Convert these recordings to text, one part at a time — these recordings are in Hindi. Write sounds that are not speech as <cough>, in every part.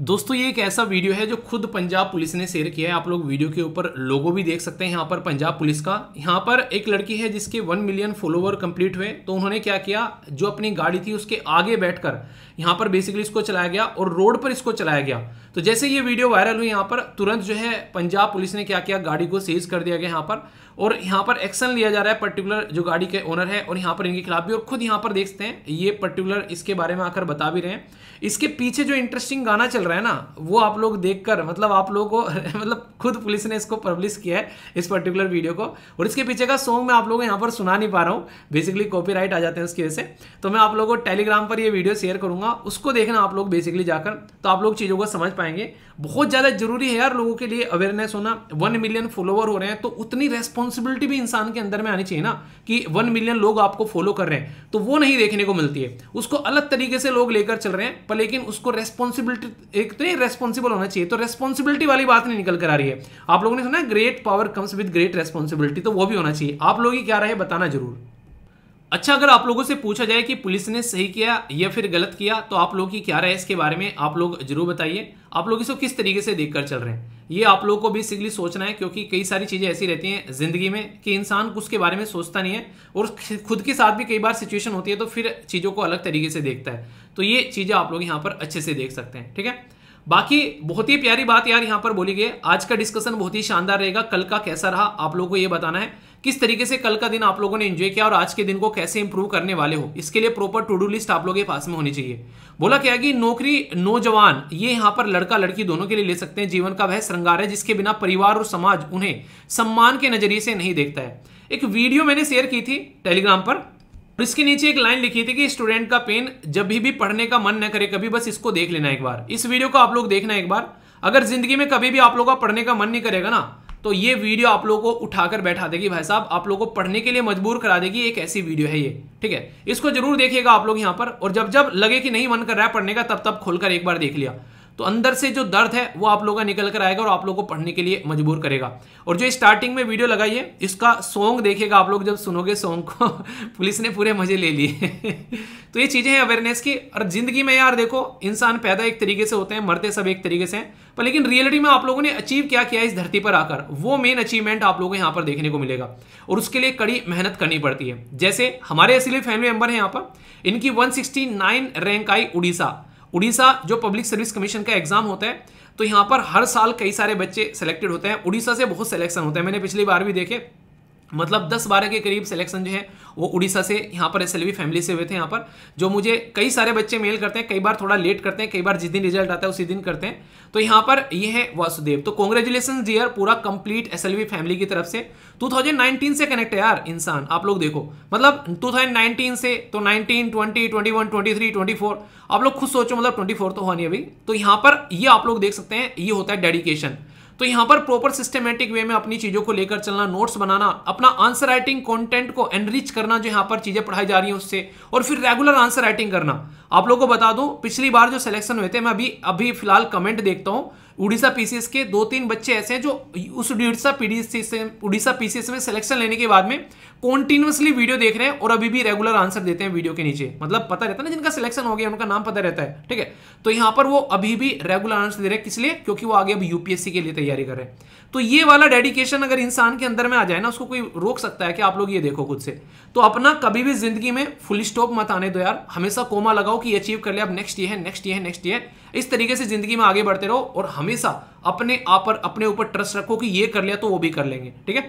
दोस्तों ये एक ऐसा वीडियो है जो खुद पंजाब पुलिस ने शेयर किया है आप लोग वीडियो के ऊपर लोगो भी देख सकते हैं यहाँ पर पंजाब पुलिस का यहाँ पर एक लड़की है जिसके वन मिलियन फॉलोवर कंप्लीट हुए तो उन्होंने क्या किया जो अपनी गाड़ी थी उसके आगे बैठकर यहाँ पर बेसिकली इसको चलाया गया और रोड पर इसको चलाया गया तो जैसे ये वीडियो वायरल हुई यहां पर तुरंत जो है पंजाब पुलिस ने क्या किया गाड़ी को सीज कर दिया गया यहां पर और यहां पर एक्शन लिया जा रहा है पर्टिकुलर जो गाड़ी के ओनर है और यहां पर इनके खिलाफ भी और खुद यहां पर देखते हैं ये पर्टिकुलर इसके बारे में आकर बता भी रहे हैं इसके पीछे जो इंटरेस्टिंग गाना चल रहा है ना वो आप लोग देखकर मतलब आप लोगों को <laughs> मतलब खुद पुलिस ने इसको पब्लिश किया है इस पर्टिकुलर वीडियो को और इसके पीछे का सॉन्ग मैं आप लोगों को यहाँ पर सुना नहीं पा रहा हूँ बेसिकली कॉपीराइट आ जाते हैं उसकी वजह से तो मैं आप लोगों को टेलीग्राम पर ये वीडियो शेयर करूंगा दूंगा उसको देखना आप लोग बेसिकली जाकर तो आप लोग चीज़ों को समझ पाएंगे बहुत ज़्यादा जरूरी है यार लोगों के लिए अवेयरनेस होना वन मिलियन फॉलोवर हो रहे हैं तो उतनी रेस्पॉन्सिबिलिटी भी इंसान के अंदर में आनी चाहिए ना कि वन मिलियन लोग आपको फॉलो कर रहे हैं तो वो नहीं देखने को मिलती है उसको अलग तरीके से लोग लेकर चल रहे हैं पर लेकिन उसको रेस्पॉन्सिबिलिटी एक तो नहीं रेस्पॉन्सिबल होना चाहिए तो रेस्पॉन्सिबिलिटी वाली बात नहीं निकल कर आ रही है आप लोगों ने सुना great power comes with great responsibility तो वो भी होना चाहिए आप लोग ही क्या रहे बताना जरूर अच्छा अगर आप लोगों से पूछा जाए कि पुलिस ने सही किया या फिर गलत किया तो आप लोगों की क्या राय इसके बारे में आप लोग जरूर बताइए आप लोग इसको किस तरीके से देखकर चल रहे हैं ये आप लोगों को बेसिकली सोचना है क्योंकि कई सारी चीज़ें ऐसी रहती हैं ज़िंदगी में कि इंसान उसके बारे में सोचता नहीं है और खुद के साथ भी कई बार सिचुएशन होती है तो फिर चीज़ों को अलग तरीके से देखता है तो ये चीज़ें आप लोग यहाँ पर अच्छे से देख सकते हैं ठीक है बाकी बहुत ही प्यारी बात यार यहां पर बोली गई आज का डिस्कशन बहुत ही शानदार रहेगा कल का कैसा रहा आप लोगों को यह बताना है किस तरीके से कल का दिन आप लोगों ने एंजॉय किया और आज के दिन को कैसे इंप्रूव करने वाले हो इसके लिए प्रॉपर टू डू लिस्ट आप लोगों के पास में होनी चाहिए बोला क्या कि नौकरी नौजवान ये यहां पर लड़का लड़की दोनों के लिए ले सकते हैं जीवन का वह श्रृंगार है जिसके बिना परिवार और समाज उन्हें सम्मान के नजरिए से नहीं देखता है एक वीडियो मैंने शेयर की थी टेलीग्राम पर और इसके नीचे एक लाइन लिखी थी कि स्टूडेंट का पेन जब भी भी पढ़ने का मन न करे कभी बस इसको देख लेना एक बार इस वीडियो को आप लोग देखना एक बार अगर जिंदगी में कभी भी आप लोग का पढ़ने का मन नहीं करेगा ना तो ये वीडियो आप लोगों को उठाकर बैठा देगी भाई साहब आप लोगों को पढ़ने के लिए मजबूर करा देगी एक ऐसी वीडियो है ये ठीक है इसको जरूर देखिएगा आप लोग यहां पर और जब जब लगे कि नहीं मन कर रहा है पढ़ने का तब तब खोलकर एक बार देख लिया तो अंदर से जो दर्द है वो आप लोगों का निकल कर आएगा और आप लोगों को पढ़ने के लिए मजबूर करेगा और जो स्टार्टिंग में वीडियो लगाइए इसका सॉन्ग देखेगा आप लोग जब सुनोगे सॉन्ग को <laughs> पुलिस ने पूरे मजे ले लिए <laughs> तो ये चीज़ें हैं अवेयरनेस की और ज़िंदगी में यार देखो इंसान पैदा एक तरीके से होते हैं मरते सब एक तरीके से पर लेकिन रियलिटी में आप लोगों ने अचीव क्या किया इस धरती पर आकर वो मेन अचीवमेंट आप लोगों को यहाँ पर देखने को मिलेगा और उसके लिए कड़ी मेहनत करनी पड़ती है जैसे हमारे असली फैमिली मेंबर हैं यहाँ पर इनकी 169 रैंक आई उड़ीसा उड़ीसा जो पब्लिक सर्विस कमीशन का एग्जाम होता है तो यहाँ पर हर साल कई सारे बच्चे सेलेक्टेड होते हैं उड़ीसा से बहुत सिलेक्शन होते हैं मैंने पिछली बार भी देखे मतलब 10 बारह के करीब सिलेक्शन जो है वो उड़ीसा से यहाँ पर एस फैमिली से हुए थे यहाँ पर जो मुझे कई सारे बच्चे मेल करते हैं कई बार थोड़ा लेट करते हैं कई बार जिस दिन रिजल्ट आता है उसी दिन करते हैं तो यहाँ पर ये है वासुदेव तो कॉन्ग्रेचुलेसन डियर पूरा कंप्लीट एस फैमिली की तरफ से टू से कनेक्ट है यार इंसान आप लोग देखो मतलब टू से तो नाइनटीन ट्वेंटी ट्वेंटी वन 24 आप लोग खुद सोचो मतलब ट्वेंटी तो नहीं अभी तो यहाँ पर ये आप लोग देख सकते हैं ये होता है डेडिकेशन तो यहां पर प्रॉपर सिस्टमेटिक वे में अपनी चीज़ों को लेकर चलना नोट्स बनाना अपना आंसर राइटिंग कॉन्टेंट को एनरिच करना जो यहां पर चीज़ें पढ़ाई जा रही हैं उससे और फिर रेगुलर आंसर राइटिंग करना आप लोगों को बता दूं पिछली बार जो सिलेक्शन हुए थे मैं अभी अभी फिलहाल कमेंट देखता हूं उड़ीसा पीसीएस के दो तीन बच्चे ऐसे हैं जो उस उड़ीसा से उड़ीसा पीसीएस में सिलेक्शन लेने के बाद में कॉन्टिन्यूसली वीडियो देख रहे हैं और अभी भी रेगुलर आंसर देते हैं वीडियो के नीचे मतलब पता रहता है ना जिनका सिलेक्शन हो गया उनका नाम पता रहता है ठीक है तो यहाँ पर वो अभी भी रेगुलर आंसर दे रहे हैं किस लिए क्योंकि वो आगे अब यूपीएससी के लिए तैयारी कर रहे हैं तो ये वाला डेडिकेशन अगर इंसान के अंदर में आ जाए ना उसको कोई रोक सकता है कि आप लोग ये देखो खुद से तो अपना कभी भी जिंदगी में फुल स्टॉप मत आने दो यार हमेशा कोमा लगाओ कि अचीव कर ले अब नेक्स्ट ये है नेक्स्ट ये है नेक्स्ट ये इस तरीके से जिंदगी में आगे बढ़ते रहो और हमेशा अपने आप पर अपने ऊपर ट्रस्ट रखो कि ये कर लिया तो वो भी कर लेंगे ठीक है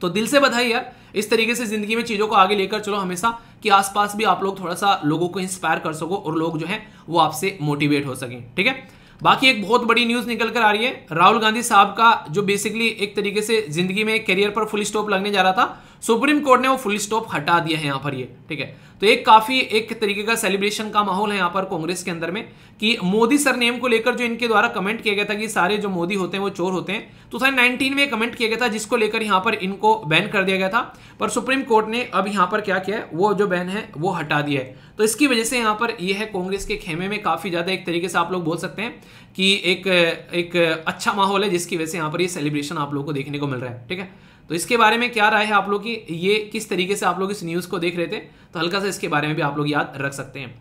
तो दिल से बधाई यार इस तरीके से ज़िंदगी में चीज़ों को आगे लेकर चलो हमेशा कि आसपास भी आप लोग थोड़ा सा लोगों को इंस्पायर कर सको और लोग जो है वो आपसे मोटिवेट हो सके ठीक है बाकी एक बहुत बड़ी न्यूज निकल कर आ रही है राहुल गांधी साहब का जो बेसिकली एक तरीके से जिंदगी में करियर पर फुल स्टॉप लगने जा रहा था सुप्रीम कोर्ट ने वो फुल स्टॉप हटा दिया है यहाँ पर ये ठीक है तो एक काफी एक तरीके का सेलिब्रेशन का माहौल है यहाँ पर कांग्रेस के अंदर में कि मोदी सर नेम को लेकर जो इनके द्वारा कमेंट किया गया था कि सारे जो मोदी होते हैं वो चोर होते हैं टू तो थाउजेंड में कमेंट किया गया था जिसको लेकर यहाँ पर इनको बैन कर दिया गया था पर सुप्रीम कोर्ट ने अब यहाँ पर क्या किया वो जो बैन है वो हटा दिया है तो इसकी वजह से यहाँ पर यह है कांग्रेस के खेमे में काफ़ी ज़्यादा एक तरीके से आप लोग बोल सकते हैं कि एक एक अच्छा माहौल है जिसकी वजह से यहाँ पर ये सेलिब्रेशन आप लोग को देखने को मिल रहा है ठीक है तो इसके बारे में क्या राय है आप लोग की ये किस तरीके से आप लोग इस न्यूज़ को देख रहे थे तो हल्का सा इसके बारे में भी आप लोग याद रख सकते हैं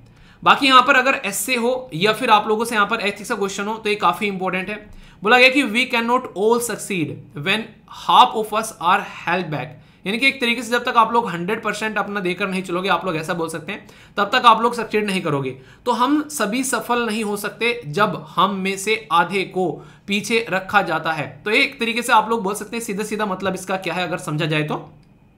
बाकी यहाँ पर अगर एस हो या फिर आप लोगों से यहाँ पर एथिक्स का क्वेश्चन हो तो ये काफ़ी इंपॉर्टेंट है बोला गया कि we can not all succeed when half of us are held back यानी कि एक तरीके से जब तक आप लोग 100 परसेंट अपना देकर नहीं चलोगे आप लोग ऐसा बोल सकते हैं तब तक आप लोग सक्सेड नहीं करोगे तो हम सभी सफल नहीं हो सकते जब हम में से आधे को पीछे रखा जाता है तो एक तरीके से आप लोग बोल सकते हैं सीधा सीधा मतलब इसका क्या है अगर समझा जाए तो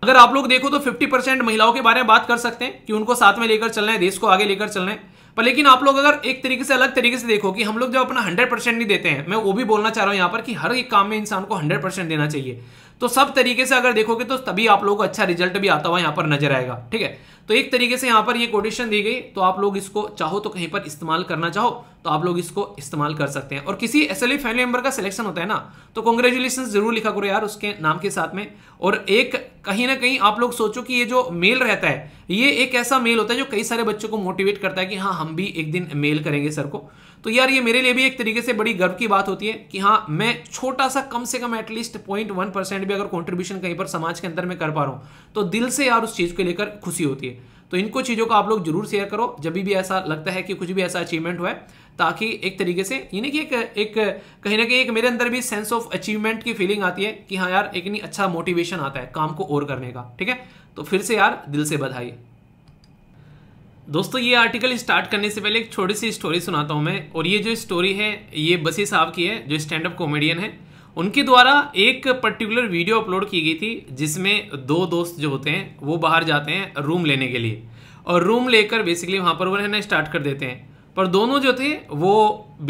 अगर आप लोग देखो तो फिफ्टी परसेंट महिलाओं के बारे में बात कर सकते हैं कि उनको साथ में लेकर चलना है देश को आगे लेकर चलना है पर लेकिन आप लोग अगर एक तरीके से अलग तरीके से देखो कि हम लोग जब अपना हंड्रेड परसेंट नहीं देते हैं मैं वो भी बोलना चाह रहा हूं यहाँ पर कि हर एक काम में इंसान को हंड्रेड परसेंट देना चाहिए तो सब तरीके से अगर देखोगे तो तभी आप लोगों को अच्छा रिजल्ट भी आता हुआ यहाँ पर नजर आएगा ठीक है तो एक तरीके से यहाँ पर ये कोटेशन दी गई तो आप लोग इसको चाहो तो कहीं पर इस्तेमाल करना चाहो तो आप लोग इसको इस्तेमाल कर सकते हैं और किसी एस एल फैमिली मेंबर का सिलेक्शन होता है ना तो कॉन्ग्रेचुलेशन जरूर लिखा करो यार उसके नाम के साथ में और एक कहीं ना कहीं आप लोग सोचो कि ये जो मेल रहता है ये एक ऐसा मेल होता है जो कई सारे बच्चों को मोटिवेट करता है कि हाँ हम भी एक दिन मेल करेंगे सर को तो यार ये मेरे लिए भी एक तरीके से बड़ी गर्व की बात होती है कि हाँ मैं छोटा सा कम से कम एटलीस्ट पॉइंट वन परसेंट भी अगर कॉन्ट्रीब्यूशन कहीं पर समाज के अंदर में कर पा रहा हूँ तो दिल से यार उस चीज़ को लेकर खुशी होती है तो इनको चीज़ों को आप लोग जरूर शेयर करो जब भी ऐसा लगता है कि कुछ भी ऐसा अचीवमेंट हुआ है ताकि एक तरीके से यानी कि एक एक कहीं ना कहीं एक मेरे अंदर भी सेंस ऑफ अचीवमेंट की फीलिंग आती है कि हाँ यार एक नहीं अच्छा मोटिवेशन आता है काम को और करने का ठीक है तो फिर से यार दिल से बधाई दोस्तों ये आर्टिकल स्टार्ट करने से पहले एक छोटी सी स्टोरी सुनाता हूँ मैं और ये जो स्टोरी है ये बसी साहब की है जो स्टैंड अप कॉमेडियन है उनके द्वारा एक पर्टिकुलर वीडियो अपलोड की गई थी जिसमें दो दोस्त जो होते हैं वो बाहर जाते हैं रूम लेने के लिए और रूम लेकर बेसिकली वहाँ पर वो रहना स्टार्ट कर देते हैं पर दोनों जो थे वो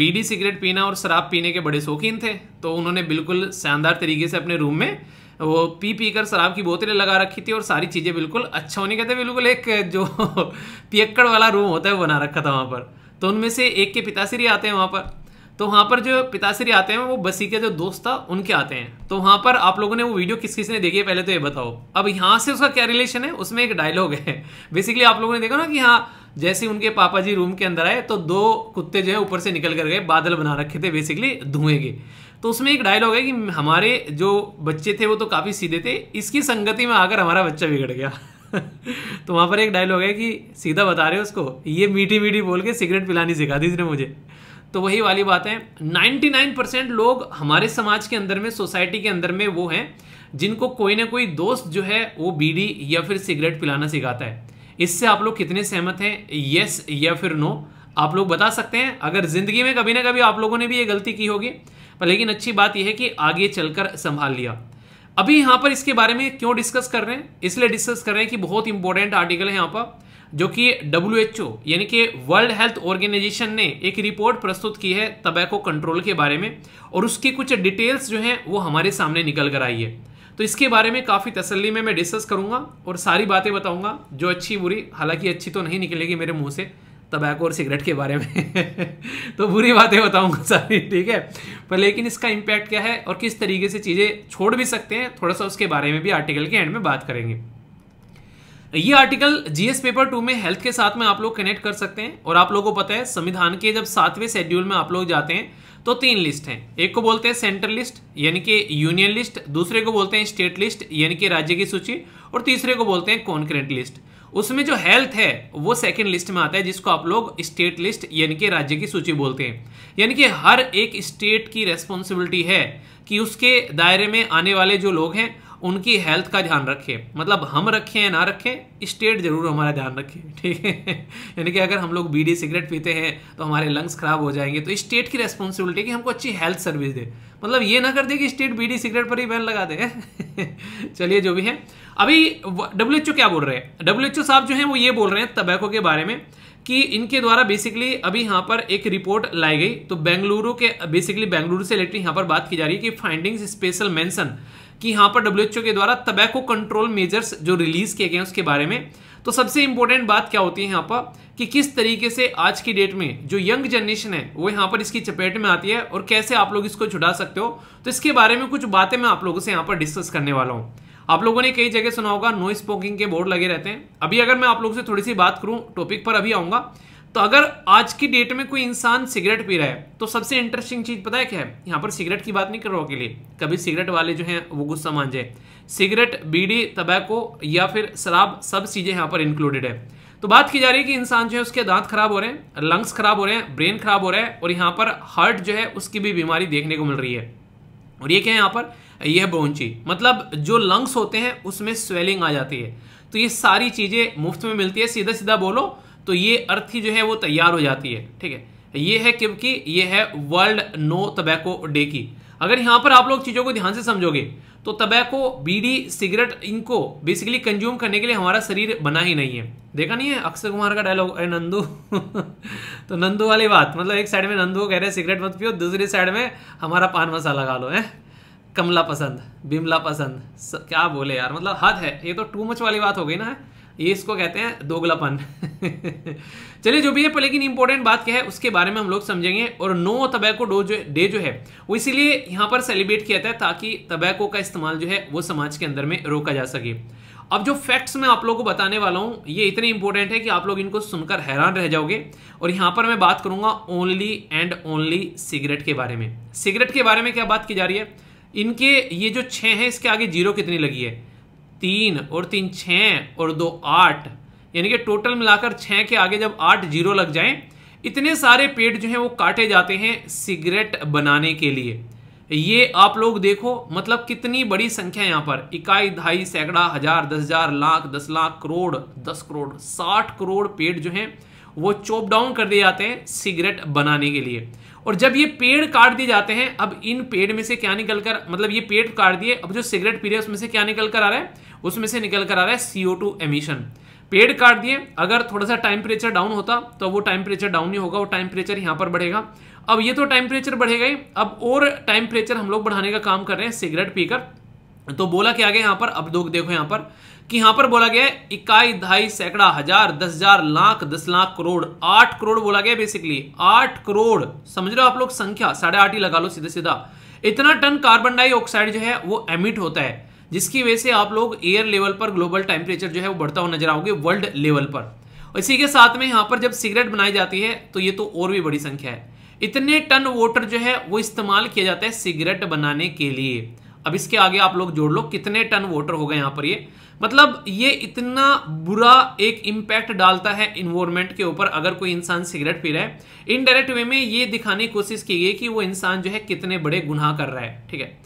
बीडी सिगरेट पीना और शराब पीने के बड़े शौकीन थे तो उन्होंने बिल्कुल शानदार तरीके से अपने रूम में वो पी पी कर शराब की बोतलें लगा रखी थी और सारी चीज़ें बिल्कुल अच्छा होने कहते बिल्कुल एक जो <laughs> पियक्कड़ वाला रूम होता है वो बना रखा था वहाँ पर तो उनमें से एक के पिताश्री आते हैं वहाँ पर तो वहाँ पर जो पिताश्री आते हैं वो बसी के जो दोस्त था उनके आते हैं तो वहाँ पर आप लोगों ने वो वीडियो किस किसने ने देखी है पहले तो ये बताओ अब यहाँ से उसका क्या रिलेशन है उसमें एक डायलॉग है बेसिकली आप लोगों ने देखा ना कि हाँ जैसे उनके पापा जी रूम के अंदर आए तो दो कुत्ते जो है ऊपर से निकल कर गए बादल बना रखे थे बेसिकली धुएं के तो उसमें एक डायलॉग है कि हमारे जो बच्चे थे वो तो काफ़ी सीधे थे इसकी संगति में आकर हमारा बच्चा बिगड़ गया <laughs> तो वहां पर एक डायलॉग है कि सीधा बता रहे हो उसको ये मीठी मीठी बोल के सिगरेट पिलानी सिखा दी इसने मुझे तो वही वाली बात है 99 परसेंट लोग हमारे समाज के अंदर में सोसाइटी के अंदर में वो हैं जिनको कोई ना कोई दोस्त जो है वो बीड़ी या फिर सिगरेट पिलाना सिखाता है इससे आप लोग कितने सहमत हैं यस या फिर नो आप लोग बता सकते हैं अगर ज़िंदगी में कभी ना कभी आप लोगों ने भी ये गलती की होगी पर लेकिन अच्छी बात यह है कि आगे चलकर संभाल लिया अभी यहां पर इसके बारे में क्यों डिस्कस कर रहे हैं इसलिए डिस्कस कर रहे हैं कि बहुत इंपॉर्टेंट आर्टिकल है यहां पर जो कि डब्ल्यू एच ओ यानी कि वर्ल्ड हेल्थ ऑर्गेनाइजेशन ने एक रिपोर्ट प्रस्तुत की है तबैको कंट्रोल के बारे में और उसकी कुछ डिटेल्स जो हैं वो हमारे सामने निकल कर आई है तो इसके बारे में काफ़ी तसल्ली में मैं डिस्कस करूँगा और सारी बातें बताऊँगा जो अच्छी बुरी हालांकि अच्छी तो नहीं निकलेगी मेरे मुँह से तबैको और सिगरेट के बारे में <laughs> तो बुरी बातें बताऊंगा सारी ठीक है पर लेकिन इसका इम्पैक्ट क्या है और किस तरीके से चीज़ें छोड़ भी सकते हैं थोड़ा सा उसके बारे में भी आर्टिकल के एंड में बात करेंगे ये आर्टिकल जीएस पेपर टू में हेल्थ के साथ में आप लोग कनेक्ट कर सकते हैं और आप लोगों को पता है संविधान के जब सातवें शेड्यूल में आप लोग जाते हैं तो तीन लिस्ट हैं एक को बोलते हैं सेंट्रल लिस्ट यानी कि यूनियन लिस्ट दूसरे को बोलते हैं स्टेट लिस्ट यानी कि राज्य की सूची और तीसरे को बोलते हैं कॉन्क्रेंट लिस्ट उसमें जो हेल्थ है वो सेकेंड लिस्ट में आता है जिसको आप लोग स्टेट लिस्ट यानी कि राज्य की सूची बोलते हैं यानी कि हर एक स्टेट की रेस्पॉन्सिबिलिटी है कि उसके दायरे में आने वाले जो लोग हैं उनकी हेल्थ का ध्यान रखें मतलब हम रखें या ना रखें स्टेट ज़रूर हमारा ध्यान रखें <laughs> ठीक है यानी कि अगर हम लोग बीड़ी सिगरेट पीते हैं तो हमारे लंग्स ख़राब हो जाएंगे तो स्टेट की रेस्पॉन्सिबिलिटी है कि हमको अच्छी हेल्थ सर्विस दे मतलब ये ना कर दे कि स्टेट बीड़ी सिगरेट पर ही बैन लगा दे <laughs> चलिए जो भी है अभी डब्ल्यू क्या बोल रहे हैं डब्ल्यू साहब जो है वो ये बोल रहे हैं तबैको के बारे में कि इनके द्वारा बेसिकली अभी यहाँ पर एक रिपोर्ट लाई गई तो बेंगलुरु के बेसिकली बेंगलुरु से रिलेटेड यहाँ पर बात की जा रही है कि फाइंडिंग्स स्पेशल मेंशन कि यहां पर डब्ल्यूएचओ के द्वारा तबैको कंट्रोल मेजर्स जो रिलीज किए गए हैं उसके बारे में तो सबसे इंपॉर्टेंट बात क्या होती है यहां पर कि किस तरीके से आज की डेट में जो यंग जनरेशन है वो यहां पर इसकी चपेट में आती है और कैसे आप लोग इसको छुड़ा सकते हो तो इसके बारे में कुछ बातें मैं आप लोगों से यहां पर डिस्कस करने वाला हूं आप लोगों ने कई जगह सुना होगा नो स्मोकिंग के बोर्ड लगे रहते हैं अभी अगर मैं आप लोगों से थोड़ी सी बात करूं टॉपिक पर अभी आऊंगा तो अगर आज की डेट में कोई इंसान सिगरेट पी रहा है तो सबसे इंटरेस्टिंग चीज़ पता है क्या है यहाँ पर सिगरेट की बात नहीं कर रहा के लिए कभी सिगरेट वाले जो हैं वो गुस्सा मान जाए सिगरेट बीड़ी तबैको या फिर शराब सब चीज़ें यहाँ पर इंक्लूडेड है तो बात की जा रही है कि इंसान जो है उसके दांत खराब हो रहे हैं लंग्स खराब हो रहे हैं ब्रेन खराब हो रहा है और यहाँ पर हार्ट जो है उसकी भी बीमारी देखने को मिल रही है और ये क्या है यहाँ पर यह बोन्ची मतलब जो लंग्स होते हैं उसमें स्वेलिंग आ जाती है तो ये सारी चीज़ें मुफ्त में मिलती है सीधा सीधा बोलो तो ये अर्थी जो है वो तैयार हो जाती है ठीक है ये है क्योंकि ये है वर्ल्ड नो तबैको डे की अगर यहां पर आप लोग चीज़ों को ध्यान से समझोगे तो तबैको बीडी सिगरेट इनको बेसिकली कंज्यूम करने के लिए हमारा शरीर बना ही नहीं है देखा नहीं है अक्षय कुमार का डायलॉग है नंदू <laughs> तो नंदू वाली बात मतलब एक साइड में नंदू कह रहे हैं सिगरेट मत पियो दूसरी साइड में हमारा पान मसाला खा लो है कमला पसंद बिमला पसंद क्या बोले यार मतलब हद है ये तो टू मच वाली बात हो गई ना है ये इसको कहते हैं दोगलापन चलिए जो भी है पर लेकिन इंपॉर्टेंट बात क्या है उसके बारे में हम लोग समझेंगे और नो तबैको डो जो डे जो है वो इसीलिए यहाँ पर सेलिब्रेट किया जाता है ताकि तबैको का इस्तेमाल जो है वो समाज के अंदर में रोका जा सके अब जो फैक्ट्स मैं आप लोगों को बताने वाला हूँ ये इतने इंपॉर्टेंट है कि आप लोग इनको सुनकर हैरान रह जाओगे और यहाँ पर मैं बात करूंगा ओनली एंड ओनली सिगरेट के बारे में सिगरेट के बारे में क्या बात की जा रही है इनके ये जो छः हैं इसके आगे जीरो कितनी लगी है तीन और तीन छ और दो आठ यानी कि टोटल मिलाकर छः के आगे जब आठ जीरो लग जाए इतने सारे पेड़ जो है वो काटे जाते हैं सिगरेट बनाने के लिए ये आप लोग देखो मतलब कितनी बड़ी संख्या यहाँ पर इकाई ढाई सैकड़ा हजार दस हजार लाख दस लाख करोड़ दस करोड़ साठ करोड़ पेड़ जो हैं वो चोप डाउन कर दिए जाते हैं सिगरेट बनाने के लिए और जब ये पेड़ काट दिए जाते हैं अब इन पेड़ में से क्या निकल कर मतलब ये पेड़ काट दिए अब जो सिगरेट पी रहे हैं उसमें से क्या निकल कर आ रहा है उसमें से निकल कर आ रहा है सीओ टू एमिशन पेड़ काट दिए अगर थोड़ा सा टेम्परेचर डाउन होता तो वो टेम्परेचर डाउन नहीं होगा वो टेम्परेचर यहाँ पर बढ़ेगा अब ये तो टेम्परेचर बढ़ेगा ही अब और टेम्परेचर हम लोग बढ़ाने का काम कर रहे हैं सिगरेट पीकर तो बोला क्या गया यहाँ पर अब दो देखो यहाँ पर कि यहां पर बोला गया इकाई ढाई सैकड़ा हजार दस हजार लाख दस लाख करोड़ आठ करोड़ बोला गया बेसिकली आठ करोड़ समझ रहे हो आप लोग संख्या साढ़े आठ ही लगा लो सीधे सीधा इतना टन कार्बन डाइऑक्साइड जो है वो एमिट होता है जिसकी वजह से आप लोग एयर लेवल पर ग्लोबल टेम्परेचर जो है वो बढ़ता हुआ नजर आओगे वर्ल्ड लेवल पर इसी के साथ में यहां पर जब सिगरेट बनाई जाती है तो ये तो और भी बड़ी संख्या है इतने टन वाटर जो है वो इस्तेमाल किया जाता है सिगरेट बनाने के लिए अब इसके आगे आप लोग जोड़ लो कितने टन वाटर हो गए यहां पर ये मतलब ये इतना बुरा एक इम्पैक्ट डालता है इन्वायरमेंट के ऊपर अगर कोई इंसान सिगरेट पी रहा है इनडायरेक्ट वे में ये दिखाने की कोशिश की गई कि वो इंसान जो है कितने बड़े गुनाह कर रहा है ठीक है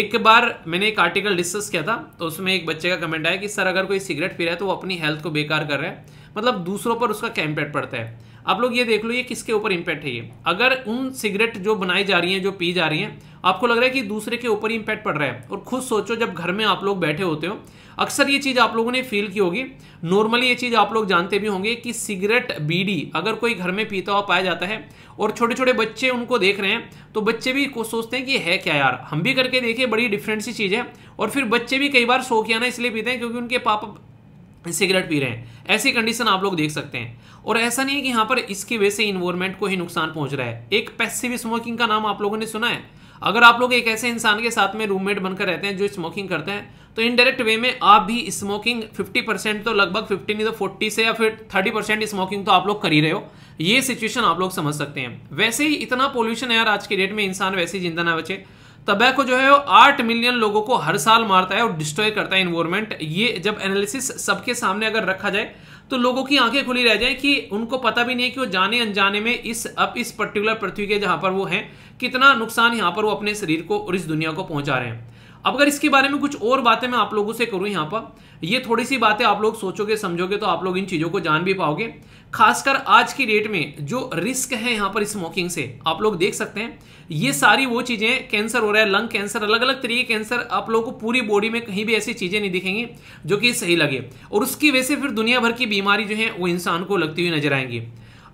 एक बार मैंने एक आर्टिकल डिस्कस किया था तो उसमें एक बच्चे का कमेंट आया कि सर अगर कोई सिगरेट पी रहा है तो वो अपनी हेल्थ को बेकार कर रहा है मतलब दूसरों पर उसका क्या इम्पैक्ट पड़ता है आप लोग ये देख लो ये किसके ऊपर इम्पैक्ट है ये अगर उन सिगरेट जो बनाई जा रही हैं जो पी जा रही हैं आपको लग रहा है कि दूसरे के ऊपर ही इम्पैक्ट पड़ रहा है और खुद सोचो जब घर में आप लोग बैठे होते हो अक्सर ये चीज़ आप लोगों ने फील की होगी नॉर्मली ये चीज़ आप लोग जानते भी होंगे कि सिगरेट बीड़ी अगर कोई घर में पीता हुआ पाया जाता है और छोटे छोटे बच्चे उनको देख रहे हैं तो बच्चे भी को सोचते हैं कि है क्या यार हम भी करके देखिए बड़ी डिफरेंट सी चीज़ है और फिर बच्चे भी कई बार ना इसलिए पीते हैं क्योंकि उनके पापा सिगरेट पी रहे हैं ऐसी कंडीशन आप लोग देख सकते हैं और ऐसा नहीं है कि यहाँ पर इसकी वजह से इन्वायरमेंट को ही नुकसान पहुंच रहा है एक पैसिव स्मोकिंग का नाम आप लोगों ने सुना है अगर आप लोग एक ऐसे इंसान के साथ में रूममेट बनकर रहते हैं जो स्मोकिंग करते हैं तो इनडायरेक्ट वे में आप भी स्मोकिंग 50 परसेंट तो लगभग 50 नहीं तो 40 से या फिर 30 परसेंट स्मोकिंग तो आप लोग कर ही रहे हो ये सिचुएशन आप लोग समझ सकते हैं वैसे ही इतना पोल्यूशन है यार आज के डेट में इंसान वैसे ही जिंदा ना बचे तबैको जो है वो आठ मिलियन लोगों को हर साल मारता है और डिस्ट्रॉय करता है इन्वायरमेंट ये जब एनालिसिस सबके सामने अगर रखा जाए तो लोगों की आंखें खुली रह जाए कि उनको पता भी नहीं है कि वो जाने अनजाने में इस अब इस पर्टिकुलर पृथ्वी के जहाँ पर वो हैं कितना नुकसान यहाँ पर वो अपने शरीर को और इस दुनिया को पहुँचा रहे हैं अब अगर इसके बारे में कुछ और बातें मैं आप लोगों से करूं यहाँ पर ये थोड़ी सी बातें आप लोग सोचोगे समझोगे तो आप लोग इन चीज़ों को जान भी पाओगे खासकर आज की डेट में जो रिस्क है यहाँ पर स्मोकिंग से आप लोग देख सकते हैं ये सारी वो चीज़ें कैंसर हो रहा है लंग कैंसर अलग अलग तरीके कैंसर आप लोगों को पूरी बॉडी में कहीं भी ऐसी चीज़ें नहीं दिखेंगी जो कि सही लगे और उसकी वजह से फिर दुनिया भर की बीमारी जो है वो इंसान को लगती हुई नजर आएंगी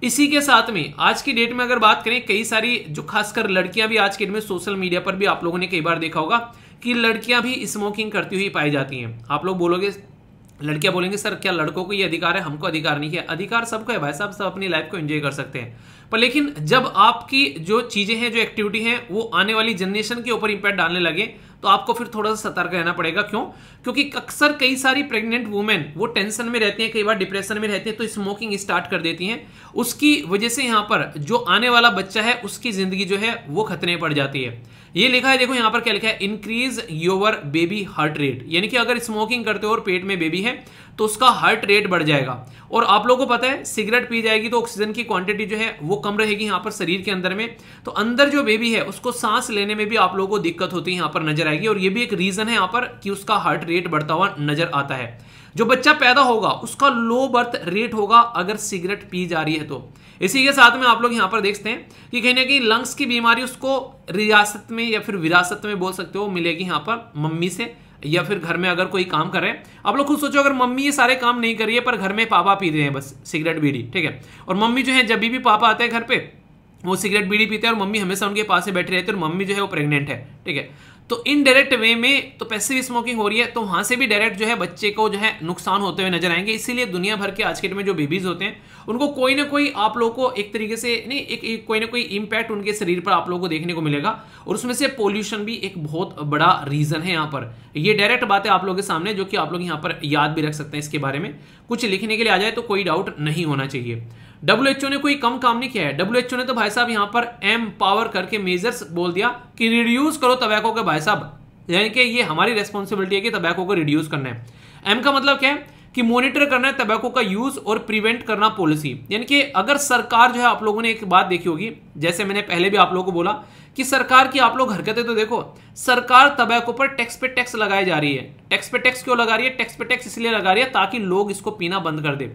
इसी के साथ में आज की डेट में अगर बात करें कई सारी जो खासकर लड़कियां भी आज की डेट में सोशल मीडिया पर भी आप लोगों ने कई बार देखा होगा कि लड़कियां भी स्मोकिंग करती हुई पाई जाती हैं आप लोग बोलोगे लड़कियां बोलेंगे सर क्या लड़कों को ये अधिकार है हमको अधिकार नहीं है अधिकार सबको है भाई साहब सब अपनी लाइफ को एंजॉय कर सकते हैं पर लेकिन जब आपकी जो चीज़ें हैं जो एक्टिविटी हैं वो आने वाली जनरेशन के ऊपर इंपैक्ट डालने लगे तो आपको फिर थोड़ा सा सतर्क रहना पड़ेगा क्यों क्योंकि अक्सर कई सारी प्रेग्नेंट वुमेन वो टेंशन में रहती हैं कई बार डिप्रेशन में रहती हैं तो स्मोकिंग स्टार्ट कर देती हैं उसकी वजह से यहां पर जो आने वाला बच्चा है उसकी ज़िंदगी जो है वो खतरे पड़ जाती है ये लिखा है देखो यहां पर क्या लिखा है increase your baby heart rate यानी कि अगर स्मोकिंग करते हो और पेट में बेबी है तो उसका हार्ट रेट बढ़ जाएगा और आप लोगों को पता है सिगरेट पी जाएगी तो ऑक्सीजन की क्वांटिटी जो है वो कम रहेगी यहाँ पर शरीर के अंदर में तो अंदर जो बेबी है उसको सांस लेने में भी आप लोगों को दिक्कत होती है यहाँ पर नजर आएगी और ये भी एक रीजन है यहाँ पर कि उसका हार्ट रेट बढ़ता हुआ नजर आता है जो बच्चा पैदा होगा उसका लो बर्थ रेट होगा अगर सिगरेट पी जा रही है तो इसी के साथ में आप लोग यहाँ पर देखते हैं कि कहीं ना कहीं लंग्स की बीमारी उसको रियासत में या फिर विरासत में बोल सकते हो मिलेगी यहाँ पर मम्मी से या फिर घर में अगर कोई काम कर रहे हैं आप लोग खुद सोचो अगर मम्मी ये सारे काम नहीं करिए पर घर में पापा पी रहे हैं बस सिगरेट बीड़ी ठीक है और मम्मी जो है जब भी पापा आते हैं घर पे वो सिगरेट बीड़ी पीते हैं और मम्मी हमेशा उनके पास से बैठे रहते हैं और मम्मी जो है वो प्रेग्नेंट है ठीक है तो इनडायरेक्ट वे में तो पैसिव स्मोकिंग हो रही है तो वहां से भी डायरेक्ट जो है बच्चे को जो है नुकसान होते हुए नजर आएंगे इसीलिए दुनिया भर के आज के डेट में जो बेबीज होते हैं उनको कोई ना कोई आप लोगों को एक तरीके से नहीं एक, एक कोई ना कोई इंपैक्ट उनके शरीर पर आप लोगों को देखने को मिलेगा और उसमें से पोल्यूशन भी एक बहुत बड़ा रीज़न है यहाँ पर ये डायरेक्ट है आप लोगों के सामने जो कि आप लोग यहाँ पर याद भी रख सकते हैं इसके बारे में कुछ लिखने के लिए आ जाए तो कोई डाउट नहीं होना चाहिए डब्ल्यूएचओ ने कोई कम काम नहीं किया है डब्ल्यूएचओ ने तो भाई साहब यहां पर एम पावर करके मेजर्स बोल दिया कि रिड्यूस करो तबैको के भाई साहब यानी कि ये हमारी रेस्पॉन्सिबिलिटी है कि तबैको को रिड्यूस करना है एम का मतलब क्या है कि मॉनिटर करना है तबैको का यूज और प्रिवेंट करना पॉलिसी यानी कि अगर सरकार जो है आप लोगों ने एक बात देखी होगी जैसे मैंने पहले भी आप लोगों को बोला कि सरकार की आप लोग हरकतें तो देखो सरकार तबैको पर टैक्स पे टैक्स लगाई जा रही है टैक्स पे टैक्स क्यों लगा रही है टैक्स पे टैक्स इसलिए लगा रही है ताकि लोग इसको पीना बंद कर दे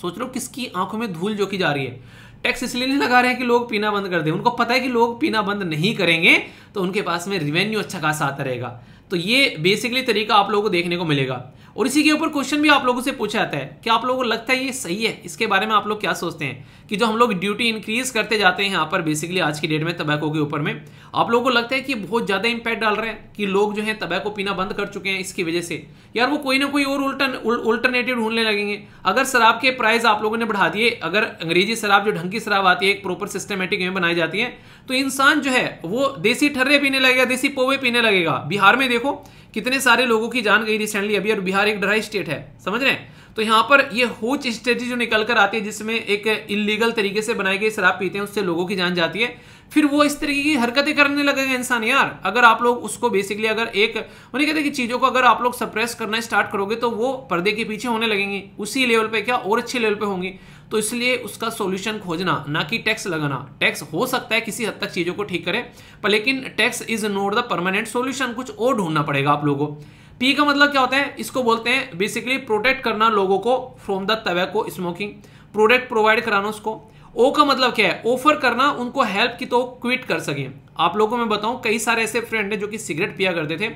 सोच लो किसकी आंखों में धूल जो की जा रही है टैक्स इसलिए नहीं लगा रहे हैं कि लोग पीना बंद कर दें उनको पता है कि लोग पीना बंद नहीं करेंगे तो उनके पास में रिवेन्यू अच्छा खासा आता रहेगा तो ये बेसिकली तरीका आप लोगों को देखने को मिलेगा और इसी के ऊपर क्वेश्चन भी आप लोगों से पूछा जाता है कि आप लोगों को लगता है ये सही है इसके बारे में आप लोग क्या सोचते हैं कि जो हम लोग ड्यूटी इंक्रीज करते जाते हैं यहाँ पर बेसिकली आज की डेट में तबैको के ऊपर में आप लोगों को लगता है कि बहुत ज़्यादा इंपैक्ट डाल रहे हैं कि लोग जो है तबैको पीना बंद कर चुके हैं इसकी वजह से यार वो कोई ना कोई और उल्टन अल्टरनेटिव ढूंढने लगेंगे अगर शराब के प्राइस आप लोगों ने बढ़ा दिए अगर अंग्रेजी शराब जो ढंग की शराब आती है एक प्रॉपर सिस्टमेटिक में बनाई जाती है तो इंसान जो है वो देसी ठर्रे पीने लगेगा देसी पोवे पीने लगेगा बिहार में देखो कितने सारे लोगों की जान गई रिसेंटली अभी और बिहार एक ड्राई स्टेट है समझ रहे हैं तो यहाँ पर ये होच स्टेटी जो निकल कर आती है जिसमें एक इलीगल तरीके से बनाई गई शराब पीते हैं उससे लोगों की जान जाती है फिर वो इस तरीके की हरकतें करने लगेगा इंसान यार अगर आप लोग उसको बेसिकली अगर एक उन्हें कहते हैं कि चीज़ों को अगर आप लोग सप्रेस करना स्टार्ट करोगे तो वो पर्दे के पीछे होने लगेंगे उसी लेवल पे क्या और अच्छे लेवल पे होंगी तो इसलिए उसका सोल्यूशन खोजना ना कि टैक्स लगाना टैक्स हो सकता है किसी हद तक चीज़ों को ठीक करे पर लेकिन tax is not the permanent solution कुछ और ढूंढना पड़ेगा आप लोगों को पी का मतलब क्या होता है इसको बोलते हैं बेसिकली प्रोटेक्ट करना लोगों को from the tobacco smoking product provide कराना उसको ओ का मतलब क्या है ऑफर करना उनको हेल्प की तो क्विट कर सके आप लोगों को मैं बताऊं कई सारे ऐसे फ्रेंड हैं जो कि सिगरेट पिया करते थे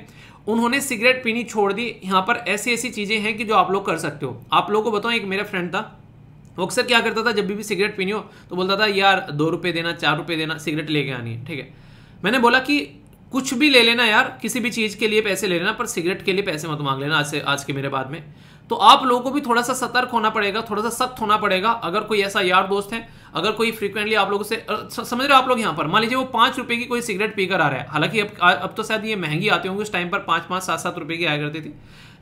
उन्होंने सिगरेट पीनी छोड़ दी यहाँ पर ऐसी ऐसी चीज़ें हैं कि जो आप लोग कर सकते हो आप लोगों को बताऊं एक मेरा फ्रेंड था वो अक्सर क्या करता था जब भी सिगरेट पीनी हो तो बोलता था यार दो रुपये देना चार रुपये देना सिगरेट लेके आनी है ठीक है मैंने बोला कि कुछ भी ले लेना यार किसी भी चीज़ के लिए पैसे ले लेना पर सिगरेट के लिए पैसे मत मांग लेना आज से आज के मेरे बाद में तो आप लोगों को भी थोड़ा सा सतर्क होना पड़ेगा थोड़ा सा सख्त होना पड़ेगा अगर कोई ऐसा यार दोस्त है अगर कोई फ्रीक्वेंटली आप लोगों से समझ रहे हो आप लोग यहाँ पर मान लीजिए वो पाँच रुपये की कोई सिगरेट पीकर आ रहा है हालांकि अब अब तो शायद ये महंगी आती होंगी उस टाइम पर पाँच पाँच सात सात रुपये की आया करती थी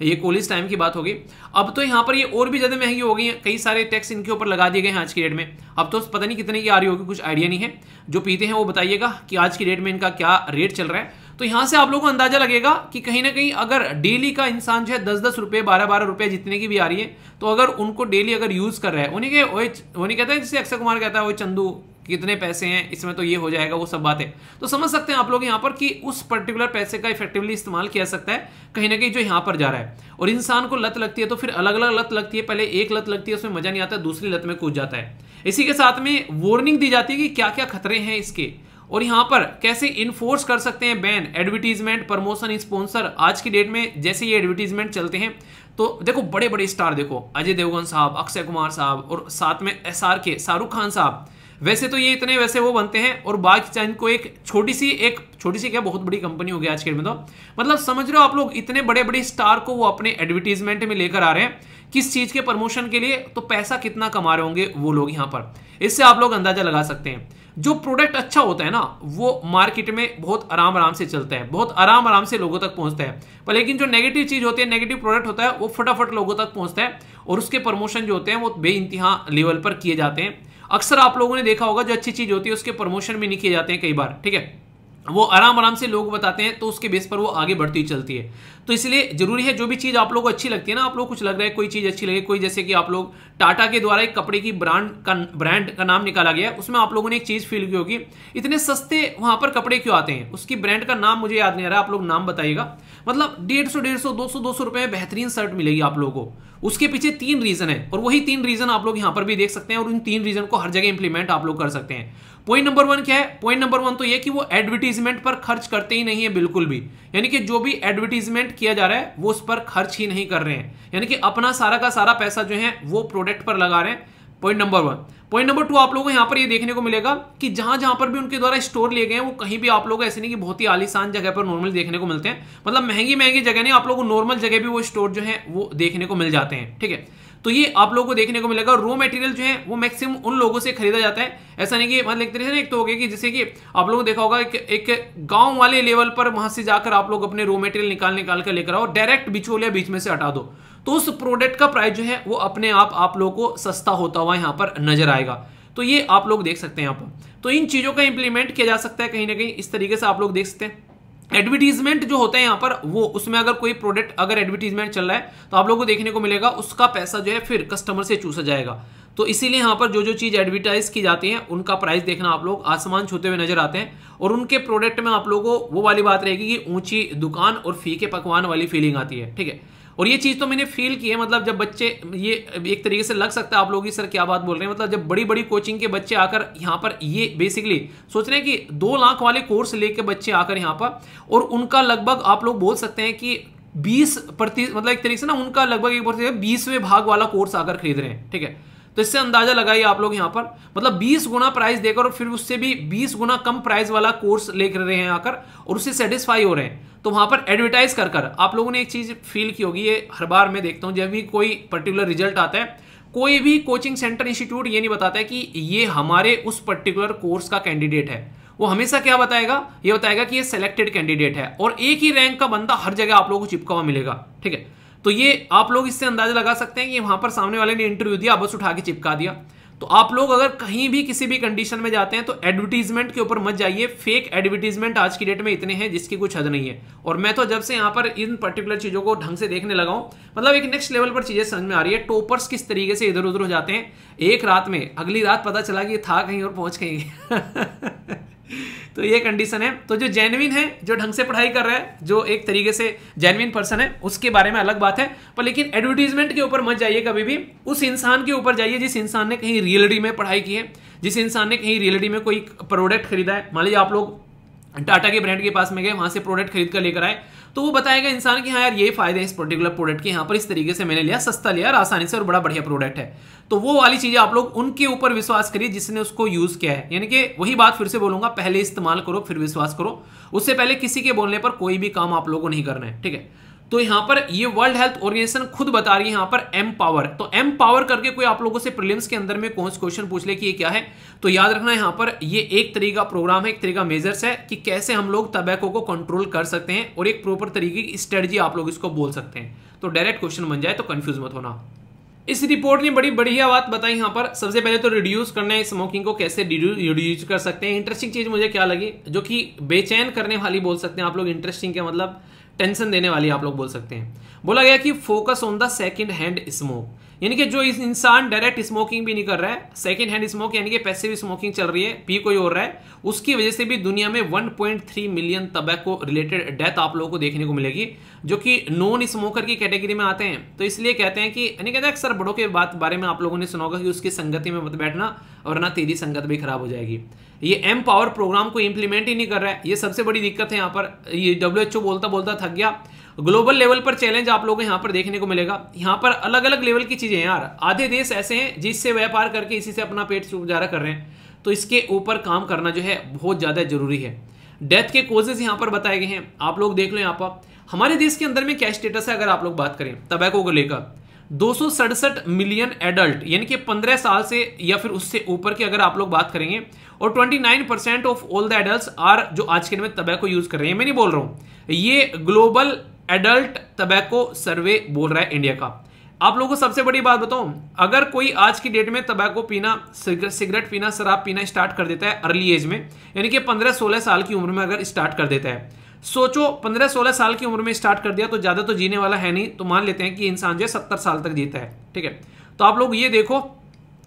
ये कोलिस टाइम की बात होगी अब तो यहाँ पर ये और भी ज़्यादा महंगी हो गई है कई सारे टैक्स इनके ऊपर लगा दिए गए हैं आज की डेट में अब तो पता नहीं कितने की आ रही होगी कुछ आइडिया नहीं है जो पीते हैं वो बताइएगा कि आज की डेट में इनका क्या रेट चल रहा है तो यहाँ से आप लोगों को अंदाजा लगेगा कि कहीं ना कहीं अगर डेली का इंसान जो है दस दस रुपये बारह बारह रुपये जितने की भी आ रही है तो अगर उनको डेली अगर यूज़ कर रहा है उन्हें के उन्हें कहता है जिसे अक्षय कुमार कहता है वो चंदू कितने पैसे हैं इसमें तो ये हो जाएगा वो सब बातें तो समझ सकते हैं आप लोग यहाँ पर कि उस पर्टिकुलर पैसे का इफेक्टिवली इस्तेमाल किया सकता है कहीं ना कहीं जो यहाँ पर जा रहा है और इंसान को लत लगती है तो फिर अलग अलग लत लगती है पहले एक लत लगती है उसमें मजा नहीं आता दूसरी लत में कूद जाता है इसी के साथ में वार्निंग दी जाती है कि क्या क्या खतरे हैं इसके और यहाँ पर कैसे इन्फोर्स कर सकते हैं बैन एडवर्टीजमेंट प्रमोशन स्पॉन्सर आज की डेट में जैसे ये एडवर्टीजमेंट चलते हैं तो देखो बड़े बड़े स्टार देखो अजय देवगन साहब अक्षय कुमार साहब और साथ में एस के शाहरुख खान साहब वैसे तो ये इतने वैसे वो बनते हैं और बाकी चाइन को एक छोटी सी एक छोटी सी क्या बहुत बड़ी कंपनी हो गई आज के में तो मतलब समझ रहे हो आप लोग इतने बड़े बड़े स्टार को वो अपने एडवर्टीजमेंट में लेकर आ रहे हैं किस चीज़ के प्रमोशन के लिए तो पैसा कितना कमा रहे होंगे वो लोग यहाँ पर इससे आप लोग अंदाजा लगा सकते हैं जो प्रोडक्ट अच्छा होता है ना वो मार्केट में बहुत आराम आराम से चलता है बहुत आराम आराम से लोगों तक पहुंचता है पर लेकिन जो नेगेटिव चीज़ होती है नेगेटिव प्रोडक्ट होता है वो फटाफट लोगों तक पहुंचता है और उसके प्रमोशन जो होते हैं वो बे लेवल पर किए जाते हैं अक्सर आप लोगों ने देखा होगा जो अच्छी चीज होती है उसके प्रमोशन भी नहीं किए जाते हैं कई बार ठीक है वो आराम आराम से लोग बताते हैं तो उसके बेस पर वो आगे बढ़ती चलती है तो इसलिए जरूरी है जो भी चीज़ आप लोगों को अच्छी लगती है ना आप लोग कुछ लग रहा है कोई चीज़ अच्छी लगे कोई जैसे कि आप लोग टाटा के द्वारा एक कपड़े की ब्रांड का ब्रांड का नाम निकाला गया है उसमें आप लोगों ने एक चीज़ फील की होगी इतने सस्ते वहां पर कपड़े क्यों आते हैं उसकी ब्रांड का नाम मुझे याद नहीं आ रहा आप लोग नाम बताइएगा मतलब डेढ़ सौ डेढ़ सौ दो सौ दो सौ रुपये में बेहतरीन शर्ट मिलेगी आप लोगों को उसके पीछे तीन रीजन है और वही तीन रीजन आप लोग यहां पर भी देख सकते हैं और उन तीन रीजन को हर जगह इंप्लीमेंट आप लोग कर सकते हैं पॉइंट नंबर वन क्या है पॉइंट नंबर वन तो ये कि वो एडवर्टीजमेंट पर खर्च करते ही नहीं है बिल्कुल भी यानी कि जो भी एडवर्टीजमेंट किया जा रहा है वो उस पर खर्च ही नहीं कर रहे हैं यानी कि अपना सारा का सारा पैसा जो है वो प्रोडक्ट पर लगा रहे हैं point number one point number two आप लोगों को यहाँ पर ये देखने को मिलेगा कि जहां जहां पर भी उनके द्वारा स्टोर लिए गए हैं वो कहीं भी आप लोग ऐसे नहीं कि बहुत ही आलिशान जगह पर नॉर्मल देखने को मिलते हैं मतलब महंगी महंगी जगह नहीं आप लोगों को नॉर्मल जगह भी वो स्टोर जो है वो देखने को मिल जाते हैं ठीक है तो ये आप लोगों को देखने को मिलेगा रॉ मटेरियल जो है वो मैक्सिमम उन लोगों से खरीदा जाता है ऐसा नहीं कि मतलब एक तरह से एक तो हो गया कि जैसे कि आप लोगों को देखा होगा एक, एक गांव वाले लेवल पर वहां से जाकर आप लोग अपने रॉ मटेरियल निकाल निकाल कर लेकर आओ डायरेक्ट बिचोलिया बीच में से हटा दो तो उस प्रोडक्ट का प्राइस जो है वो अपने आप आप लोगों को सस्ता होता हुआ यहाँ पर नजर आएगा तो ये आप लोग देख सकते हैं यहाँ पर तो इन चीज़ों का इंप्लीमेंट किया जा सकता है कहीं ना कहीं इस तरीके से आप लोग देख सकते हैं एडवर्टीजमेंट जो होता है यहाँ पर वो उसमें अगर कोई प्रोडक्ट अगर एडवर्टीजमेंट चल रहा है तो आप लोगों को देखने को मिलेगा उसका पैसा जो है फिर कस्टमर से चूसा जाएगा तो इसीलिए यहाँ पर जो जो चीज़ एडवर्टाइज की जाती है उनका प्राइस देखना आप लोग आसमान छूते हुए नजर आते हैं और उनके प्रोडक्ट में आप लोगों को वो वाली बात रहेगी कि ऊंची दुकान और फीके पकवान वाली फीलिंग आती है ठीक है और ये चीज़ तो मैंने फील की है मतलब जब बच्चे ये एक तरीके से लग सकता है आप लोग ही सर क्या बात बोल रहे हैं मतलब जब बड़ी बड़ी कोचिंग के बच्चे आकर यहाँ पर ये बेसिकली सोच रहे हैं कि दो लाख वाले कोर्स लेके बच्चे आकर यहाँ पर और उनका लगभग आप लोग बोल सकते हैं कि बीस प्रति मतलब एक तरीके से ना उनका लगभग एक बीसवें भाग वाला कोर्स आकर खरीद रहे हैं ठीक है तो इससे अंदाजा लगाइए आप लोग यहां पर मतलब 20 गुना प्राइस देकर और फिर उससे भी 20 गुना कम प्राइस वाला कोर्स ले कर रहे हैं आकर और उससे सेटिस्फाई हो रहे हैं तो वहां पर एडवर्टाइज कर कर आप लोगों ने एक चीज़ फील की होगी ये हर बार मैं देखता हूं जब भी कोई पर्टिकुलर रिजल्ट आता है कोई भी कोचिंग सेंटर इंस्टीट्यूट ये नहीं बताता है कि ये हमारे उस पर्टिकुलर कोर्स का कैंडिडेट है वो हमेशा क्या बताएगा ये बताएगा कि ये सिलेक्टेड कैंडिडेट है और एक ही रैंक का बंदा हर जगह आप लोगों को चिपका हुआ मिलेगा ठीक है तो ये आप लोग इससे अंदाजा लगा सकते हैं कि वहां पर सामने वाले ने इंटरव्यू दिया बस उठा के चिपका दिया तो आप लोग अगर कहीं भी किसी भी कंडीशन में जाते हैं तो एडवर्टीजमेंट के ऊपर मत जाइए फेक एडवर्टीजमेंट आज की डेट में इतने हैं जिसकी कुछ हद नहीं है और मैं तो जब से यहां पर इन पर्टिकुलर चीज़ों को ढंग से देखने लगा हूं मतलब एक नेक्स्ट लेवल पर चीज़ें समझ में आ रही है टोपर्स किस तरीके से इधर उधर हो जाते हैं एक रात में अगली रात पता चला कि था कहीं और पहुंच कहीं <laughs> <laughs> तो ये कंडीशन है तो जो जेनविन है जो ढंग से पढ़ाई कर रहा है जो एक तरीके से जेनविन पर्सन है उसके बारे में अलग बात है पर लेकिन एडवर्टीजमेंट के ऊपर मत जाइए कभी भी उस इंसान के ऊपर जाइए जिस इंसान ने कहीं रियलिटी में पढ़ाई की है जिस इंसान ने कहीं रियलिटी में कोई प्रोडक्ट खरीदा है मान लीजिए आप लोग टाटा के ब्रांड के पास में गए वहां से प्रोडक्ट खरीद कर लेकर आए तो वो बताएगा इंसान कि हाँ यार ये फायदे हैं इस पर्टिकुलर प्रोडक्ट के यहाँ पर इस तरीके से मैंने लिया सस्ता लिया और आसानी से और बड़ा बढ़िया प्रोडक्ट है तो वो वाली चीज़ें आप लोग उनके ऊपर विश्वास करिए जिसने उसको यूज़ किया है यानी कि वही बात फिर से बोलूँगा पहले इस्तेमाल करो फिर विश्वास करो उससे पहले किसी के बोलने पर कोई भी काम आप लोगों को नहीं करना है ठीक है तो यहां पर ये वर्ल्ड हेल्थ ऑर्गेनाइजेशन खुद बता रही है यहां पर एम पावर तो एम पावर करके कोई आप लोगों से प्रीलिम्स के अंदर में कौन से क्वेश्चन पूछ ले कि ये क्या है तो याद रखना यहां पर ये एक तरीका प्रोग्राम है एक तरीका मेजर्स है कि कैसे हम लोग तबैको को कंट्रोल कर सकते हैं और एक प्रॉपर तरीके की स्ट्रेटजी आप लोग इसको बोल सकते हैं तो डायरेक्ट क्वेश्चन बन जाए तो कंफ्यूज मत होना इस रिपोर्ट ने बड़ी बढ़िया बात बताई यहाँ पर सबसे पहले तो रिड्यूस करना है स्मोकिंग को कैसे रिड्यूस कर सकते हैं इंटरेस्टिंग चीज़ मुझे क्या लगी जो कि बेचैन करने वाली बोल सकते हैं आप लोग इंटरेस्टिंग क्या मतलब टेंशन देने वाली आप लोग बोल सकते हैं बोला गया कि focus on the second hand smoke यानी कि जो इस इंसान डायरेक्ट स्मोकिंग भी नहीं कर रहा है सेकेंड हैंड स्मोक यानी कि पैसिव स्मोकिंग चल रही है पी कोई हो रहा है उसकी वजह से भी दुनिया में 1.3 मिलियन तबैको रिलेटेड डेथ आप लोगों को देखने को मिलेगी जो कि नॉन स्मोकर की कैटेगरी में आते हैं तो इसलिए कहते हैं कि यानी कहते हैं अक्सर बड़ों के बात बारे में आप लोगों ने सुना होगा कि उसकी संगति में मत बैठना और ना तेरी संगत भी खराब हो जाएगी ये एम पावर प्रोग्राम को इम्प्लीमेंट ही नहीं कर रहा है ये सबसे बड़ी दिक्कत है यहाँ पर ये डब्ल्यू बोलता बोलता थक गया ग्लोबल लेवल पर चैलेंज आप लोगों को यहाँ पर देखने को मिलेगा यहाँ पर अलग अलग लेवल की चीज़ें यार आधे देश ऐसे हैं जिससे व्यापार करके इसी से अपना पेट गुजारा कर रहे हैं तो इसके ऊपर काम करना जो है बहुत ज़्यादा जरूरी है डेथ के कोजेज यहाँ पर बताए गए हैं आप लोग देख लो यहाँ पर हमारे देश के अंदर में क्या स्टेटस है अगर आप लोग बात करें तबैको को लेकर दो मिलियन एडल्ट यानी कि 15 साल से या फिर उससे ऊपर की अगर आप लोग बात करेंगे और 29 percent of all the adult are जो आज के दिन में तबैको यूज कर रहे हैं मैं नहीं बोल रहा हूँ ये ग्लोबल एडल्ट तबैको सर्वे बोल रहा है इंडिया का आप लोगों को सबसे बड़ी बात बताऊं अगर कोई आज की डेट में तबैको पीना सिगरेट पीना शराब पीना स्टार्ट कर देता है अर्ली एज में यानी कि 15-16 साल की उम्र में अगर स्टार्ट कर देता है सोचो 15-16 साल की उम्र में स्टार्ट कर दिया तो ज़्यादा तो जीने वाला है नहीं तो मान लेते हैं कि इंसान जो है सत्तर साल तक जीता है ठीक है तो आप लोग ये देखो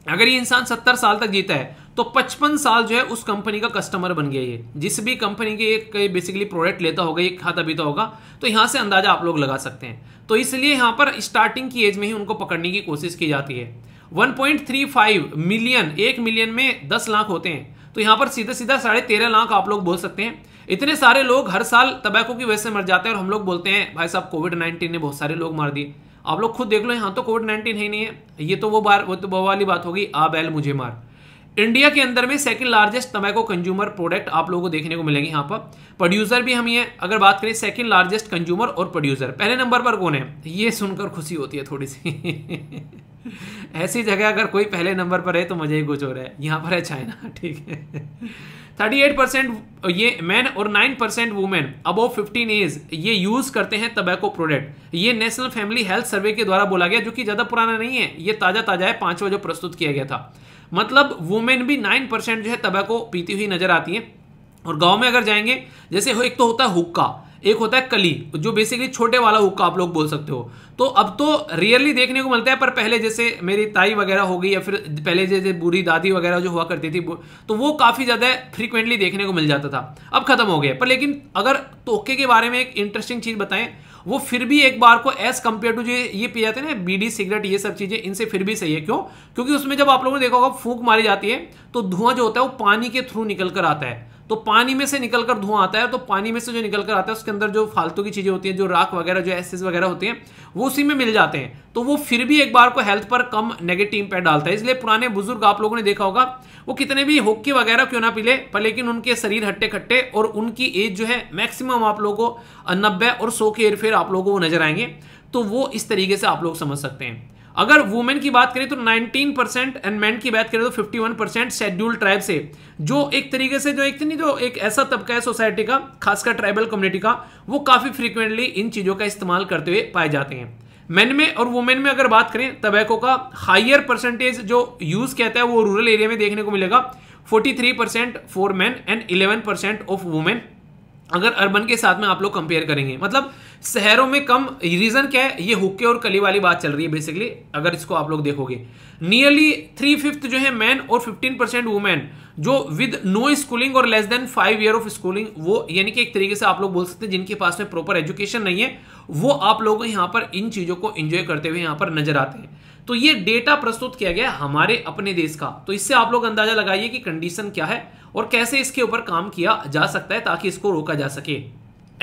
अगर ये इंसान सत्तर साल तक जीता है तो 55 साल जो है उस कंपनी का कस्टमर बन गया ये जिस भी कंपनी के एक बेसिकली प्रोडक्ट लेता होगा ये खाता पीता होगा तो यहाँ से अंदाजा आप लोग लगा सकते हैं तो इसलिए यहाँ पर स्टार्टिंग की एज में ही उनको पकड़ने की कोशिश की जाती है 1.35 मिलियन एक मिलियन में 10 लाख होते हैं तो यहाँ पर सीधा सीधा साढ़े तेरह लाख आप लोग बोल सकते हैं इतने सारे लोग हर साल तंबाकू की वजह से मर जाते हैं और हम लोग बोलते हैं भाई साहब कोविड नाइन्टीन ने बहुत सारे लोग मार दिए आप लोग खुद देख लो यहाँ तो कोविड नाइन्टीन है ही नहीं है ये तो वो बार वो तो वो वाली बात होगी आ बैल मुझे मार इंडिया के अंदर में second largest tobacco consumer product आप लोगों को देखने को मिलेंगे यहाँ पर प्रोड्यूसर भी हम ये अगर बात करें सेकंड लार्जेस्ट कंज्यूमर और प्रोड्यूसर पहले नंबर पर कौन है ये सुनकर खुशी होती है थोड़ी सी <laughs> ऐसी जगह अगर कोई पहले नंबर पर है तो मजा ही कुछ हो रहा है यहाँ पर है चाइना <laughs> ठीक है थर्टी एट परसेंट ये मैन और nine percent women above fifteen age ये यूज़ करते हैं तबैको प्रोडक्ट ये नेशनल फैमिली हेल्थ सर्वे के द्वारा बोला गया जो कि ज़्यादा पुराना नहीं है ये ताज़ा ताज़ा है पांचवा जो प्रस्तुत किया गया था मतलब वुमेन भी नाइन परसेंट जो है तबाको पीती हुई नजर आती है और गांव में अगर जाएंगे जैसे हो एक तो होता है हुक्का एक होता है कली जो बेसिकली छोटे वाला हुक्का आप लोग बोल सकते हो तो अब तो रियरली देखने को मिलता है पर पहले जैसे मेरी ताई वगैरह हो गई या फिर पहले जैसे बूढ़ी दादी वगैरह जो हुआ करती थी तो वो काफ़ी ज़्यादा फ्रीक्वेंटली देखने को मिल जाता था अब ख़त्म हो गया पर लेकिन अगर तोके के बारे में एक इंटरेस्टिंग चीज़ बताएं वो फिर भी एक बार को एज कंपेयर टू जो ये पी जाते हैं ना बीडी सिगरेट ये सब चीज़ें इनसे फिर भी सही है क्यों क्योंकि उसमें जब आप लोगों ने देखा होगा फूक मारी जाती है तो धुआं जो होता है वो पानी के थ्रू निकल कर आता है तो पानी में से निकलकर धुआं आता है तो पानी में से जो निकल कर आता है उसके अंदर जो फालतू की चीज़ें होती हैं जो राख वगैरह जो एसिस वगैरह होती हैं वो उसी में मिल जाते हैं तो वो फिर भी एक बार को हेल्थ पर कम नेगेटिव इंपैक्ट डालता है इसलिए पुराने बुजुर्ग आप लोगों ने देखा होगा वो कितने भी होक्के वगैरह क्यों ना पीले पर लेकिन उनके शरीर हट्टे खट्टे और उनकी एज जो है मैक्सिमम आप लोगों को नब्बे और सौ के एयरफेयर आप लोगों को नजर आएंगे तो वो इस तरीके से आप लोग समझ सकते हैं अगर वुमेन की बात करें तो 19 परसेंट एंड मैन की बात करें तो 51 परसेंट शेड्यूल ट्राइब से जो एक तरीके से जो एक नहीं जो एक ऐसा तबका है सोसाइटी का खासकर ट्राइबल कम्युनिटी का वो काफ़ी फ्रिक्वेंटली इन चीज़ों का इस्तेमाल करते हुए पाए जाते हैं मेन में और वुमेन में अगर बात करें तबैको का हाइयर परसेंटेज जो यूज़ कहता है वो रूरल एरिया में देखने को मिलेगा 43 percent for man and eleven percent of women अगर अर्बन के साथ में आप लोग कंपेयर करेंगे मतलब शहरों में कम रीज़न क्या है ये हुक्के और कली वाली बात चल रही है बेसिकली अगर इसको आप लोग देखोगे नियरली थ्री फिफ्थ जो है मैन और फिफ्टीन परसेंट वुमेन जो विद नो स्कूलिंग और less than five year of schooling वो यानी कि एक तरीके से आप लोग बोल सकते हैं जिनके पास में प्रॉपर एजुकेशन नहीं है वो आप लोग यहाँ पर इन चीज़ों को इंजॉय करते हुए यहाँ पर नजर आते हैं तो ये डेटा प्रस्तुत किया गया हमारे अपने देश का तो इससे आप लोग अंदाजा लगाइए कि कंडीशन क्या है और कैसे इसके ऊपर काम किया जा सकता है ताकि इसको रोका जा सके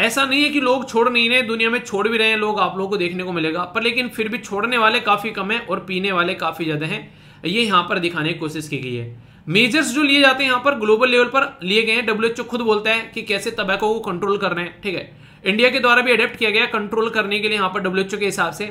ऐसा नहीं है कि लोग छोड़ नहीं रहे दुनिया में छोड़ भी रहे हैं लोग आप लोगों को देखने को मिलेगा पर लेकिन फिर भी छोड़ने वाले काफ़ी कम है और पीने वाले काफ़ी ज़्यादा हैं ये यहाँ पर दिखाने की कोशिश की गई है मेजर्स जो लिए जाते हैं यहाँ पर ग्लोबल लेवल पर लिए गए हैं डब्ल्यूएचओ खुद बोलता है कि कैसे तबैको को कंट्रोल कर रहे हैं ठीक है इंडिया के द्वारा भी अडेप्ट किया गया कंट्रोल करने के लिए यहाँ पर डब्ल्यूएचओ के हिसाब से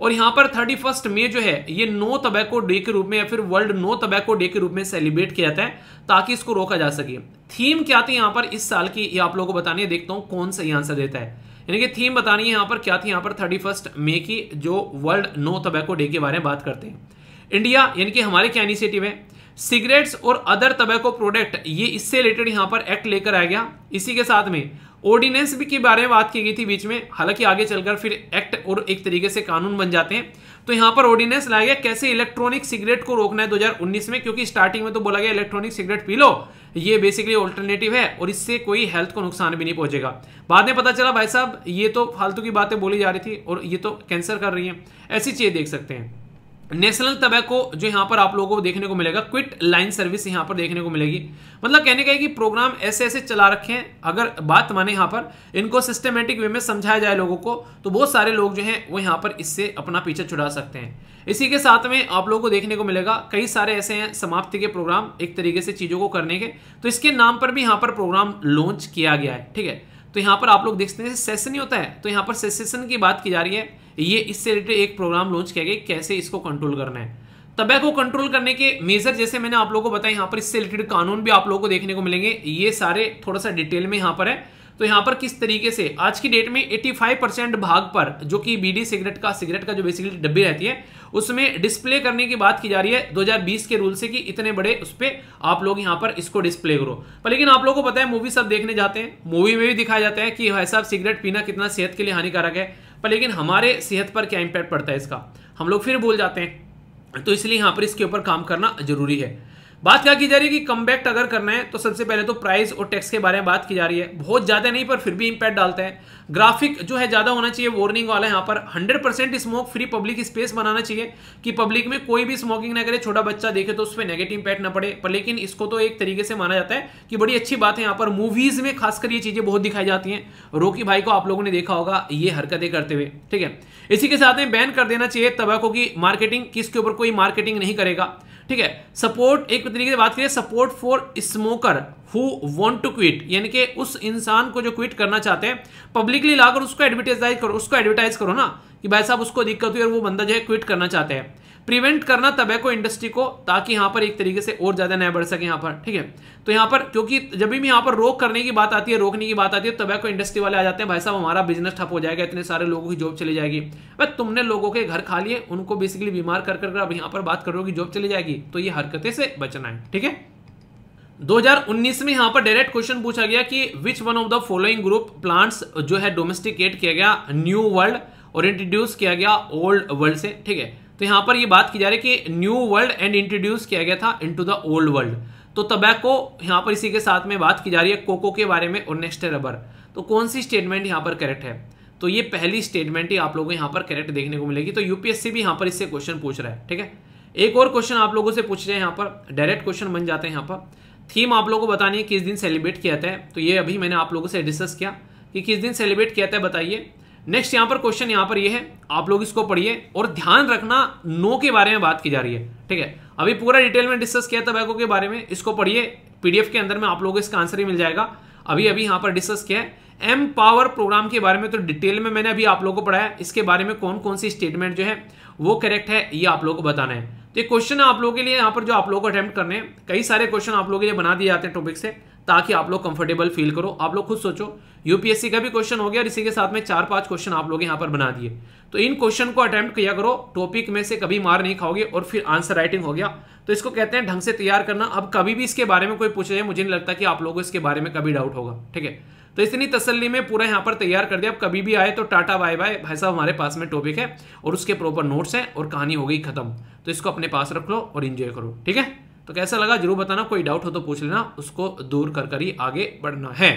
और यहां पर थर्टी फर्स्ट मे जो है ये नो तबैको डे के रूप में या फिर वर्ल्ड नो तबैको डे के रूप में सेलिब्रेट किया जाता है ताकि इसको रोका जा सके थीम क्या थी यहां पर इस साल की ये आप लोगों को बतानी है देखता हूं कौन सा आंसर देता है यानी कि थीम बतानी है यहां पर क्या थी यहां पर थर्टी फर्स्ट मे की जो वर्ल्ड नो तबैको डे के बारे में बात करते हैं इंडिया यानी कि हमारे क्या इनिशिएटिव है सिगरेट्स और अदर तबैको प्रोडक्ट ये इससे रिलेटेड यहां पर एक्ट लेकर आ गया इसी के साथ में ऑर्डिनेंस भी के बारे में बात की गई थी बीच में हालांकि आगे चलकर फिर एक्ट और एक तरीके से कानून बन जाते हैं तो यहां पर ऑर्डिनेंस लाया गया कैसे इलेक्ट्रॉनिक सिगरेट को रोकना है 2019 में क्योंकि स्टार्टिंग में तो बोला गया इलेक्ट्रॉनिक सिगरेट पी लो ये बेसिकली ऑल्टरनेटिव है और इससे कोई हेल्थ को नुकसान भी नहीं पहुंचेगा बाद में पता चला भाई साहब ये तो फालतू की बातें बोली जा रही थी और ये तो कैंसर कर रही है ऐसी चीज देख सकते हैं नेशनल तबैको जो यहाँ पर आप लोगों को देखने को मिलेगा क्विट लाइन सर्विस यहाँ पर देखने को मिलेगी मतलब कहने का है कि प्रोग्राम ऐसे ऐसे चला रखे हैं अगर बात माने यहाँ पर इनको सिस्टमेटिक वे में समझाया जाए लोगों को तो बहुत सारे लोग जो हैं वो यहाँ पर इससे अपना पीछा छुड़ा सकते हैं इसी के साथ में आप लोगों को देखने को मिलेगा कई सारे ऐसे हैं समाप्ति के प्रोग्राम एक तरीके से चीज़ों को करने के तो इसके नाम पर भी यहाँ पर प्रोग्राम लॉन्च किया गया है ठीक है तो यहाँ पर आप लोग देखते हैं सेशन ही होता है तो यहाँ पर सेशन की बात की जा रही है ये इससे रिलेटेड एक प्रोग्राम लॉन्च किया गया कैसे इसको कंट्रोल करना है तबैको कंट्रोल करने के मेजर जैसे मैंने आप लोगों को बताया यहाँ पर इससे रिलेटेड कानून भी आप लोगों को देखने को मिलेंगे ये सारे थोड़ा सा डिटेल में यहाँ पर है तो यहाँ पर किस तरीके से आज की डेट में 85 परसेंट भाग पर जो कि बीडी सिगरेट का सिगरेट का जो बेसिकली डब्बी रहती है उसमें डिस्प्ले करने की बात की जा रही है 2020 के रूल से कि इतने बड़े उस पर आप लोग यहाँ पर इसको डिस्प्ले करो पर लेकिन आप लोगों को पता है मूवी सब देखने जाते हैं मूवी में भी दिखाया जाता है कि भाई साहब सिगरेट पीना कितना सेहत के लिए हानिकारक है पर लेकिन हमारे सेहत पर क्या इम्पैक्ट पड़ता है इसका हम लोग फिर भूल जाते हैं तो इसलिए यहाँ पर इसके ऊपर काम करना जरूरी है बात क्या की जा रही है कि कम अगर करना है तो सबसे पहले तो प्राइस और टैक्स के बारे में बात की जा रही है बहुत ज़्यादा नहीं पर फिर भी इंपैक्ट डालते हैं ग्राफिक जो है ज़्यादा होना चाहिए वार्निंग वाला यहाँ पर 100 percent smoke free public space बनाना चाहिए कि पब्लिक में कोई भी स्मोकिंग ना करे छोटा बच्चा देखे तो उस पर नेगेटिव इंपैक्ट ना पड़े पर लेकिन इसको तो एक तरीके से माना जाता है कि बड़ी अच्छी बात है यहाँ पर मूवीज़ में खासकर ये चीज़ें बहुत दिखाई जाती है रोकी भाई को आप लोगों ने देखा होगा ये हरकतें करते हुए ठीक है इसी के साथ में बैन कर देना चाहिए तंबाकू की मार्केटिंग किसके ऊपर कोई मार्केटिंग नहीं करेगा ठीक है सपोर्ट एक तरीके से बात करिए support for smoker who want to quit यानी कि उस इंसान को जो क्विट करना चाहते हैं पब्लिकली लाकर उसको एडवर्टाइज करो उसको एडवर्टाइज करो ना कि भाई साहब उसको दिक्कत हुई और वो बंदा जो है क्विट करना चाहते हैं प्रिवेंट करना तबैको इंडस्ट्री को ताकि यहां पर एक तरीके से और ज़्यादा न बढ़ सके यहां पर ठीक है तो यहां पर क्योंकि जब भी यहां पर रोक करने की बात आती है रोकने की बात आती है तबैको इंडस्ट्री वाले आ जाते हैं भाई साहब हमारा बिजनेस ठप हो जाएगा इतने सारे लोगों की जॉब चली जाएगी भाई तुमने लोगों के घर खा लिए उनको बेसिकली बीमार कर कर अब यहां पर बात कर रहे कि जॉब चली जाएगी तो ये हरकते से बचना है ठीक है 2019 में यहां पर डायरेक्ट क्वेश्चन पूछा गया कि which one of the following group plants जो है डोमेस्टिकेट किया गया न्यू वर्ल्ड और इंट्रोड्यूस किया गया ओल्ड वर्ल्ड से ठीक है तो यहां पर ये बात की जा रही है कि न्यू वर्ल्ड एंड इंट्रोड्यूस किया गया था इनटू द ओल्ड वर्ल्ड तो तबैको यहां पर इसी के साथ में बात की जा रही है कोको के बारे में और नेक्स्ट रबर तो कौन सी स्टेटमेंट यहां पर करेक्ट है तो ये पहली स्टेटमेंट ही आप लोगों को यहां पर करेक्ट देखने को मिलेगी तो यूपीएससी भी यहां पर इससे क्वेश्चन पूछ रहा है ठीक है एक और क्वेश्चन आप लोगों से पूछ रहे हैं यहां पर डायरेक्ट क्वेश्चन बन जाते हैं यहाँ पर थीम आप लोगों को बतानी है किस दिन सेलिब्रेट किया जाता है तो ये अभी मैंने आप लोगों से डिस्कस किया कि किस दिन सेलिब्रेट किया जाता है बताइए नेक्स्ट यहां पर क्वेश्चन यहां पर ये यह है आप लोग इसको पढ़िए और ध्यान रखना नो के बारे में बात की जा रही है ठीक है अभी पूरा डिटेल में डिस्कस किया तबैको के बारे में इसको पढ़िए पीडीएफ के अंदर में आप लोगों को इसका आंसर ही मिल जाएगा अभी अभी यहां पर डिस्कस किया है एम पावर प्रोग्राम के बारे में तो डिटेल में मैंने अभी आप लोगों को पढ़ाया इसके बारे में कौन कौन सी स्टेटमेंट जो है वो करेक्ट है ये आप लोगों को बताना है तो ये क्वेश्चन आप लोगों के लिए यहाँ पर जो आप लोग अटेम्प्ट करने हैं कई सारे क्वेश्चन आप लोगों के लिए बना दिए जाते हैं टॉपिक से ताकि आप लोग कंफर्टेबल फील करो आप लोग खुद सोचो यूपीएससी का भी क्वेश्चन हो गया और इसी के साथ में चार पांच क्वेश्चन आप लोग यहाँ पर बना दिए तो इन क्वेश्चन को अटेम्प्ट किया करो टॉपिक में से कभी मार नहीं खाओगे और फिर आंसर राइटिंग हो गया तो इसको कहते हैं ढंग से तैयार करना अब कभी भी इसके बारे में कोई पूछे मुझे नहीं लगता कि आप लोगों इसके बारे में कभी डाउट होगा ठीक है तो इतनी तसल्ली में पूरा यहाँ पर तैयार कर दिया अब कभी भी आए तो टाटा बाय बाय भाई साहब हमारे पास में टॉपिक है और उसके प्रॉपर नोट्स हैं और कहानी हो गई खत्म तो इसको अपने पास रख लो और इन्जॉय करो ठीक है तो कैसा लगा जरूर बताना कोई डाउट हो तो पूछ लेना उसको दूर कर कर ही आगे बढ़ना है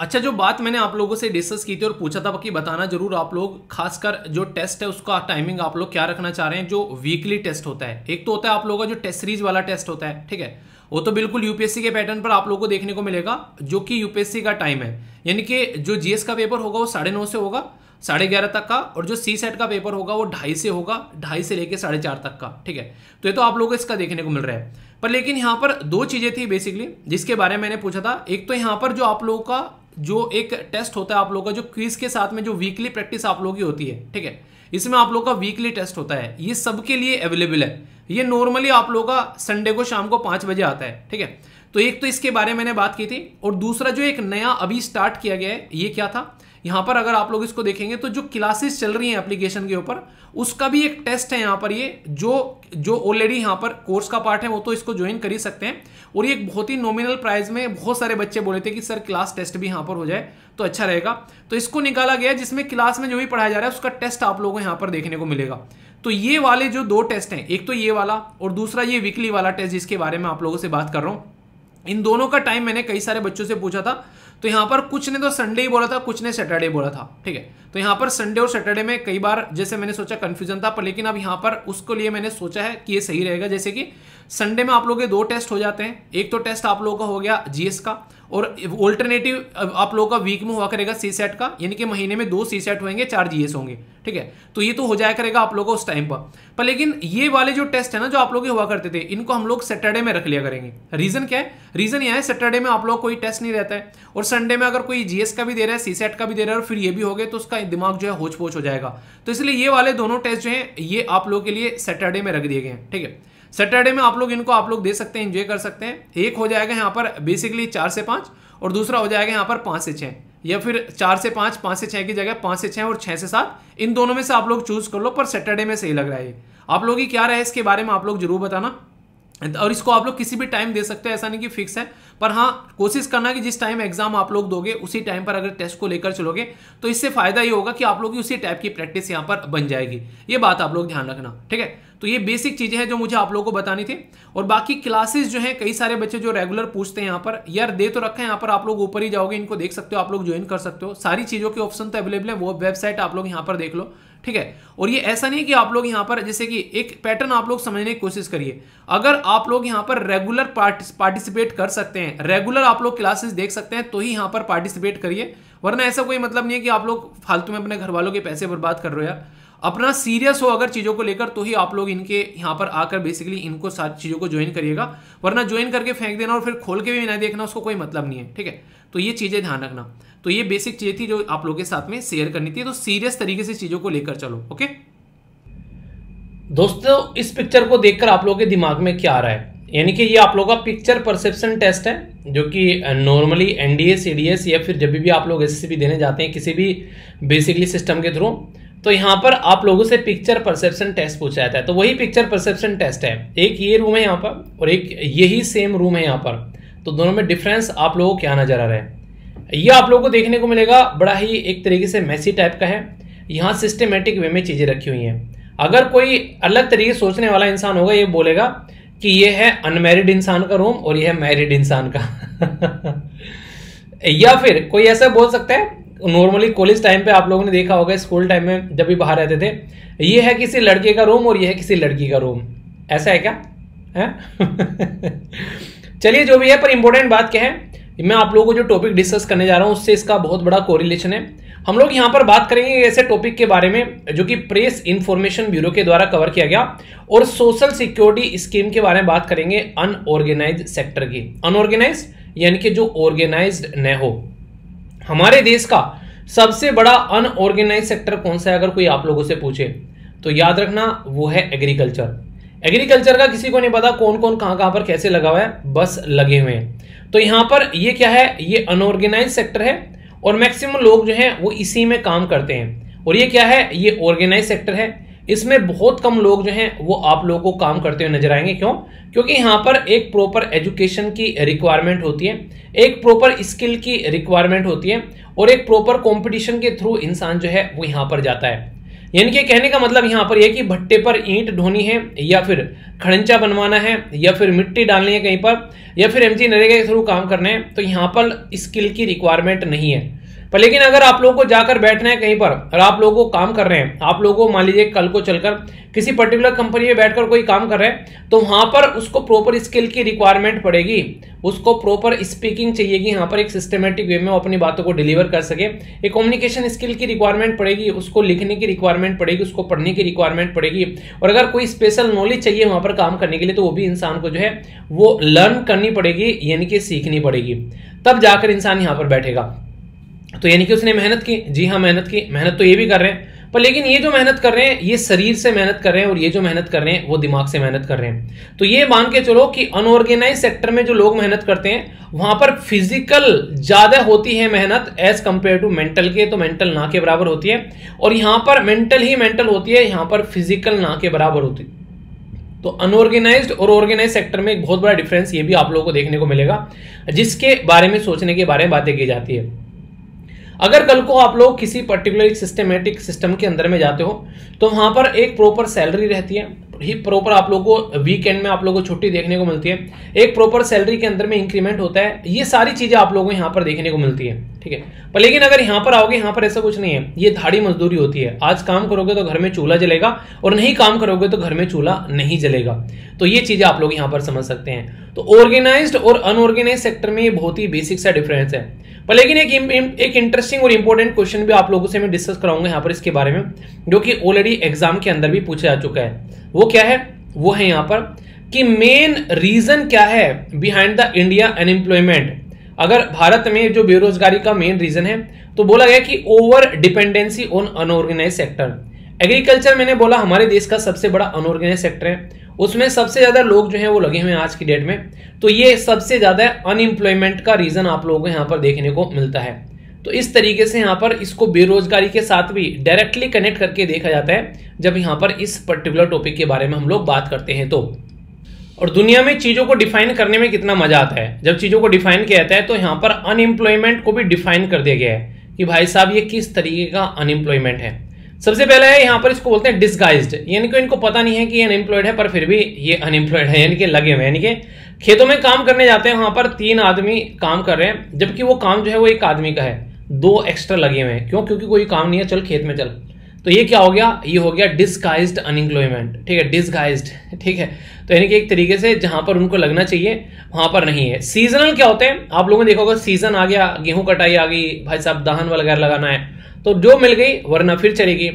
अच्छा जो बात मैंने आप लोगों से डिस्कस की थी और पूछा था बाकी बताना जरूर आप लोग खासकर जो टेस्ट है उसका टाइमिंग आप लोग क्या रखना चाह रहे हैं जो वीकली टेस्ट होता है एक तो होता है आप लोगों का जो टेस्ट सीरीज वाला टेस्ट होता है ठीक है वो तो बिल्कुल यूपीएससी के पैटर्न पर आप लोगों को देखने को मिलेगा जो कि यूपीएससी का टाइम है यानी कि जो जीएस का पेपर होगा वो साढ़े नौ से होगा साढ़े ग्यारह तक का और जो सी सेट का पेपर होगा वो ढाई से होगा ढाई से लेके साढ़े चार तक का ठीक है तो ये तो आप लोगों को इसका देखने को मिल रहा है पर लेकिन यहाँ पर दो चीज़ें थी बेसिकली जिसके बारे में मैंने पूछा था एक तो यहाँ पर जो आप लोगों का जो एक टेस्ट होता है आप लोगों का जो क्विज के साथ में जो वीकली प्रैक्टिस आप लोग की होती है ठीक है इसमें आप लोग का वीकली टेस्ट होता है ये सबके लिए अवेलेबल है ये नॉर्मली आप लोग का संडे को शाम को पांच बजे आता है ठीक है तो एक तो इसके बारे में मैंने बात की थी और दूसरा जो एक नया अभी स्टार्ट किया गया है ये क्या था यहाँ पर अगर आप लोग इसको देखेंगे तो जो क्लासेस चल रही हैं एप्लीकेशन के ऊपर उसका भी एक टेस्ट है यहाँ पर ये जो जो ऑलरेडी यहाँ पर कोर्स का पार्ट है वो तो इसको ज्वाइन कर ही सकते हैं और ये एक बहुत ही नॉमिनल प्राइस में बहुत सारे बच्चे बोले थे कि सर क्लास टेस्ट भी यहाँ पर हो जाए तो अच्छा रहेगा तो इसको निकाला गया जिसमें क्लास में जो भी पढ़ाया जा रहा है उसका टेस्ट आप लोगों को यहाँ पर देखने को मिलेगा तो ये वाले जो दो टेस्ट हैं एक तो ये वाला और दूसरा ये वीकली वाला टेस्ट जिसके बारे में आप लोगों से बात कर रहा हूँ इन दोनों का टाइम मैंने कई सारे बच्चों से पूछा था तो यहाँ पर कुछ ने तो संडे ही बोला था कुछ ने सैटरडे बोला था ठीक है तो यहाँ पर संडे और सैटरडे में कई बार जैसे मैंने सोचा कन्फ्यूजन था पर लेकिन अब यहाँ पर उसको लिए मैंने सोचा है कि ये सही रहेगा जैसे कि संडे में आप लोग के दो टेस्ट हो जाते हैं एक तो टेस्ट आप लोगों का हो गया जीएस का और ऑल्टरनेटिव आप लोगों का वीक में हुआ करेगा सी सेट का यानी कि महीने में दो सी सेट होंगे चार जीएस होंगे ठीक है तो ये तो हो जाया करेगा आप लोगों का उस टाइम पर पर लेकिन ये वाले जो टेस्ट है ना जो आप लोग हुआ करते थे इनको हम लोग सैटरडे में रख लिया करेंगे रीजन क्या है रीजन यह है सैटरडे में आप लोग कोई टेस्ट नहीं रहता है और संडे में अगर कोई जीएस का भी दे रहा है सी सेट का भी दे रहा है और फिर ये भी हो गए तो उसका दिमाग जो है होच पोच हो जाएगा तो इसलिए ये वाले दोनों टेस्ट जो है ये आप लोग के लिए सैटरडे में रख दिए गए ठीक है सैटरडे में आप लोग इनको आप लोग दे सकते हैं इंजॉय कर सकते हैं एक हो जाएगा यहाँ पर बेसिकली चार से पाँच और दूसरा हो जाएगा यहाँ पर पाँच से छः या फिर चार से पाँच पाँच से छः की जगह पाँच से छः और छः से सात इन दोनों में से आप लोग चूज़ कर लो पर सैटरडे में सही लग रहा है आप लोग की क्या रहे इसके बारे में आप लोग जरूर बताना और इसको आप लोग किसी भी टाइम दे सकते हैं ऐसा नहीं कि फिक्स है पर हाँ कोशिश करना कि जिस टाइम एग्जाम आप लोग दोगे उसी टाइम पर अगर टेस्ट को लेकर चलोगे तो इससे फायदा ये होगा कि आप लोग की उसी टाइप की प्रैक्टिस यहाँ पर बन जाएगी ये बात आप लोग ध्यान रखना ठीक है तो ये बेसिक चीज़ें हैं जो मुझे आप लोगों को बतानी थी और बाकी क्लासेस जो हैं कई सारे बच्चे जो रेगुलर पूछते हैं यहाँ पर यार दे तो रखा है यहाँ पर आप लोग ऊपर ही जाओगे इनको देख सकते हो आप लोग ज्वाइन कर सकते हो सारी चीज़ों के ऑप्शन तो अवेलेबल है वो वेबसाइट आप लोग यहाँ पर देख लो ठीक है और ये ऐसा नहीं कि आप लोग यहाँ पर जैसे कि एक पैटर्न आप लोग समझने की कोशिश करिए अगर आप लोग यहाँ पर रेगुलर पार्टिसिपेट कर सकते हैं रेगुलर आप लोग क्लासेस देख सकते हैं तो ही यहाँ पर पार्टिसिपेट करिए वरना ऐसा कोई मतलब नहीं है कि आप लोग फालतू में अपने घर वालों के पैसे बर्बाद कर रहे हो यार अपना सीरियस हो अगर चीज़ों को लेकर तो ही आप लोग इनके यहाँ पर आकर बेसिकली इनको सारी चीज़ों को ज्वाइन करिएगा वरना ज्वाइन करके फेंक देना और फिर खोल के भी ना देखना उसको कोई मतलब नहीं है ठीक है तो ये चीज़ें ध्यान रखना तो ये बेसिक चीज थी जो आप लोग के साथ में शेयर करनी थी तो सीरियस तरीके से चीज़ों को लेकर चलो ओके दोस्तों इस पिक्चर को देखकर आप लोगों के दिमाग में क्या आ रहा है यानी कि ये आप लोगों का पिक्चर परसेप्शन टेस्ट है जो कि नॉर्मली एनडीए सीडीएस या फिर जब भी आप लोग एस देने जाते हैं किसी भी बेसिकली सिस्टम के थ्रू तो यहाँ पर आप लोगों से पिक्चर परसेप्शन टेस्ट पूछा जाता है तो वही पिक्चर परसेप्शन टेस्ट है एक ये रूम है यहाँ पर और एक यही सेम रूम है यहाँ पर तो दोनों में डिफरेंस आप लोगों को क्या नज़र आ रहा है ये आप लोगों को देखने को मिलेगा बड़ा ही एक तरीके से मैसी टाइप का है यहाँ सिस्टमेटिक वे में चीज़ें रखी हुई हैं अगर कोई अलग तरीके सोचने वाला इंसान होगा ये बोलेगा कि ये है अनमेरिड इंसान का रूम और यह है मैरिड इंसान का <laughs> या फिर कोई ऐसा बोल सकता है नॉर्मली कॉलेज टाइम पे आप लोगों ने देखा होगा स्कूल टाइम में जब भी बाहर रहते थे ये है किसी लड़के का रूम और ये है किसी लड़की का रूम ऐसा है क्या <laughs> चलिए जो भी है पर इंपॉर्टेंट बात क्या है मैं आप लोगों को जो टॉपिक डिस्कस करने जा रहा हूँ उससे इसका बहुत बड़ा कोरिलेशन है हम लोग यहाँ पर बात करेंगे ऐसे टॉपिक के बारे में जो कि प्रेस इंफॉर्मेशन ब्यूरो के द्वारा कवर किया गया और सोशल सिक्योरिटी स्कीम के बारे में बात करेंगे अनऑर्गेनाइज सेक्टर की अनऑर्गेनाइज यानी कि जो ऑर्गेनाइज न हो हमारे देश का सबसे बड़ा अनऑर्गेनाइज सेक्टर कौन सा है अगर कोई आप लोगों से पूछे तो याद रखना वो है एग्रीकल्चर एग्रीकल्चर का किसी को नहीं पता कौन कौन कहां कहां पर कैसे लगा हुआ है बस लगे हुए हैं तो यहां पर ये क्या है ये अनऑर्गेनाइज सेक्टर है और मैक्सिमम लोग जो है वो इसी में काम करते हैं और ये क्या है ये ऑर्गेनाइज सेक्टर है इसमें बहुत कम लोग जो हैं वो आप लोगों को काम करते हुए नजर आएंगे क्यों क्योंकि यहाँ पर एक प्रॉपर एजुकेशन की रिक्वायरमेंट होती है एक प्रॉपर स्किल की रिक्वायरमेंट होती है और एक प्रॉपर कॉम्पिटिशन के थ्रू इंसान जो है वो यहाँ पर जाता है यानी कि कहने का मतलब यहाँ पर यह कि भट्टे पर ईंट ढोनी है या फिर खड़ंचा बनवाना है या फिर मिट्टी डालनी है कहीं पर या फिर एम जी नरेगा के थ्रू काम करना है तो यहाँ पर स्किल की रिक्वायरमेंट नहीं है पर लेकिन अगर आप लोगों को जाकर बैठना है कहीं पर और आप लोगों को काम कर रहे हैं आप लोगों को मान लीजिए कल को चलकर किसी पर्टिकुलर कंपनी में बैठकर कोई काम कर रहे हैं तो वहां पर उसको प्रॉपर स्किल की रिक्वायरमेंट पड़ेगी उसको प्रॉपर स्पीकिंग चाहिए कि यहाँ पर एक सिस्टमेटिक वे में अपनी बातों को डिलीवर कर सके एक कम्युनिकेशन स्किल की रिक्वायरमेंट पड़ेगी उसको लिखने की रिक्वायरमेंट पड़ेगी उसको पढ़ने की रिक्वायरमेंट पड़ेगी और अगर कोई स्पेशल नॉलेज चाहिए वहां पर काम करने के लिए तो वो भी इंसान को जो है वो लर्न करनी पड़ेगी यानी कि सीखनी पड़ेगी तब जाकर इंसान यहाँ पर बैठेगा तो यानी कि उसने मेहनत की जी हाँ मेहनत की मेहनत तो ये भी कर रहे हैं पर लेकिन ये जो मेहनत कर रहे हैं ये शरीर से मेहनत कर रहे हैं और ये जो मेहनत कर रहे हैं वो दिमाग से मेहनत कर रहे हैं तो ये मान के चलो कि अनऑर्गेनाइज सेक्टर में जो लोग मेहनत करते हैं वहां पर फिजिकल ज्यादा होती है मेहनत एज कंपेयर टू मेंटल के तो मेंटल ना के बराबर होती है और यहां पर मेंटल ही मेंटल होती है यहां पर फिजिकल ना के बराबर होती है तो अनऑर्गेनाइज और ऑर्गेनाइज सेक्टर में एक बहुत बड़ा डिफरेंस ये भी आप लोगों को देखने को मिलेगा जिसके बारे में सोचने के बारे में बातें की जाती है अगर कल को आप लोग किसी पर्टिकुलर सिस्टमेटिक सिस्टम के अंदर में जाते हो तो वहाँ पर एक प्रॉपर सैलरी रहती है ही प्रॉपर आप लोगों को वीकेंड में आप लोगों को छुट्टी देखने को मिलती है एक प्रॉपर सैलरी के अंदर में इंक्रीमेंट होता है ये सारी चीज़ें आप लोगों को यहाँ पर देखने को मिलती है ठीक है पर लेकिन अगर यहाँ पर आओगे यहाँ पर ऐसा कुछ नहीं है ये धाड़ी मजदूरी होती है आज काम करोगे तो घर में चूल्हा जलेगा और नहीं काम करोगे तो घर में चूल्हा नहीं जलेगा तो ये चीज़ें आप लोग यहाँ पर समझ सकते हैं तो ऑर्गेनाइज और अनऑर्गेनाइज सेक्टर में ये बहुत ही बेसिक सा डिफरेंस है पर लेकिन एक एक इंटरेस्टिंग और इंपॉर्टेंट क्वेश्चन भी आप लोगों से मैं डिस्कस कराऊंगा यहाँ पर इसके बारे में जो कि ऑलरेडी एग्जाम के अंदर भी पूछा जा चुका है वो क्या है वो है यहां पर कि मेन रीजन क्या है बिहाइंड द इंडिया अनएम्प्लॉयमेंट अगर भारत में जो बेरोजगारी का मेन रीजन है तो बोला गया कि over dependency on unorganised sector agriculture मैंने बोला हमारे देश का सबसे बड़ा अनऑर्गेनाइज सेक्टर है उसमें सबसे ज्यादा लोग जो है वो लगे हुए हैं आज की डेट में तो ये सबसे ज्यादा अनएम्प्लॉयमेंट का रीजन आप लोगों को यहां पर देखने को मिलता है तो इस तरीके से यहाँ पर इसको बेरोजगारी के साथ भी डायरेक्टली कनेक्ट करके देखा जाता है जब यहाँ पर इस पर्टिकुलर टॉपिक के बारे में हम लोग बात करते हैं तो और दुनिया में चीज़ों को डिफाइन करने में कितना मजा आता है जब चीज़ों को डिफाइन किया जाता है तो यहाँ पर अनएम्प्लॉयमेंट को भी डिफाइन कर दिया गया है कि भाई साहब ये किस तरीके का अनएम्प्लॉयमेंट है सबसे पहले है यहाँ पर इसको बोलते हैं डिस्गाइज यानी कि इनको पता नहीं है कि ये अनएम्प्लॉयड है पर फिर भी ये अनएम्प्लॉयड है यानी कि लगे हुए यानी कि खेतों में काम करने जाते हैं वहां पर तीन आदमी काम कर रहे हैं जबकि वो काम जो है वो एक आदमी का है दो एक्स्ट्रा लगे हुए हैं क्यों क्योंकि कोई काम नहीं है चल खेत में चल तो ये क्या हो गया ये हो गया डिस्काइज अनएम्प्लॉयमेंट ठीक है डिसगाइज्ड ठीक है तो यानी कि एक तरीके से जहां पर उनको लगना चाहिए वहां पर नहीं है सीजनल क्या होते हैं आप लोगों ने देखा होगा सीजन आ गया गेहूं कटाई आ गई भाई साहब दहन वगैरह लगाना है तो जो मिल गई वरना फिर चलेगी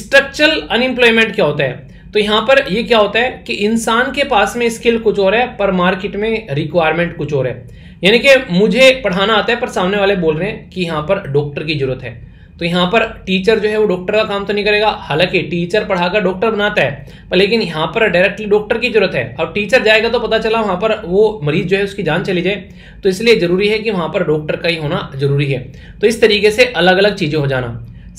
स्ट्रक्चरल अनएम्प्लॉयमेंट क्या होता है तो यहां पर ये क्या होता है कि इंसान के पास में स्किल कुछ और है पर मार्केट में रिक्वायरमेंट कुछ और है यानी कि मुझे पढ़ाना आता है पर सामने वाले बोल रहे हैं कि यहाँ पर डॉक्टर की जरूरत है तो यहाँ पर टीचर जो है वो डॉक्टर का काम तो नहीं करेगा हालांकि टीचर पढ़ाकर डॉक्टर बनाता है पर लेकिन यहाँ पर डायरेक्टली डॉक्टर की जरूरत है अब टीचर जाएगा तो पता चला वहाँ पर वो मरीज जो है उसकी जान चली जाए तो इसलिए जरूरी है कि वहाँ पर डॉक्टर का ही होना जरूरी है तो इस तरीके से अलग अलग चीज़ें हो जाना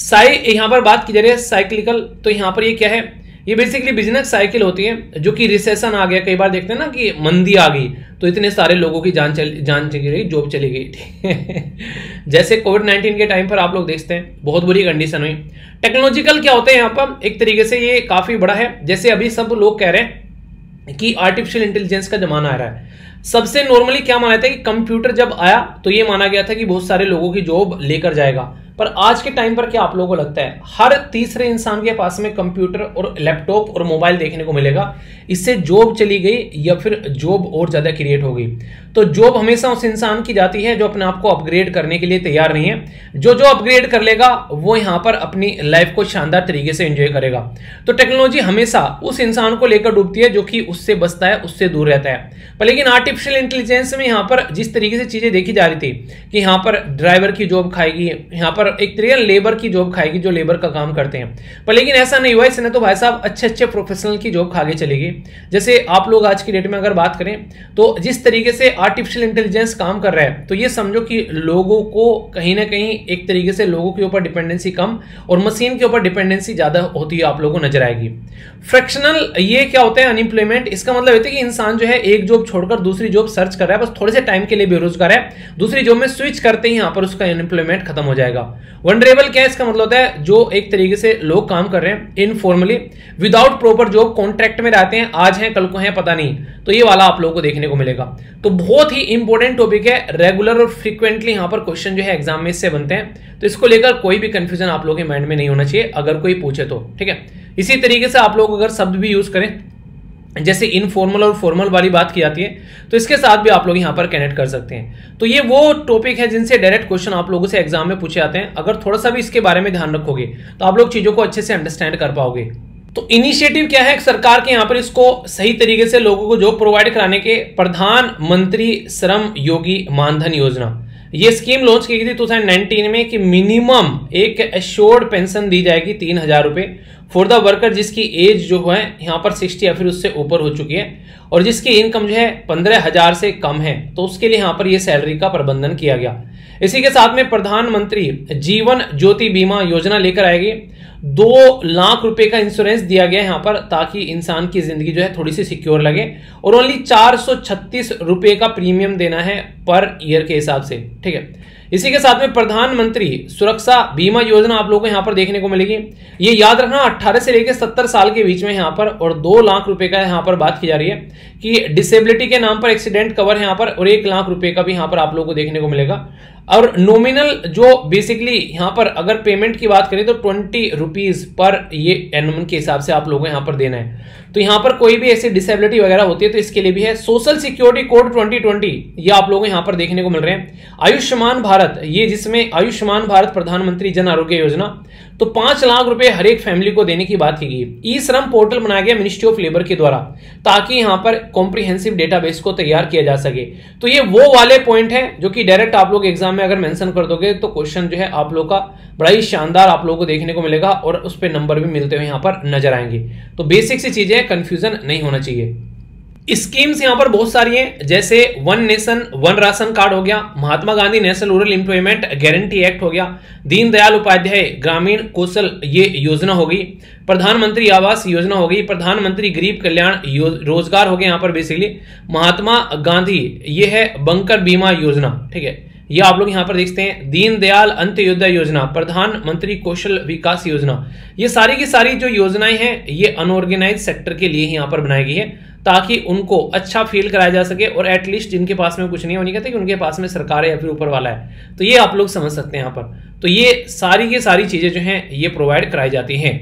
साई यहाँ पर बात की जा रही है साइक्लिकल तो यहाँ पर ये क्या है ये बेसिकली बिजनेस साइकिल होती है जो कि रिसेशन आ गया कई बार देखते हैं ना कि मंदी आ गई तो इतने सारे लोगों की जान चल जान चली गई जॉब चली गई थी <laughs> जैसे कोविड नाइन्टीन के टाइम पर आप लोग देखते हैं बहुत बुरी कंडीशन हुई टेक्नोलॉजिकल क्या होते हैं यहाँ पर एक तरीके से ये काफ़ी बड़ा है जैसे अभी सब लोग कह रहे हैं कि आर्टिफिशियल इंटेलिजेंस का जमाना आ रहा है सबसे नॉर्मली क्या माना जाता है कि कंप्यूटर जब आया तो ये माना गया था कि बहुत सारे लोगों की जॉब लेकर जाएगा पर आज के टाइम पर क्या आप लोगों को लगता है हर तीसरे इंसान के पास में कंप्यूटर और लैपटॉप और मोबाइल देखने को मिलेगा इससे जॉब चली गई या फिर जॉब और ज़्यादा क्रिएट हो गई तो जॉब हमेशा उस इंसान की जाती है जो अपने आप को अपग्रेड करने के लिए तैयार नहीं है जो जो अपग्रेड कर लेगा वो यहां पर अपनी लाइफ को शानदार तरीके से एंजॉय करेगा तो टेक्नोलॉजी हमेशा उस इंसान को लेकर डूबती है जो कि उससे बसता है उससे दूर रहता है पर लेकिन आर्टिफिशियल इंटेलिजेंस में यहां पर जिस तरीके से चीज़ें देखी जा रही थी कि यहां पर ड्राइवर की जॉब खाएगी यहां पर पर एक रियल लेबर की जॉब खाएगी जो लेबर का काम करते हैं पर लेकिन ऐसा नहीं हुआ इसने तो भाई साहब अच्छे अच्छे प्रोफेशनल की जॉब खा के चलेगी जैसे आप लोग आज की डेट में अगर बात करें तो जिस तरीके से आर्टिफिशियल इंटेलिजेंस काम कर रहा है तो ये समझो कि लोगों को कहीं ना कहीं एक तरीके से लोगों के ऊपर डिपेंडेंसी कम और मशीन के ऊपर डिपेंडेंसी ज़्यादा होती है आप लोगों को नजर आएगी फ्रैक्शनल ये क्या होता है अनएम्प्लॉयमेंट इसका मतलब होता है कि इंसान जो है एक जॉब छोड़कर दूसरी जॉब सर्च कर रहा है बस थोड़े से टाइम के लिए बेरोजगार है दूसरी जॉब में स्विच करते ही यहां पर उसका अनएम्प्लॉयमेंट खत्म हो जाएगा वनरेबल क्या है इसका मतलब होता है जो एक तरीके से लोग काम कर रहे हैं informally without proper job contract में रहते हैं आज हैं कल को हैं पता नहीं तो ये वाला आप लोगों को देखने को मिलेगा तो बहुत ही इंपॉर्टेंट टॉपिक है रेगुलर और फ्रीक्वेंटली यहाँ पर क्वेश्चन जो है एग्जाम में इससे बनते हैं तो इसको लेकर कोई भी कंफ्यूजन आप लोगों के माइंड में नहीं होना चाहिए अगर कोई पूछे तो ठीक है इसी तरीके से आप लोग अगर शब्द भी यूज करें जैसे इनफॉर्मल और फॉर्मल वाली बात की जाती है तो इसके साथ भी आप लोग यहाँ पर कनेक्ट कर सकते हैं तो ये वो टॉपिक है जिनसे डायरेक्ट क्वेश्चन आप लोगों से एग्जाम में पूछे जाते हैं अगर थोड़ा सा भी इसके बारे में ध्यान रखोगे तो आप लोग चीज़ों को अच्छे से अंडरस्टैंड कर पाओगे तो इनिशिएटिव क्या है सरकार के यहाँ पर इसको सही तरीके से लोगों को जॉब प्रोवाइड कराने के प्रधानमंत्री श्रम योगी मानधन योजना ये स्कीम लॉन्च की गई थी 2019 में कि मिनिमम एक एश्योर्ड पेंशन दी जाएगी तीन हजार रुपए फॉर द वर्कर जिसकी एज जो है यहाँ पर 60 या फिर उससे ऊपर हो चुकी है और जिसकी इनकम जो है पंद्रह हजार से कम है तो उसके लिए यहाँ पर यह सैलरी का प्रबंधन किया गया इसी के साथ में प्रधानमंत्री जीवन ज्योति बीमा योजना लेकर आएगी दो लाख रुपए का इंश्योरेंस दिया गया है यहां पर ताकि इंसान की जिंदगी जो है थोड़ी सी सिक्योर लगे और ओनली चार सौ छत्तीस रुपए का प्रीमियम देना है पर ईयर के हिसाब से ठीक है इसी के साथ में प्रधानमंत्री सुरक्षा बीमा योजना आप लोगों को यहाँ पर देखने को मिलेगी ये याद रखना 18 से लेकर 70 साल के बीच में यहाँ पर और दो लाख रुपए का यहाँ पर बात की जा रही है कि डिसेबिलिटी के नाम पर एक्सीडेंट कवर है यहाँ पर और एक लाख रुपए का भी यहाँ पर आप लोगों को देखने को मिलेगा और नोमिनल जो बेसिकली यहाँ पर अगर पेमेंट की बात करें तो ट्वेंटी रुपीज पर ये एनमन के हिसाब से आप लोगों को यहाँ पर देना है तो यहाँ पर कोई भी ऐसी डिसेबिलिटी वगैरह होती है तो इसके लिए भी है सोशल सिक्योरिटी कोड ट्वेंटी ये आप लोगों को यहाँ पर देखने को मिल रहे हैं आयुष्मान भारत भारत ये जिसमें आयुष्मान भारत प्रधानमंत्री जन आरोग्य योजना तो पांच लाख रुपए हर एक फैमिली को देने की बात की गई ई श्रम पोर्टल बनाया गया मिनिस्ट्री ऑफ लेबर के द्वारा ताकि यहां पर कॉम्प्रिहेंसिव डेटाबेस को तैयार किया जा सके तो ये वो वाले पॉइंट है जो कि डायरेक्ट आप लोग एग्जाम में अगर मेंशन कर दोगे तो क्वेश्चन जो है आप लोग का बड़ा ही शानदार आप लोगों को देखने को मिलेगा और उस पर नंबर भी मिलते हुए यहां पर नजर आएंगे तो बेसिक सी चीजें कंफ्यूजन नहीं होना चाहिए स्कीम्स यहां पर बहुत सारी हैं जैसे one nation one ration card हो गया Mahatma Gandhi national rural employment guarantee act हो गया दीनदयाल उपाध्याय ग्रामीण कौशल ये योजना होगी प्रधानमंत्री आवास योजना होगी प्रधानमंत्री गरीब कल्याण रोजगार हो गया यहाँ पर बेसिकली महात्मा गांधी ये है बंकर बीमा योजना ठीक है ये आप लोग यहाँ पर देखते हैं दीनदयाल अंत्योदय योजना प्रधानमंत्री कौशल विकास योजना ये सारी की सारी जो योजनाएं हैं ये अनऑर्गेनाइज सेक्टर के लिए यहाँ पर बनाई गई है ताकि उनको अच्छा फील कराया जा सके और एटलीस्ट जिनके पास में कुछ नहीं होनी कहते कि उनके पास में सरकार है या फिर ऊपर वाला है तो ये आप लोग समझ सकते हैं यहाँ पर तो ये सारी की सारी चीज़ें जो हैं ये प्रोवाइड कराई जाती हैं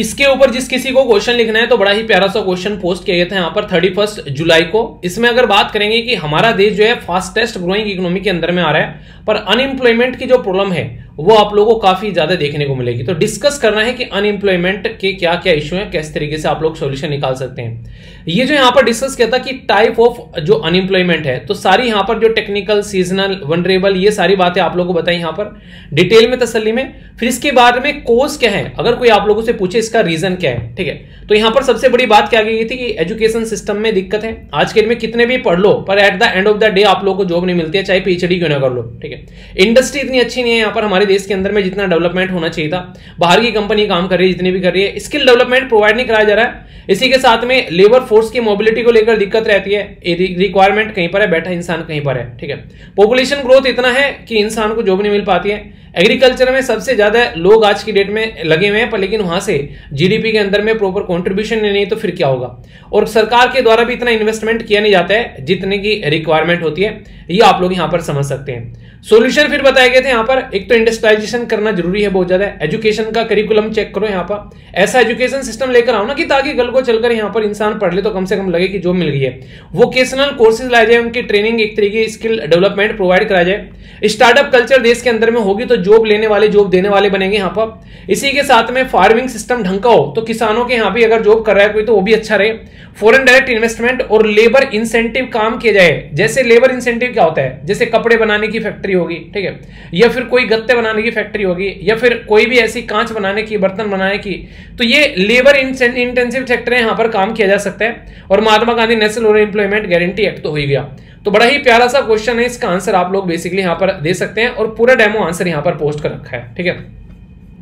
इसके ऊपर जिस किसी को क्वेश्चन लिखना है तो बड़ा ही प्यारा सा क्वेश्चन पोस्ट किया गया था यहाँ पर थर्टी फर्स्ट जुलाई को इसमें अगर बात करेंगे कि हमारा देश जो है फास्टेस्ट ग्रोइंग इकोनॉमी के अंदर में आ रहा है पर अनएम्प्लॉयमेंट की जो प्रॉब्लम है वो आप लोगों को काफी ज्यादा देखने को मिलेगी तो डिस्कस करना है कि अनएम्प्लॉयमेंट के क्या क्या इश्यू हैं किस तरीके से आप लोग सॉल्यूशन निकाल सकते हैं ये जो यहाँ पर डिस्कस किया था कि टाइप ऑफ जो अनएम्प्लॉयमेंट है तो सारी यहाँ पर जो टेक्निकल सीजनल वनरेबल ये सारी बातें आप लोगों को बताई यहाँ पर डिटेल में तसली में फिर इसके बाद में कोर्स क्या है अगर कोई आप लोगों से पूछे इसका रीजन क्या है ठीक है तो यहाँ पर सबसे बड़ी बात क्या गई थी कि एजुकेशन सिस्टम में दिक्कत है आज के डेट में कितने भी पढ़ लो पर at the end of the day आप लोगों को जॉब नहीं मिलती है चाहे पीएचडी क्यों ना कर लो ठीक है इंडस्ट्री इतनी अच्छी नहीं है यहाँ पर हमारे देश के अंदर में जितना डेवलपमेंट होना चाहिए था बाहर की कंपनी काम कर रही है जितनी भी कर रही है स्किल डेवलपमेंट प्रोवाइड नहीं कराया जा रहा है इसी के साथ में लेबर फोर्स की मोबिलिटी को लेकर दिक्कत रहती है रिक्वायरमेंट कहीं पर है बैठा इंसान कहीं पर है ठीक है पॉपुलेशन ग्रोथ इतना है कि इंसान को जॉब नहीं मिल पाती है एग्रीकल्चर में सबसे ज्यादा लोग आज की डेट में लगे हुए हैं पर लेकिन वहां से जीडीपी के अंदर में प्रॉपर कंट्रीब्यूशन नहीं तो फिर क्या होगा और सरकार के द्वारा भी इतना इन्वेस्टमेंट किया नहीं जाता है जितने की रिक्वायरमेंट होती है ये आप लोग यहां पर समझ सकते हैं सोल्यूशन फिर बताए गए थे यहाँ पर एक तो इंडस्ट्राइजेशन करना जरूरी है बहुत ज्यादा एजुकेशन का करिकुलम चेक करो यहाँ पर ऐसा एजुकेशन सिस्टम लेकर आओ ना कि ताकि गल को चलकर यहाँ पर इंसान पढ़ ले तो कम से कम लगे कि जॉब मिल गई है वोकेशनल कोर्सेज लाए जाए उनकी ट्रेनिंग एक तरीके स्किल डेवलपमेंट प्रोवाइड कराया जाए स्टार्टअप कल्चर देश के अंदर में होगी तो जॉब लेने वाले जॉब देने वाले बनेंगे यहाँ पर इसी के साथ में फार्मिंग सिस्टम ढंग का हो तो किसानों के यहाँ भी अगर जॉब कर रहा है कोई तो वो भी अच्छा रहे फॉरन डायरेक्ट इन्वेस्टमेंट और लेबर इंसेंटिव काम किया जाए जैसे लेबर इंसेंटिव क्या होता है जैसे कपड़े बनाने की फैक्ट्री फैक्ट्री होगी ठीक है या फिर कोई गत्ते बनाने की फैक्ट्री होगी या फिर कोई भी ऐसी कांच बनाने की बर्तन बनाने की तो ये लेबर इंटेंसिव सेक्टर है यहाँ पर काम किया जा सकता है और Mahatma Gandhi national rural employment guarantee act तो हो गया तो बड़ा ही प्यारा सा क्वेश्चन है इसका आंसर आप लोग बेसिकली यहाँ पर दे सकते हैं और पूरा डेमो आंसर यहाँ पर पोस्ट कर रखा है ठीक है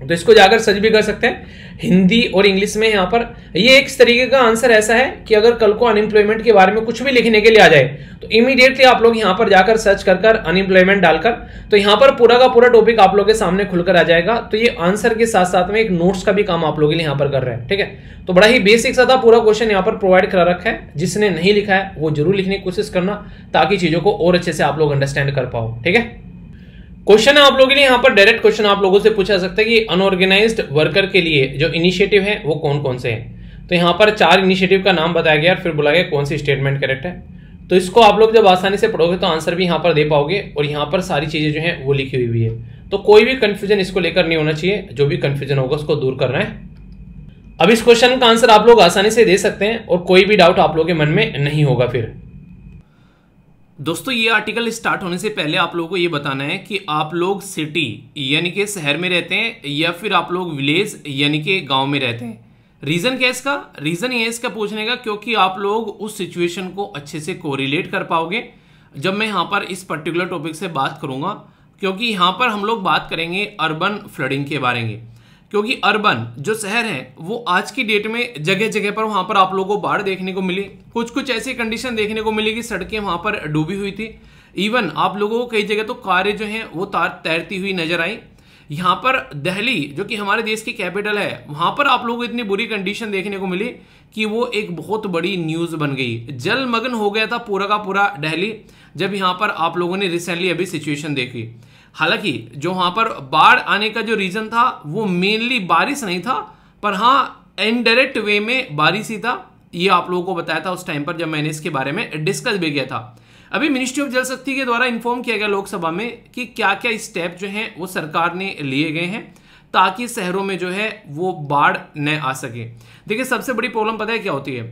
तो इसको जाकर सर्च भी कर सकते हैं हिंदी और इंग्लिश में यहाँ पर ये एक तरीके का आंसर ऐसा है कि अगर कल को अनएम्प्लॉयमेंट के बारे में कुछ भी लिखने के लिए आ जाए तो इमीडिएटली आप लोग यहाँ पर जाकर सर्च कर कर अनएम्प्लॉयमेंट डालकर तो यहाँ पर पूरा का पूरा टॉपिक आप लोग के सामने खुलकर आ जाएगा तो ये आंसर के साथ साथ में एक नोट्स का भी काम आप लोगों के लिए यहाँ पर कर रहे हैं ठीक है तो बड़ा ही बेसिक सा था पूरा क्वेश्चन यहाँ पर प्रोवाइड करा रखा है जिसने नहीं लिखा है वो जरूर लिखने की कोशिश करना ताकि चीज़ों को और अच्छे से आप लोग अंडरस्टैंड कर पाओ ठीक है क्वेश्चन है आप लोगों के लिए यहाँ पर डायरेक्ट क्वेश्चन आप लोगों से पूछा सकता है कि अनऑर्गेनाइज वर्कर के लिए जो इनिशिएटिव है वो कौन कौन से हैं तो यहाँ पर चार इनिशिएटिव का नाम बताया गया और फिर बोला गया कौन सी स्टेटमेंट करेक्ट है तो इसको आप लोग जब आसानी से पढ़ोगे तो आंसर भी यहाँ पर दे पाओगे और यहाँ पर सारी चीज़ें जो है वो लिखी हुई है तो कोई भी कन्फ्यूजन इसको लेकर नहीं होना चाहिए जो भी कन्फ्यूजन होगा उसको दूर करना है अब इस क्वेश्चन का आंसर आप लोग आसानी से दे सकते हैं और कोई भी डाउट आप लोग के मन में नहीं होगा फिर दोस्तों ये आर्टिकल स्टार्ट होने से पहले आप लोगों को ये बताना है कि आप लोग सिटी यानी कि शहर में रहते हैं या फिर आप लोग विलेज यानी कि गांव में रहते हैं रीज़न क्या है इसका रीज़न ये इसका पूछने का क्योंकि आप लोग उस सिचुएशन को अच्छे से कोरिलेट कर पाओगे जब मैं यहाँ पर इस पर्टिकुलर टॉपिक से बात करूँगा क्योंकि यहाँ पर हम लोग बात करेंगे अर्बन फ्लडिंग के बारे में क्योंकि अर्बन जो शहर है वो आज की डेट में जगह जगह पर वहां पर आप लोगों को बाढ़ देखने को मिली कुछ कुछ ऐसी कंडीशन देखने को मिली कि सड़कें वहां पर डूबी हुई थी इवन आप लोगों को कई जगह तो कारें जो हैं वो तार तैरती हुई नजर आई यहाँ पर दिल्ली जो कि हमारे देश की कैपिटल है वहां पर आप लोगों को इतनी बुरी कंडीशन देखने को मिली कि वो एक बहुत बड़ी न्यूज़ बन गई जलमग्न हो गया था पूरा का पूरा दिल्ली जब यहाँ पर आप लोगों ने रिसेंटली अभी सिचुएशन देखी हालांकि जो वहां पर बाढ़ आने का जो रीज़न था वो मेनली बारिश नहीं था पर हाँ इनडायरेक्ट वे में बारिश ही था ये आप लोगों को बताया था उस टाइम पर जब मैंने इसके बारे में डिस्कस भी किया था अभी मिनिस्ट्री ऑफ जल शक्ति के द्वारा इन्फॉर्म किया गया लोकसभा में कि क्या क्या स्टेप जो हैं वो सरकार ने लिए गए हैं ताकि शहरों में जो है वो बाढ़ न आ सके देखिए सबसे बड़ी प्रॉब्लम पता है क्या होती है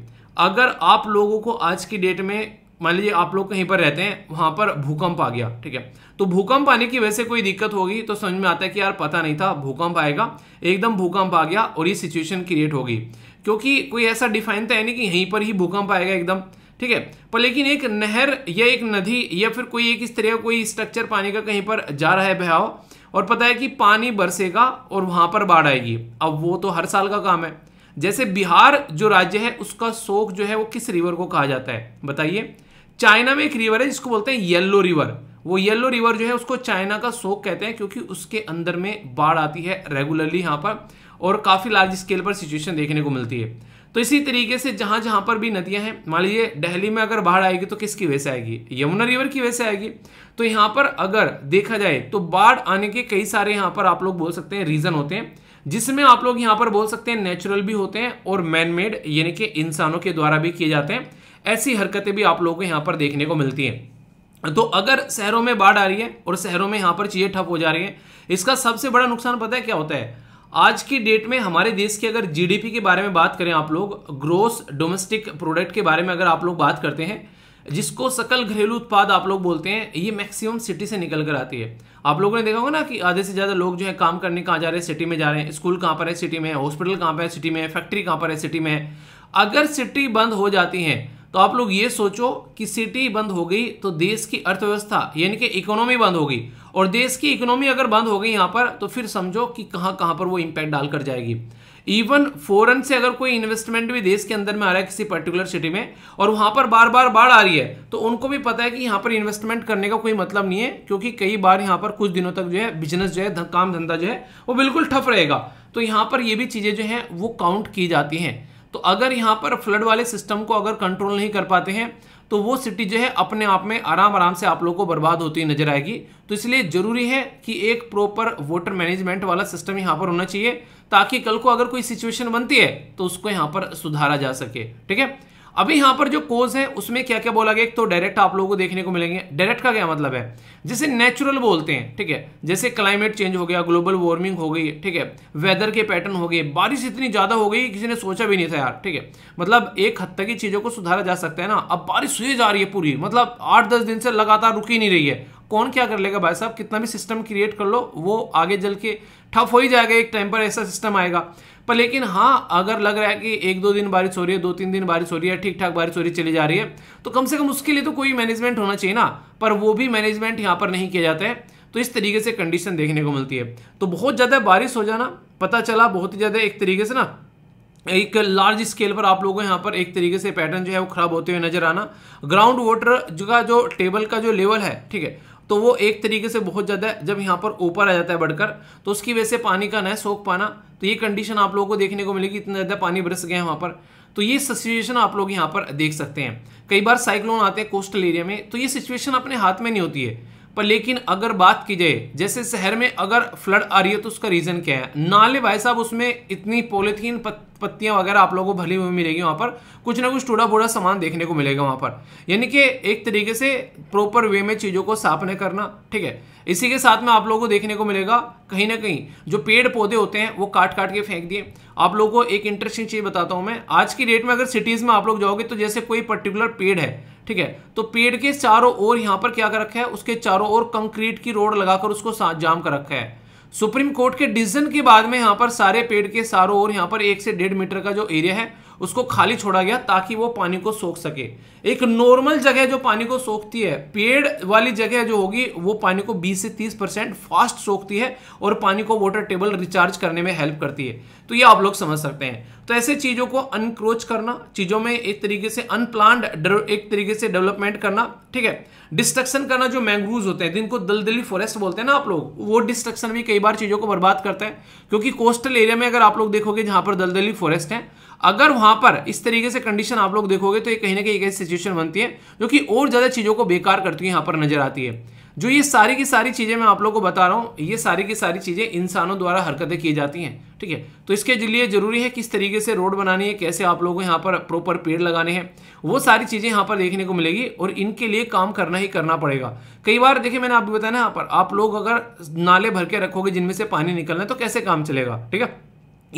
अगर आप लोगों को आज की डेट में मान लीजिए आप लोग कहीं पर रहते हैं वहां पर भूकंप आ गया ठीक है तो भूकंप आने की वजह से कोई दिक्कत होगी तो समझ में आता है कि यार पता नहीं था भूकंप आएगा एकदम भूकंप आ गया और ये सिचुएशन क्रिएट होगी क्योंकि कोई ऐसा डिफाइन तो है नहीं कि यहीं पर ही भूकंप आएगा एकदम ठीक है पर लेकिन एक नहर या एक नदी या फिर कोई एक इस तरह का कोई स्ट्रक्चर पानी का कहीं पर जा रहा है बहाव और पता है कि पानी बरसेगा और वहां पर बाढ़ आएगी अब वो तो हर साल का काम है जैसे बिहार जो राज्य है उसका शोक जो है वो किस रिवर को कहा जाता है बताइए चाइना में एक रिवर है जिसको बोलते हैं येल्लो रिवर वो येल्लो रिवर जो है उसको चाइना का शोक कहते हैं क्योंकि उसके अंदर में बाढ़ आती है रेगुलरली यहाँ पर और काफ़ी लार्ज स्केल पर सिचुएशन देखने को मिलती है तो इसी तरीके से जहाँ जहाँ पर भी नदियाँ हैं मान लीजिए दिल्ली में अगर बाढ़ आएगी तो किसकी वजह से आएगी यमुना रिवर की वजह से आएगी तो यहाँ पर अगर देखा जाए तो बाढ़ आने के कई सारे यहाँ पर आप लोग बोल सकते हैं रीज़न होते हैं जिसमें आप लोग यहाँ पर बोल सकते हैं नेचुरल भी होते हैं और मैन मेड यानी कि इंसानों के द्वारा भी किए जाते हैं ऐसी हरकतें भी आप लोगों को यहाँ पर देखने को मिलती हैं तो अगर शहरों में बाढ़ आ रही है और शहरों में यहाँ पर चीज़ें ठप हो जा रही हैं इसका सबसे बड़ा नुकसान पता है क्या होता है आज की डेट में हमारे देश की अगर जीडीपी के बारे में बात करें आप लोग ग्रोस डोमेस्टिक प्रोडक्ट के बारे में अगर आप लोग बात करते हैं जिसको सकल घरेलू उत्पाद आप लोग बोलते हैं ये मैक्सिमम सिटी से निकल कर आती है आप लोगों ने देखा होगा ना कि आधे से ज़्यादा लोग जो है काम करने कहाँ जा रहे हैं सिटी में जा रहे हैं स्कूल कहाँ पर है सिटी में हॉस्पिटल कहाँ पर है सिटी में फैक्ट्री कहाँ पर है सिटी में अगर सिटी बंद हो जाती हैं तो आप लोग ये सोचो कि सिटी बंद हो गई तो देश की अर्थव्यवस्था यानी कि इकोनॉमी बंद हो गई और देश की इकोनॉमी अगर बंद हो गई यहाँ पर तो फिर समझो कि कहाँ कहाँ पर वो इम्पैक्ट डालकर जाएगी इवन फॉरन से अगर कोई इन्वेस्टमेंट भी देश के अंदर में आ रहा है किसी पर्टिकुलर सिटी में और वहां पर बार बार बाढ़ आ रही है तो उनको भी पता है कि यहाँ पर इन्वेस्टमेंट करने का कोई मतलब नहीं है क्योंकि कई बार यहाँ पर कुछ दिनों तक जो है बिजनेस जो है काम धंधा जो है वो बिल्कुल ठप रहेगा तो यहाँ पर ये भी चीज़ें जो हैं वो काउंट की जाती हैं तो अगर यहाँ पर फ्लड वाले सिस्टम को अगर कंट्रोल नहीं कर पाते हैं तो वो सिटी जो है अपने आप में आराम आराम से आप लोगों को बर्बाद होती नजर आएगी तो इसलिए ज़रूरी है कि एक प्रॉपर वाटर मैनेजमेंट वाला सिस्टम यहाँ पर होना चाहिए ताकि कल को अगर कोई सिचुएशन बनती है तो उसको यहाँ पर सुधारा जा सके ठीक है अभी यहां पर जो कोज है उसमें क्या क्या बोला गया एक तो डायरेक्ट आप लोगों को देखने को मिलेंगे डायरेक्ट का क्या मतलब है जैसे नेचुरल बोलते हैं ठीक है जैसे क्लाइमेट चेंज हो गया ग्लोबल वार्मिंग हो गई ठीक है वेदर के पैटर्न हो गए बारिश इतनी ज्यादा हो गई किसी ने सोचा भी नहीं था यार ठीक है मतलब एक हद तक की चीजों को सुधारा जा सकता है ना अब बारिश हुई जा रही है पूरी मतलब आठ दस दिन से लगातार रुकी नहीं रही है कौन क्या कर लेगा भाई साहब कितना भी सिस्टम क्रिएट कर लो वो आगे जल के ठप हो ही जाएगा एक टाइम पर ऐसा सिस्टम आएगा पर लेकिन हाँ अगर लग रहा है कि एक दो दिन बारिश हो रही है दो तीन दिन बारिश हो रही है ठीक ठाक बारिश हो रही चली जा रही है तो कम से कम उसके लिए तो कोई मैनेजमेंट होना चाहिए ना पर वो भी मैनेजमेंट यहाँ पर नहीं किया जाता है तो इस तरीके से कंडीशन देखने को मिलती है तो बहुत ज़्यादा बारिश हो जाना पता चला बहुत ही ज़्यादा एक तरीके से ना एक लार्ज स्केल पर आप लोगों को यहाँ पर एक तरीके से पैटर्न जो है वो खराब होते हुए नजर आना ग्राउंड वाटर का जो टेबल का जो लेवल है ठीक है तो वो एक तरीके से बहुत ज़्यादा जब यहाँ पर ऊपर आ जाता है बढ़कर तो उसकी वजह से पानी का न सोख पाना तो ये कंडीशन आप लोगों को देखने को मिलेगी इतना ज़्यादा पानी बरस गया है वहाँ पर तो ये सिचुएशन आप लोग यहाँ पर देख सकते हैं कई बार साइक्लोन आते हैं कोस्टल एरिया में तो ये सिचुएशन अपने हाथ में नहीं होती है पर लेकिन अगर बात की जाए जैसे शहर में अगर फ्लड आ रही है तो उसका रीज़न क्या है नाले भाई साहब उसमें इतनी पॉलिथीन पत, पत्तियां वगैरह आप लोगों को भली हुई मिलेगी वहां पर कुछ ना कुछ टूटा फूटा सामान देखने को मिलेगा वहां पर यानी कि एक तरीके से प्रॉपर वे में चीज़ों को साफ न करना ठीक है इसी के साथ में आप लोगों को देखने को मिलेगा कहीं ना कहीं जो पेड़ पौधे होते हैं वो काट काट के फेंक दिए आप लोगों को एक इंटरेस्टिंग चीज़ बताता हूं मैं आज की डेट में अगर सिटीज़ में आप लोग जाओगे तो जैसे कोई पर्टिकुलर पेड़ है ठीक है तो पेड़ के चारों ओर यहां पर क्या कर रखा है उसके चारों ओर कंक्रीट की रोड लगाकर उसको जाम कर रखा है सुप्रीम कोर्ट के डिसीजन के बाद में यहां पर सारे पेड़ के चारों ओर यहां पर एक से डेढ़ मीटर का जो एरिया है उसको खाली छोड़ा गया ताकि वो पानी को सोख सके एक नॉर्मल जगह जो पानी को सोखती है पेड़ वाली जगह जो होगी वो पानी को 20 से 30 परसेंट फास्ट सोखती है और पानी को वाटर टेबल रिचार्ज करने में हेल्प करती है तो ये आप लोग समझ सकते हैं तो ऐसे चीज़ों को अनक्रोच करना चीज़ों में एक तरीके से अनप्लान एक तरीके से डेवलपमेंट करना ठीक है डिस्ट्रक्शन करना जो मैंग्रूव्स होते हैं जिनको दलदली फॉरेस्ट बोलते हैं ना आप लोग वो डिस्ट्रक्शन भी कई बार चीज़ों को बर्बाद करते हैं क्योंकि कोस्टल एरिया में अगर आप लोग देखोगे जहां पर दलदली फॉरेस्ट है अगर वहां पर इस तरीके से कंडीशन आप लोग देखोगे तो ये कहीं ना कहीं एक ऐसी सिचुएशन बनती है जो कि और ज़्यादा चीज़ों को बेकार करती हुई यहाँ पर नजर आती है जो ये सारी की सारी चीज़ें मैं आप लोग को बता रहा हूं ये सारी की सारी चीज़ें इंसानों द्वारा हरकतें की जाती हैं ठीक है तो इसके लिए ज़रूरी है किस तरीके से रोड बनानी है कैसे आप लोगों को यहाँ पर प्रॉपर पेड़ लगाने हैं वो सारी चीज़ें यहाँ पर देखने को मिलेगी और इनके लिए काम करना ही करना पड़ेगा कई बार देखिए मैंने आपको बताया ना यहाँ पर आप लोग अगर नाले भर के रखोगे जिनमें से पानी निकलना है तो कैसे काम चलेगा ठीक है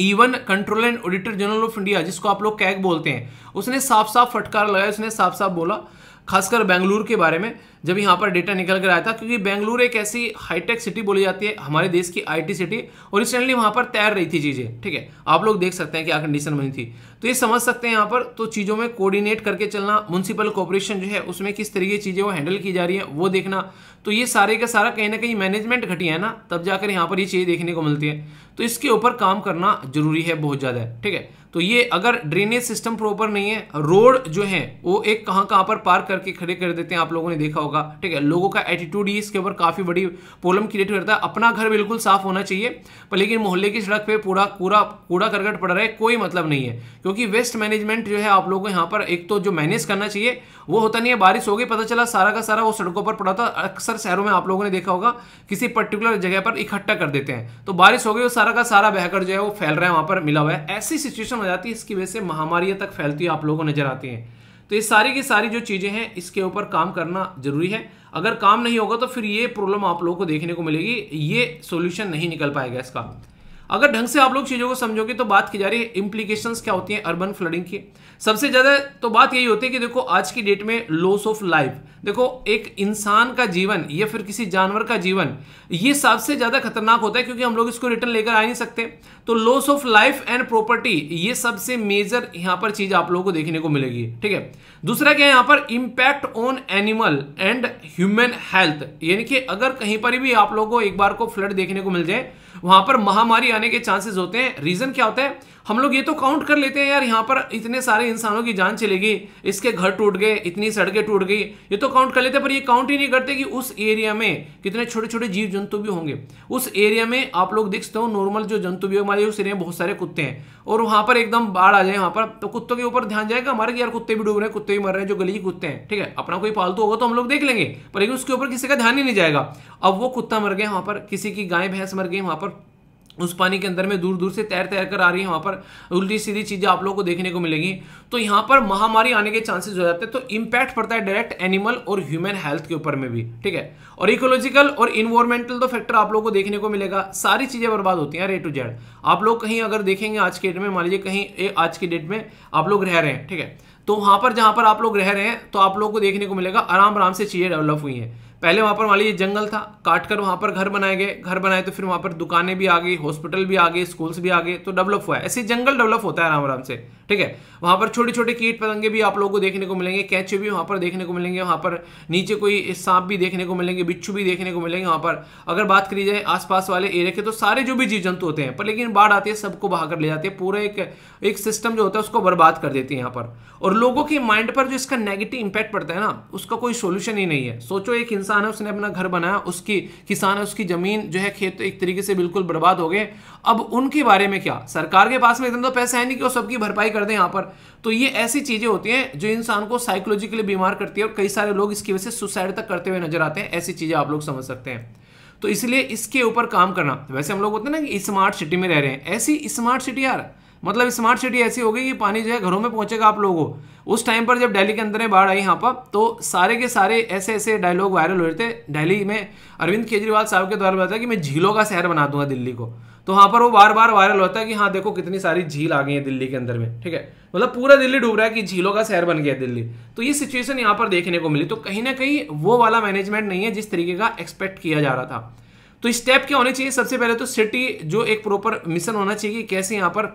even comptroller and auditor general of India जिसको आप लोग कैग बोलते हैं उसने साफ साफ फटकार लगाया उसने साफ साफ बोला खासकर बेंगलुरु के बारे में जब यहाँ पर डेटा निकल कर आया था क्योंकि बेंगलुरु एक ऐसी हाईटेक सिटी बोली जाती है हमारे देश की आईटी सिटी और रिसेंटली वहाँ पर तैर रही थी चीज़ें ठीक है आप लोग देख सकते हैं क्या कंडीशन बनी थी तो ये समझ सकते हैं यहाँ पर तो चीज़ों में कोऑर्डिनेट करके चलना म्यूनसिपल कॉपोरेशन जो है उसमें किस तरीके की चीज़ें वो हैंडल की जा रही है वो देखना तो ये सारे का सारा कहीं ना कहीं मैनेजमेंट घटिया है ना तब जाकर यहाँ पर ये चीज़ें देखने को मिलती है तो इसके ऊपर काम करना जरूरी है बहुत ज़्यादा ठीक है तो ये अगर ड्रेनेज सिस्टम प्रॉपर नहीं है रोड जो है वो एक कहाँ कहाँ पर पार करके खड़े कर देते हैं आप लोगों ने देखा होगा ठीक है लोगों का एटीट्यूड ही इसके ऊपर काफ़ी बड़ी प्रॉब्लम क्रिएट करता है अपना घर बिल्कुल साफ होना चाहिए पर लेकिन मोहल्ले की सड़क पर पूरा कूड़ा कूड़ा करकट पड़ रहा है कोई मतलब नहीं है क्योंकि वेस्ट मैनेजमेंट जो है आप लोगों को यहाँ पर एक तो जो मैनेज करना चाहिए वो होता नहीं है बारिश हो गई पता चला सारा का सारा वो सड़कों पर पड़ा था अक्सर शहरों में आप लोगों ने देखा होगा किसी पर्टिकुलर जगह पर इकट्ठा कर देते हैं तो बारिश हो गई वो सारा का सारा बहकर जो है वो फैल रहा है वहाँ पर मिला हुआ है ऐसी सिचुएशन हो जाती है इसकी वजह से महामारियाँ तक फैलती है आप लोगों को नजर आती हैं तो ये सारी की सारी जो चीज़ें हैं इसके ऊपर काम करना जरूरी है अगर काम नहीं होगा तो फिर ये प्रॉब्लम आप लोगों को देखने को मिलेगी ये सोल्यूशन नहीं निकल पाएगा इसका अगर ढंग से आप लोग चीज़ों को समझोगे तो बात की जा रही है इम्प्लीकेशन क्या होती है अर्बन फ्लडिंग की सबसे ज़्यादा तो बात यही होती है कि देखो आज की डेट में लॉस ऑफ लाइफ देखो एक इंसान का जीवन या फिर किसी जानवर का जीवन ये सबसे ज़्यादा खतरनाक होता है क्योंकि हम लोग इसको रिटर्न लेकर आ नहीं सकते तो loss of life and property ये सबसे मेजर यहां पर चीज़ आप लोगों को देखने को मिलेगी ठीक है दूसरा क्या है यहां पर impact on animal and human health यानी कि अगर कहीं पर भी आप लोगों को एक बार को फ्लड देखने को मिल जाए वहां पर महामारी आने के चांसेस होते हैं रीजन क्या होता है हम लोग ये तो काउंट कर लेते हैं यार यहाँ पर इतने सारे इंसानों की जान चलेगी गई इसके घर टूट गए इतनी सड़कें टूट गई ये तो काउंट कर लेते हैं पर ये काउंट ही नहीं करते कि उस एरिया में कितने छोटे छोटे जीव जंतु भी होंगे उस एरिया में आप लोग सकते हो नॉर्मल जो जंतु भी हमारे उस एरिया में बहुत सारे कुत्ते हैं और वहाँ पर एकदम बाढ़ आ जाए वहाँ पर तो कुत्तों के ऊपर ध्यान जाएगा हमारे यार कुत्ते भी डूब रहे हैं कुत्ते भी मर रहे हैं जो गली के कुत्ते हैं ठीक है अपना कोई पालतू होगा तो हम लोग देख लेंगे पर लेकिन उसके ऊपर किसी का ध्यान ही नहीं जाएगा अब वो कुत्ता मर गए वहाँ पर किसी की गाय भैंस मर गई वहाँ पर उस पानी के अंदर में दूर दूर से तैर तैर कर आ रही है वहां पर उल्टी सीधी चीज़ें आप लोगों को देखने को मिलेंगी तो यहाँ पर महामारी आने के चांसेस हो जाते हैं तो इम्पैक्ट पड़ता है डायरेक्ट एनिमल और ह्यूमन हेल्थ के ऊपर में भी ठीक है और इकोलॉजिकल और इन्वायरमेंटल तो फैक्टर आप लोगों को देखने को मिलेगा सारी चीज़ें बर्बाद होती है रे टू जेड आप लोग कहीं अगर देखेंगे आज के डेट में मान लीजिए कहीं आज की डेट में आप लोग रह रहे हैं ठीक है तो वहां पर जहां पर आप लोग रह रहे हैं तो आप लोग को देखने को मिलेगा आराम आराम से चीज़ें डेवलप हुई है पहले वहाँ पर मान लीजिए जंगल था काट कर वहाँ पर घर बनाए गए घर बनाए तो फिर वहाँ पर दुकानें भी आ गई हॉस्पिटल भी आ गए स्कूल्स भी आ गए तो डेवलप हुआ है ऐसे जंगल डेवलप होता है आराम आराम से ठीक है वहाँ पर छोटे छोटे कीट पतंगे भी आप लोगों को देखने को मिलेंगे कैचे भी वहाँ पर देखने को मिलेंगे वहाँ पर नीचे कोई सांप भी देखने को मिलेंगे बिच्छू भी देखने को मिलेंगे वहाँ पर अगर बात करी जाए आसपास वाले एरिया के तो सारे जो भी जीव जंतु होते हैं पर लेकिन बाढ़ आती है सबको बहा कर ले जाती है पूरा एक एक सिस्टम जो होता है उसको बर्बाद कर देती है यहाँ पर और लोगों के माइंड पर जो इसका नेगेटिव इंपैक्ट पड़ता है ना उसका कोई सोल्यूशन ही नहीं है सोचो एक इंसान है उसने अपना घर बनाया उसकी किसान है उसकी ज़मीन जो है खेत तो एक तरीके से बिल्कुल बर्बाद हो गए अब उनके बारे में क्या सरकार के पास में इतना तो पैसा है नहीं कि वो सबकी भरपाई कर दें यहाँ पर तो ये ऐसी चीज़ें होती हैं जो इंसान को साइकोलॉजिकली बीमार करती है और कई सारे लोग इसकी वजह से सुसाइड तक करते हुए नजर आते हैं ऐसी चीज़ें आप लोग समझ सकते हैं तो इसलिए इसके ऊपर काम करना वैसे हम लोग होते हैं ना कि स्मार्ट सिटी में रह रहे हैं ऐसी स्मार्ट सिटी यार मतलब स्मार्ट सिटी ऐसी होगी कि पानी जो है घरों में पहुंचेगा आप लोगों उस टाइम पर जब दिल्ली के अंदर में बाढ़ आई यहाँ पर तो सारे के सारे ऐसे ऐसे डायलॉग वायरल हो रहे थे दिल्ली में अरविंद केजरीवाल साहब के द्वारा बताया कि मैं झीलों का शहर बना दूंगा दिल्ली को तो वहाँ पर वो बार बार वायरल होता है कि हाँ देखो कितनी सारी झील आ गई है दिल्ली के अंदर में ठीक है मतलब पूरा दिल्ली डूब रहा है कि झीलों का शहर बन गया दिल्ली तो ये सिचुएशन यहाँ पर देखने को मिली तो कहीं ना कहीं वो वाला मैनेजमेंट नहीं है जिस तरीके का एक्सपेक्ट किया जा रहा था तो स्टेप क्या होने चाहिए सबसे पहले तो सिटी जो एक प्रॉपर मिशन होना चाहिए कि कैसे यहाँ पर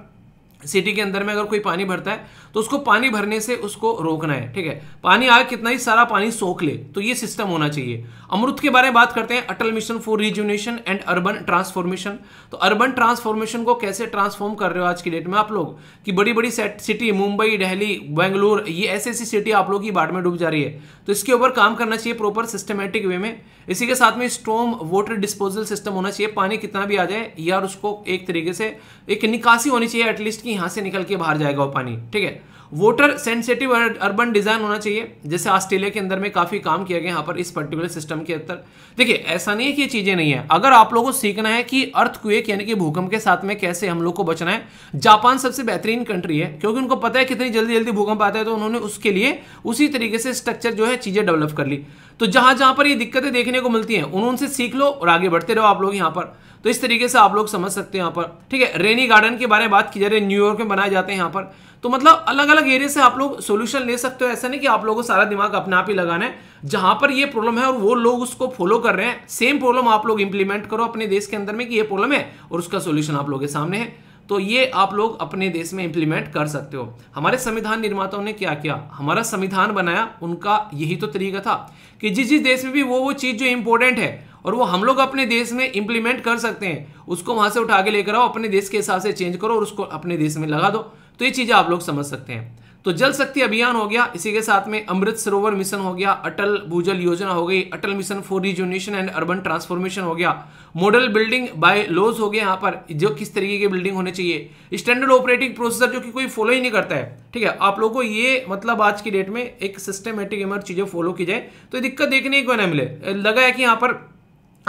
सिटी के अंदर में अगर कोई पानी भरता है तो उसको पानी भरने से उसको रोकना है ठीक है पानी आए कितना ही सारा पानी सोख ले तो ये सिस्टम होना चाहिए अमृत के बारे में बात करते हैं Atal mission for rejuvenation and urban transformation तो अर्बन ट्रांसफॉर्मेशन को कैसे ट्रांसफॉर्म कर रहे हो आज की डेट में आप लोग कि बड़ी बड़ी सिटी मुंबई डेहली बेंगलुरु ये ऐसी ऐसी सिटी आप लोग की बाढ़ में डूब जा रही है तो इसके ऊपर काम करना चाहिए प्रॉपर सिस्टमेटिक वे में इसी के साथ में स्ट्रॉम वाटर डिस्पोजल सिस्टम होना चाहिए पानी कितना भी आ जाए यार उसको एक तरीके से एक निकासी होनी चाहिए एटलीस्ट की यहां से निकल के बाहर जाएगा वो पानी ठीक है वोटर सेंसिटिव अर्बन डिज़ाइन होना चाहिए जैसे ऑस्ट्रेलिया के अंदर में काफ़ी काम किया गया यहां पर इस पर्टिकुलर सिस्टम के अंदर देखिए ऐसा नहीं है कि ये चीज़ें नहीं है अगर आप लोगों को सीखना है कि अर्थ क्वेक यानी कि भूकंप के साथ में कैसे हम लोग को बचना है जापान सबसे बेहतरीन कंट्री है क्योंकि उनको पता है कितनी जल्दी जल्दी भूकंप आता है तो उन्होंने उसके लिए उसी तरीके से स्ट्रक्चर जो है चीज़ें डेवलप कर ली तो जहां जहां पर ये दिक्कतें देखने को मिलती है उनसे सीख लो और आगे बढ़ते रहो आप लोग यहां पर तो इस तरीके से आप लोग समझ सकते हैं यहां पर ठीक है रेनी गार्डन के बारे में बात की जा रही है न्यूयॉर्क में बनाए जाते हैं यहां पर तो मतलब अलग अलग एरिया से आप लोग सोल्यूशन ले सकते हो ऐसा नहीं कि आप लोगों को सारा दिमाग अपने आप ही लगाना है जहां पर ये प्रॉब्लम है और वो लोग उसको फॉलो कर रहे हैं सेम प्रॉब्लम आप लोग इंप्लीमेंट करो अपने देश के अंदर में कि ये प्रॉब्लम है और उसका सोल्यूशन आप लोग के सामने है तो ये आप लोग अपने देश में इंप्लीमेंट कर सकते हो हमारे संविधान निर्माताओं ने क्या किया हमारा संविधान बनाया उनका यही तो तरीका था कि जिस जिस देश में भी वो वो चीज़ जो इंपॉर्टेंट है और वो हम लोग अपने देश में इंप्लीमेंट कर सकते हैं उसको वहां से उठा के लेकर आओ अपने देश के हिसाब से चेंज करो और उसको अपने देश में लगा दो तो ये चीज़ें आप लोग समझ सकते हैं तो जल शक्ति अभियान हो गया इसी के साथ में अमृत सरोवर मिशन हो गया अटल भूजल योजना हो गई Atal mission for rejuvenation and urban transformation हो गया मॉडल बिल्डिंग बाय लॉज हो गया यहाँ पर जो किस तरीके की बिल्डिंग होने चाहिए स्टैंडर्ड ऑपरेटिंग प्रोसेसर जो कि कोई फॉलो ही नहीं करता है ठीक है आप लोगों को ये मतलब आज की डेट में एक सिस्टमेटिक चीज़ें फॉलो की जाए तो दिक्कत देखने को ना मिले लगा है कि यहाँ पर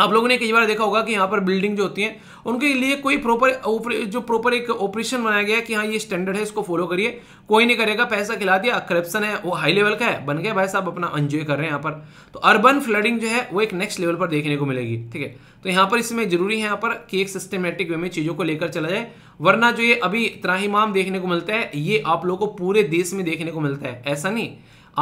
आप लोगों ने कई बार देखा होगा कि यहाँ पर बिल्डिंग जो होती है उनके लिए कोई प्रॉपर जो प्रॉपर एक ऑपरेशन बनाया गया है कि हाँ ये स्टैंडर्ड है इसको फॉलो करिए कोई नहीं करेगा पैसा खिला दिया करप्शन है वो हाई लेवल का है बन गया भाई साहब अपना एंजॉय कर रहे हैं यहाँ पर तो अर्बन फ्लडिंग जो है वो एक नेक्स्ट लेवल पर देखने को मिलेगी ठीक है तो यहाँ पर इसमें जरूरी है यहाँ पर कि एक सिस्टमेटिक वे में चीज़ों को लेकर चला जाए वरना जो ये अभी त्राहीमाम देखने को मिलता है ये आप लोग को पूरे देश में देखने को मिलता है ऐसा नहीं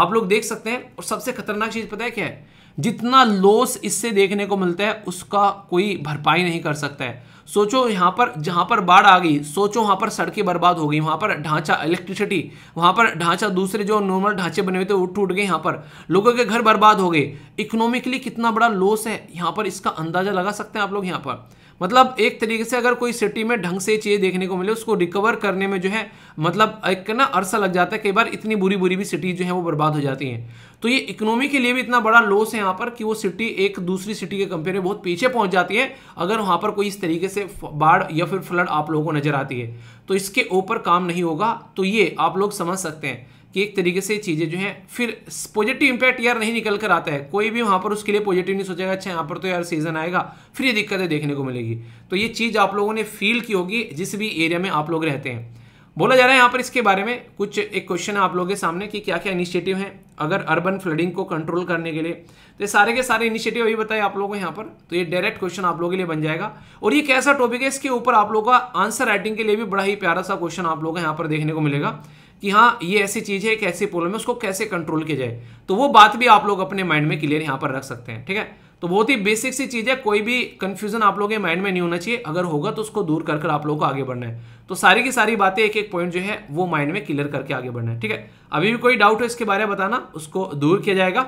आप लोग देख सकते हैं और सबसे खतरनाक चीज़ पता है क्या है जितना लॉस इससे देखने को मिलता है उसका कोई भरपाई नहीं कर सकता है सोचो यहाँ पर जहाँ पर बाढ़ आ गई सोचो वहाँ पर सड़कें बर्बाद हो गई वहाँ पर ढांचा इलेक्ट्रिसिटी वहाँ पर ढांचा दूसरे जो नॉर्मल ढांचे बने हुए थे वो टूट गए यहाँ पर लोगों के घर बर्बाद हो गए इकोनॉमिकली कितना बड़ा लॉस है यहाँ पर इसका अंदाज़ा लगा सकते हैं आप लोग यहाँ पर मतलब एक तरीके से अगर कोई सिटी में ढंग से चीज देखने को मिले उसको रिकवर करने में जो है मतलब एक ना अरसा लग जाता है कई बार इतनी बुरी बुरी भी सिटी जो है वो बर्बाद हो जाती हैं तो ये इकोनॉमी के लिए भी इतना बड़ा लॉस है यहाँ पर कि वो सिटी एक दूसरी सिटी के कंपेयर में बहुत पीछे पहुँच जाती है अगर वहाँ पर कोई इस तरीके से बाढ़ या फिर फ्लड आप लोगों को नज़र आती है तो इसके ऊपर काम नहीं होगा तो ये आप लोग समझ सकते हैं कि एक तरीके से चीज़ें जो हैं फिर पॉजिटिव इंपैक्ट यार नहीं निकल कर आता है कोई भी वहाँ पर उसके लिए पॉजिटिव नहीं सोचेगा अच्छा यहाँ पर तो यार सीजन आएगा फिर ये दिक्कतें देखने को मिलेगी तो ये चीज़ आप लोगों ने फील की होगी जिस भी एरिया में आप लोग रहते हैं बोला जा रहा है यहाँ पर इसके बारे में कुछ एक क्वेश्चन है आप लोगों के सामने कि क्या क्या इनिशिएटिव हैं अगर अर्बन फ्लडिंग को कंट्रोल करने के लिए तो सारे के सारे इनिशिएटिव अभी बताए आप लोगों को यहाँ पर तो ये डायरेक्ट क्वेश्चन आप लोगों के लिए बन जाएगा और ये कैसा टॉपिक है इसके ऊपर आप लोगों का आंसर राइटिंग के लिए भी बड़ा ही प्यारा सा क्वेश्चन आप लोगों को यहाँ पर देखने को मिलेगा कि हाँ ये ऐसी चीज़ है एक ऐसी प्रॉब्लम है उसको कैसे कंट्रोल किया जाए तो वो बात भी आप लोग अपने माइंड में क्लियर यहाँ पर रख सकते हैं ठीक है तो बहुत ही बेसिक सी चीज़ है कोई भी कंफ्यूजन आप लोगों के माइंड में नहीं होना चाहिए अगर होगा तो उसको दूर कर आप लोगों को आगे बढ़ना है तो सारी की सारी बातें एक एक पॉइंट जो है वो माइंड में क्लियर करके आगे बढ़ना है ठीक है अभी भी कोई डाउट हो इसके बारे में बताना उसको दूर किया जाएगा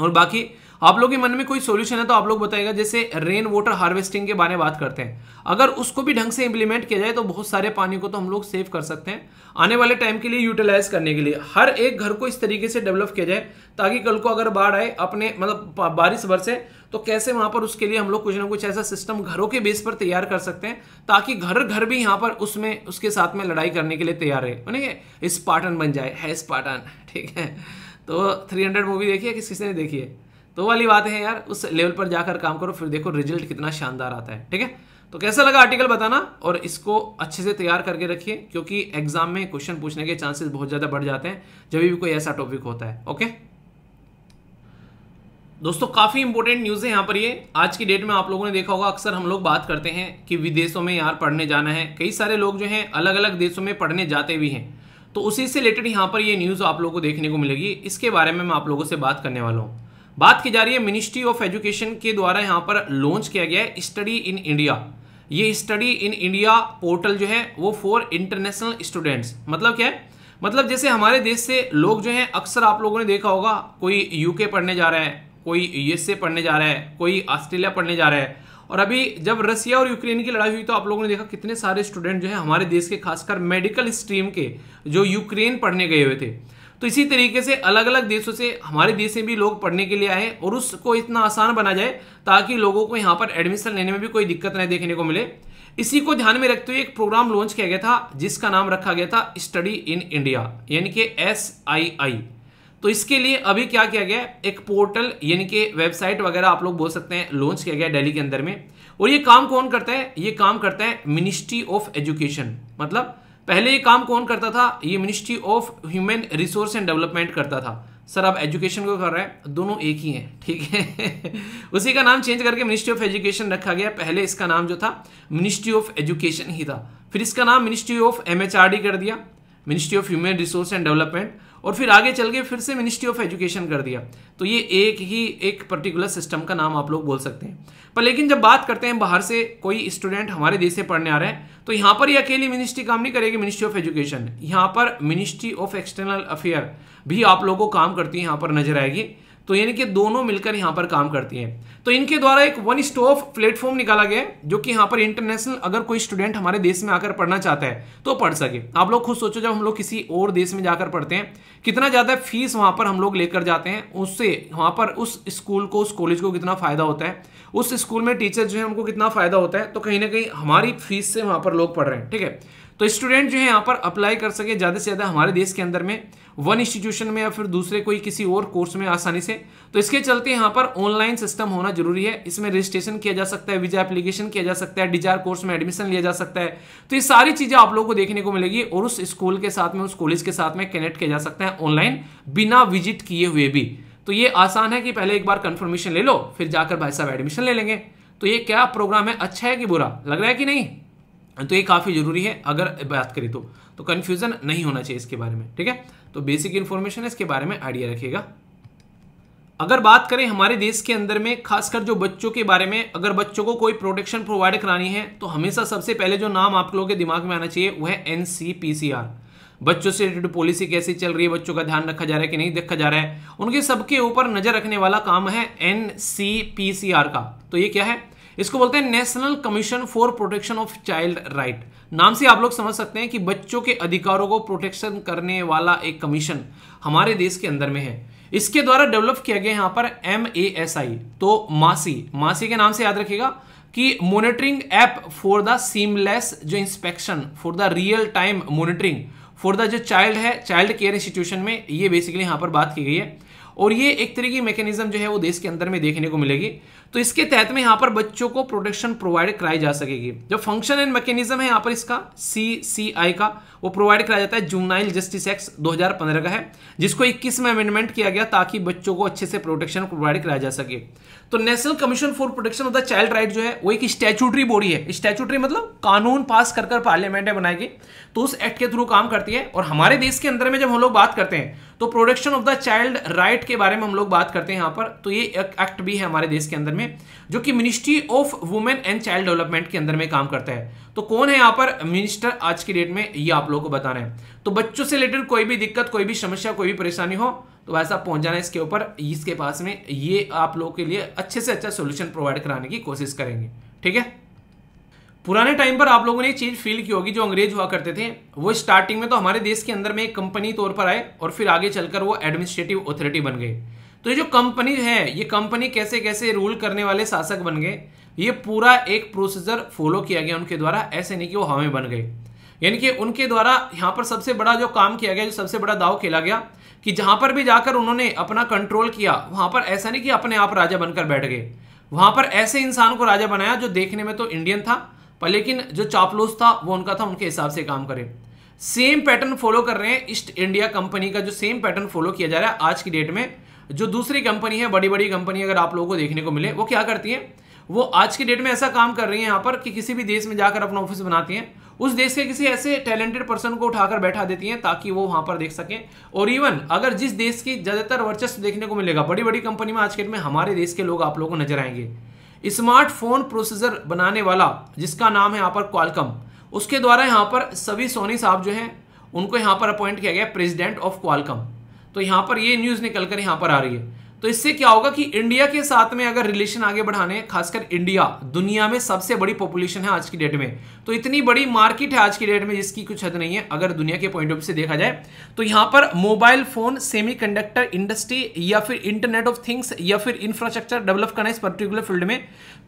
और बाकी आप लोग के मन में कोई सोल्यूशन है तो आप लोग बताएगा जैसे रेन वाटर हार्वेस्टिंग के बारे में बात करते हैं अगर उसको भी ढंग से इंप्लीमेंट किया जाए तो बहुत सारे पानी को तो हम लोग सेव कर सकते हैं आने वाले टाइम के लिए यूटिलाइज करने के लिए हर एक घर को इस तरीके से डेवलप किया जाए ताकि कल को अगर बाढ़ आए अपने मतलब बारिश बरसे तो कैसे वहां पर उसके लिए हम लोग कुछ ना कुछ ऐसा सिस्टम घरों के बेस पर तैयार कर सकते हैं ताकि घर घर भी यहाँ पर उसमें उसके साथ में लड़ाई करने के लिए तैयार रहे इस स्पार्टन बन जाए है स्पार्टन <laughs> ठीक है तो 300 मूवी देखिए किस किसने देखी है तो वाली बात है यार उस लेवल पर जाकर काम करो फिर देखो रिजल्ट कितना शानदार आता है ठीक है तो कैसा लगा आर्टिकल बताना और इसको अच्छे से तैयार करके रखिए क्योंकि एग्जाम में क्वेश्चन पूछने के चांसेस बहुत ज़्यादा बढ़ जाते हैं जब भी कोई ऐसा टॉपिक होता है ओके दोस्तों काफ़ी इंपॉर्टेंट न्यूज़ है यहां पर ये आज की डेट में आप लोगों ने देखा होगा अक्सर हम लोग बात करते हैं कि विदेशों में यार पढ़ने जाना है कई सारे लोग जो है अलग अलग देशों में पढ़ने जाते भी हैं तो उसी से रिलेटेड यहां पर ये न्यूज़ आप लोगों को देखने को मिलेगी इसके बारे में मैं आप लोगों से बात करने वाला हूँ बात की जा रही है मिनिस्ट्री ऑफ एजुकेशन के द्वारा यहाँ पर लॉन्च किया गया है स्टडी इन इंडिया ये स्टडी इन इंडिया पोर्टल जो है वो फॉर इंटरनेशनल स्टूडेंट्स मतलब क्या है मतलब जैसे हमारे देश से लोग जो हैं अक्सर आप लोगों ने देखा होगा कोई यूके पढ़ने जा रहा है कोई यूएसए पढ़ने जा रहा है कोई ऑस्ट्रेलिया पढ़ने जा रहा है और अभी जब रसिया और यूक्रेन की लड़ाई हुई तो आप लोगों ने देखा कितने सारे स्टूडेंट जो है हमारे देश के खासकर मेडिकल स्ट्रीम के जो यूक्रेन पढ़ने गए हुए थे तो इसी तरीके से अलग अलग देशों से हमारे देश में भी लोग पढ़ने के लिए आए और उसको इतना आसान बना जाए ताकि लोगों को यहाँ पर एडमिशन लेने में भी कोई दिक्कत नहीं देखने को मिले इसी को ध्यान में रखते हुए एक प्रोग्राम लॉन्च किया गया था जिसका नाम रखा गया था स्टडी इन इंडिया यानी कि एस आई आई तो इसके लिए अभी क्या किया गया एक पोर्टल यानी कि वेबसाइट वगैरह आप लोग बोल सकते हैं लॉन्च किया गया दिल्ली के अंदर में और ये काम कौन करता है ये काम करता है मिनिस्ट्री ऑफ एजुकेशन मतलब पहले ये काम कौन करता था ये ministry of human resource and development करता था सर आप एजुकेशन को कर रहे हैं दोनों एक ही हैं ठीक है <laughs> उसी का नाम चेंज करके मिनिस्ट्री ऑफ एजुकेशन रखा गया पहले इसका नाम जो था मिनिस्ट्री ऑफ एजुकेशन ही था फिर इसका नाम मिनिस्ट्री ऑफ एम कर दिया ministry of human resource and development और फिर आगे चल के फिर से मिनिस्ट्री ऑफ एजुकेशन कर दिया तो ये एक ही एक पर्टिकुलर सिस्टम का नाम आप लोग बोल सकते हैं पर लेकिन जब बात करते हैं बाहर से कोई स्टूडेंट हमारे देश से पढ़ने आ रहे हैं तो यहाँ पर ही अकेली मिनिस्ट्री काम नहीं करेगी मिनिस्ट्री ऑफ एजुकेशन यहाँ पर मिनिस्ट्री ऑफ एक्सटर्नल अफेयर भी आप लोगों को काम करती है यहाँ पर नजर आएगी तो यानी कि दोनों मिलकर यहाँ पर काम करती हैं तो इनके द्वारा एक वन स्टॉप प्लेटफॉर्म निकाला गया जो कि यहाँ पर इंटरनेशनल अगर कोई स्टूडेंट हमारे देश में आकर पढ़ना चाहता है तो पढ़ सके आप लोग खुद सोचो जब हम लोग किसी और देश में जाकर पढ़ते हैं कितना ज़्यादा फीस वहां पर हम लोग लेकर जाते हैं उससे वहां पर उस स्कूल को उस कॉलेज को कितना फ़ायदा होता है उस स्कूल में टीचर जो है उनको कितना फ़ायदा होता है तो कहीं ना कहीं हमारी फीस से वहां पर लोग पढ़ रहे हैं ठीक है तो स्टूडेंट जो है यहाँ पर अप्लाई कर सके ज़्यादा से ज़्यादा हमारे देश के अंदर में वन इंस्टीट्यूशन में या फिर दूसरे कोई किसी और कोर्स में आसानी से तो इसके चलते यहाँ पर ऑनलाइन सिस्टम होना जरूरी है इसमें रजिस्ट्रेशन किया जा सकता है वीजा एप्लीकेशन किया जा सकता है डिजायर कोर्स में एडमिशन लिया जा सकता है तो ये सारी चीज़ें आप लोगों को देखने को मिलेगी और उस स्कूल के साथ में उस कॉलेज के साथ में कनेक्ट किया जा सकता है ऑनलाइन बिना विजिट किए हुए भी तो ये आसान है कि पहले एक बार कन्फर्मेशन ले लो फिर जाकर भाई साहब एडमिशन ले लेंगे तो ये क्या प्रोग्राम है अच्छा है कि बुरा लग रहा है कि नहीं तो ये काफ़ी ज़रूरी है अगर बात करें तो तो कन्फ्यूज़न नहीं होना चाहिए इसके बारे में ठीक है तो बेसिक इन्फॉर्मेशन है इसके बारे में आइडिया रखिएगा अगर बात करें हमारे देश के अंदर में खासकर जो बच्चों के बारे में अगर बच्चों को कोई प्रोटेक्शन प्रोवाइड करानी है तो हमेशा सबसे पहले जो नाम आप लोगों के दिमाग में आना चाहिए वह है एन बच्चों से रिलेटेड पॉलिसी कैसी चल रही है बच्चों का ध्यान रखा जा रहा है कि नहीं देखा जा रहा है उनके सबके ऊपर नजर रखने वाला काम है एन का तो ये क्या है इसको बोलते हैं national commission for protection of child right नाम से आप लोग समझ सकते हैं कि बच्चों के अधिकारों को प्रोटेक्शन करने वाला एक कमीशन हमारे देश के अंदर में है इसके द्वारा डेवलप किया गया यहां पर एम ए एस आई तो मासी मासी के नाम से याद रखिएगा कि monitoring app for the seamless जो inspection for the real time monitoring for the जो चाइल्ड है चाइल्ड केयर इंस्टीट्यूशन में ये बेसिकली यहां पर बात की गई है और ये एक तरह की मैकेनिज्म जो है वो देश के अंदर में देखने को मिलेगी तो इसके तहत में यहाँ पर बच्चों को प्रोटेक्शन प्रोवाइड कराई जा सकेगी जो फंक्शन एंड मैकेनिज्म है यहाँ पर इसका सी सी आई का वो प्रोवाइड कराया जाता है जुमनाइल जस्टिस एक्ट 2015 का है जिसको 21 में अमेंडमेंट किया गया ताकि बच्चों को अच्छे से प्रोटेक्शन प्रोवाइड कराया जा सके तो national commission for protection of the child right जो है वो एक स्टैचूटरी बॉडी है स्टैचूटरी मतलब कानून पास कर कर पार्लियामेंट में बनाएगी तो उस एक्ट के थ्रू काम करती है और हमारे देश के अंदर में जब हम लोग बात करते हैं तो protection of the child right के बारे में हम लोग बात करते हैं यहाँ पर तो ये एक्ट भी है हमारे देश के अंदर में में जो कि ministry of women and child development के अंदर में काम करता है तो कौन है यहाँ पर मिनिस्टर आज की डेट में ये आप लोगों को बताना है तो बच्चों से रिलेटेड कोई भी दिक्कत कोई भी समस्या कोई भी परेशानी हो तो वैसा पहुंच जाना इसके ऊपर इसके पास में ये आप लोगों के लिए अच्छे से अच्छा सोल्यूशन प्रोवाइड कराने की कोशिश करेंगे ठीक है पुराने टाइम पर आप लोगों ने चीज फील की होगी जो अंग्रेज हुआ करते थे वो स्टार्टिंग में तो हमारे देश के अंदर में एक कंपनी तौर पर आए और फिर आगे चलकर वो एडमिनिस्ट्रेटिव अथॉरिटी बन गए तो ये जो कंपनी है ये कंपनी कैसे कैसे रूल करने वाले शासक बन गए ये पूरा एक प्रोसीजर फॉलो किया गया उनके द्वारा ऐसे नहीं कि वो हमें बन गए यानी कि उनके द्वारा यहाँ पर सबसे बड़ा जो काम किया गया जो सबसे बड़ा दाव खेला गया कि जहाँ पर भी जाकर उन्होंने अपना कंट्रोल किया वहाँ पर ऐसा नहीं कि अपने आप राजा बनकर बैठ गए वहाँ पर ऐसे इंसान को राजा बनाया जो देखने में तो इंडियन था पर लेकिन जो चापलूस था वो उनका था उनके हिसाब से काम करे सेम पैटर्न फॉलो कर रहे हैं ईस्ट इंडिया कंपनी का जो सेम पैटर्न फॉलो किया जा रहा है आज की डेट में जो दूसरी कंपनी है बड़ी बड़ी कंपनी अगर आप लोगों को देखने को मिले वो क्या करती है वो आज की डेट में ऐसा काम कर रही है यहाँ पर कि किसी भी देश में जाकर अपना ऑफिस बनाती हैं उस देश के किसी ऐसे टैलेंटेड पर्सन को उठाकर बैठा देती हैं ताकि वो वहां पर देख सकें और इवन अगर जिस देश की ज़्यादातर वर्चस्व देखने को मिलेगा बड़ी बड़ी कंपनी में आज के डेट में हमारे देश के लोग आप लोगों को नजर आएंगे स्मार्टफोन प्रोसेसर बनाने वाला जिसका नाम है यहाँ पर क्वालकम उसके द्वारा यहाँ पर सभी सोनी साहब जो हैं उनको यहाँ पर अपॉइंट किया गया प्रेसिडेंट ऑफ क्वालकम तो यहाँ पर ये न्यूज़ निकल कर यहाँ पर आ रही है तो इससे क्या होगा कि इंडिया के साथ में अगर रिलेशन आगे बढ़ाने खासकर इंडिया दुनिया में सबसे बड़ी पॉपुलेशन है आज की डेट में तो इतनी बड़ी मार्केट है आज की डेट में जिसकी कुछ हद नहीं है अगर दुनिया के पॉइंट ऑफ व्यू से देखा जाए तो यहां पर मोबाइल फोन सेमीकंडक्टर इंडस्ट्री या फिर इंटरनेट ऑफ थिंग्स या फिर इंफ्रास्ट्रक्चर डेवलप करना इस पर्टिकुलर फील्ड में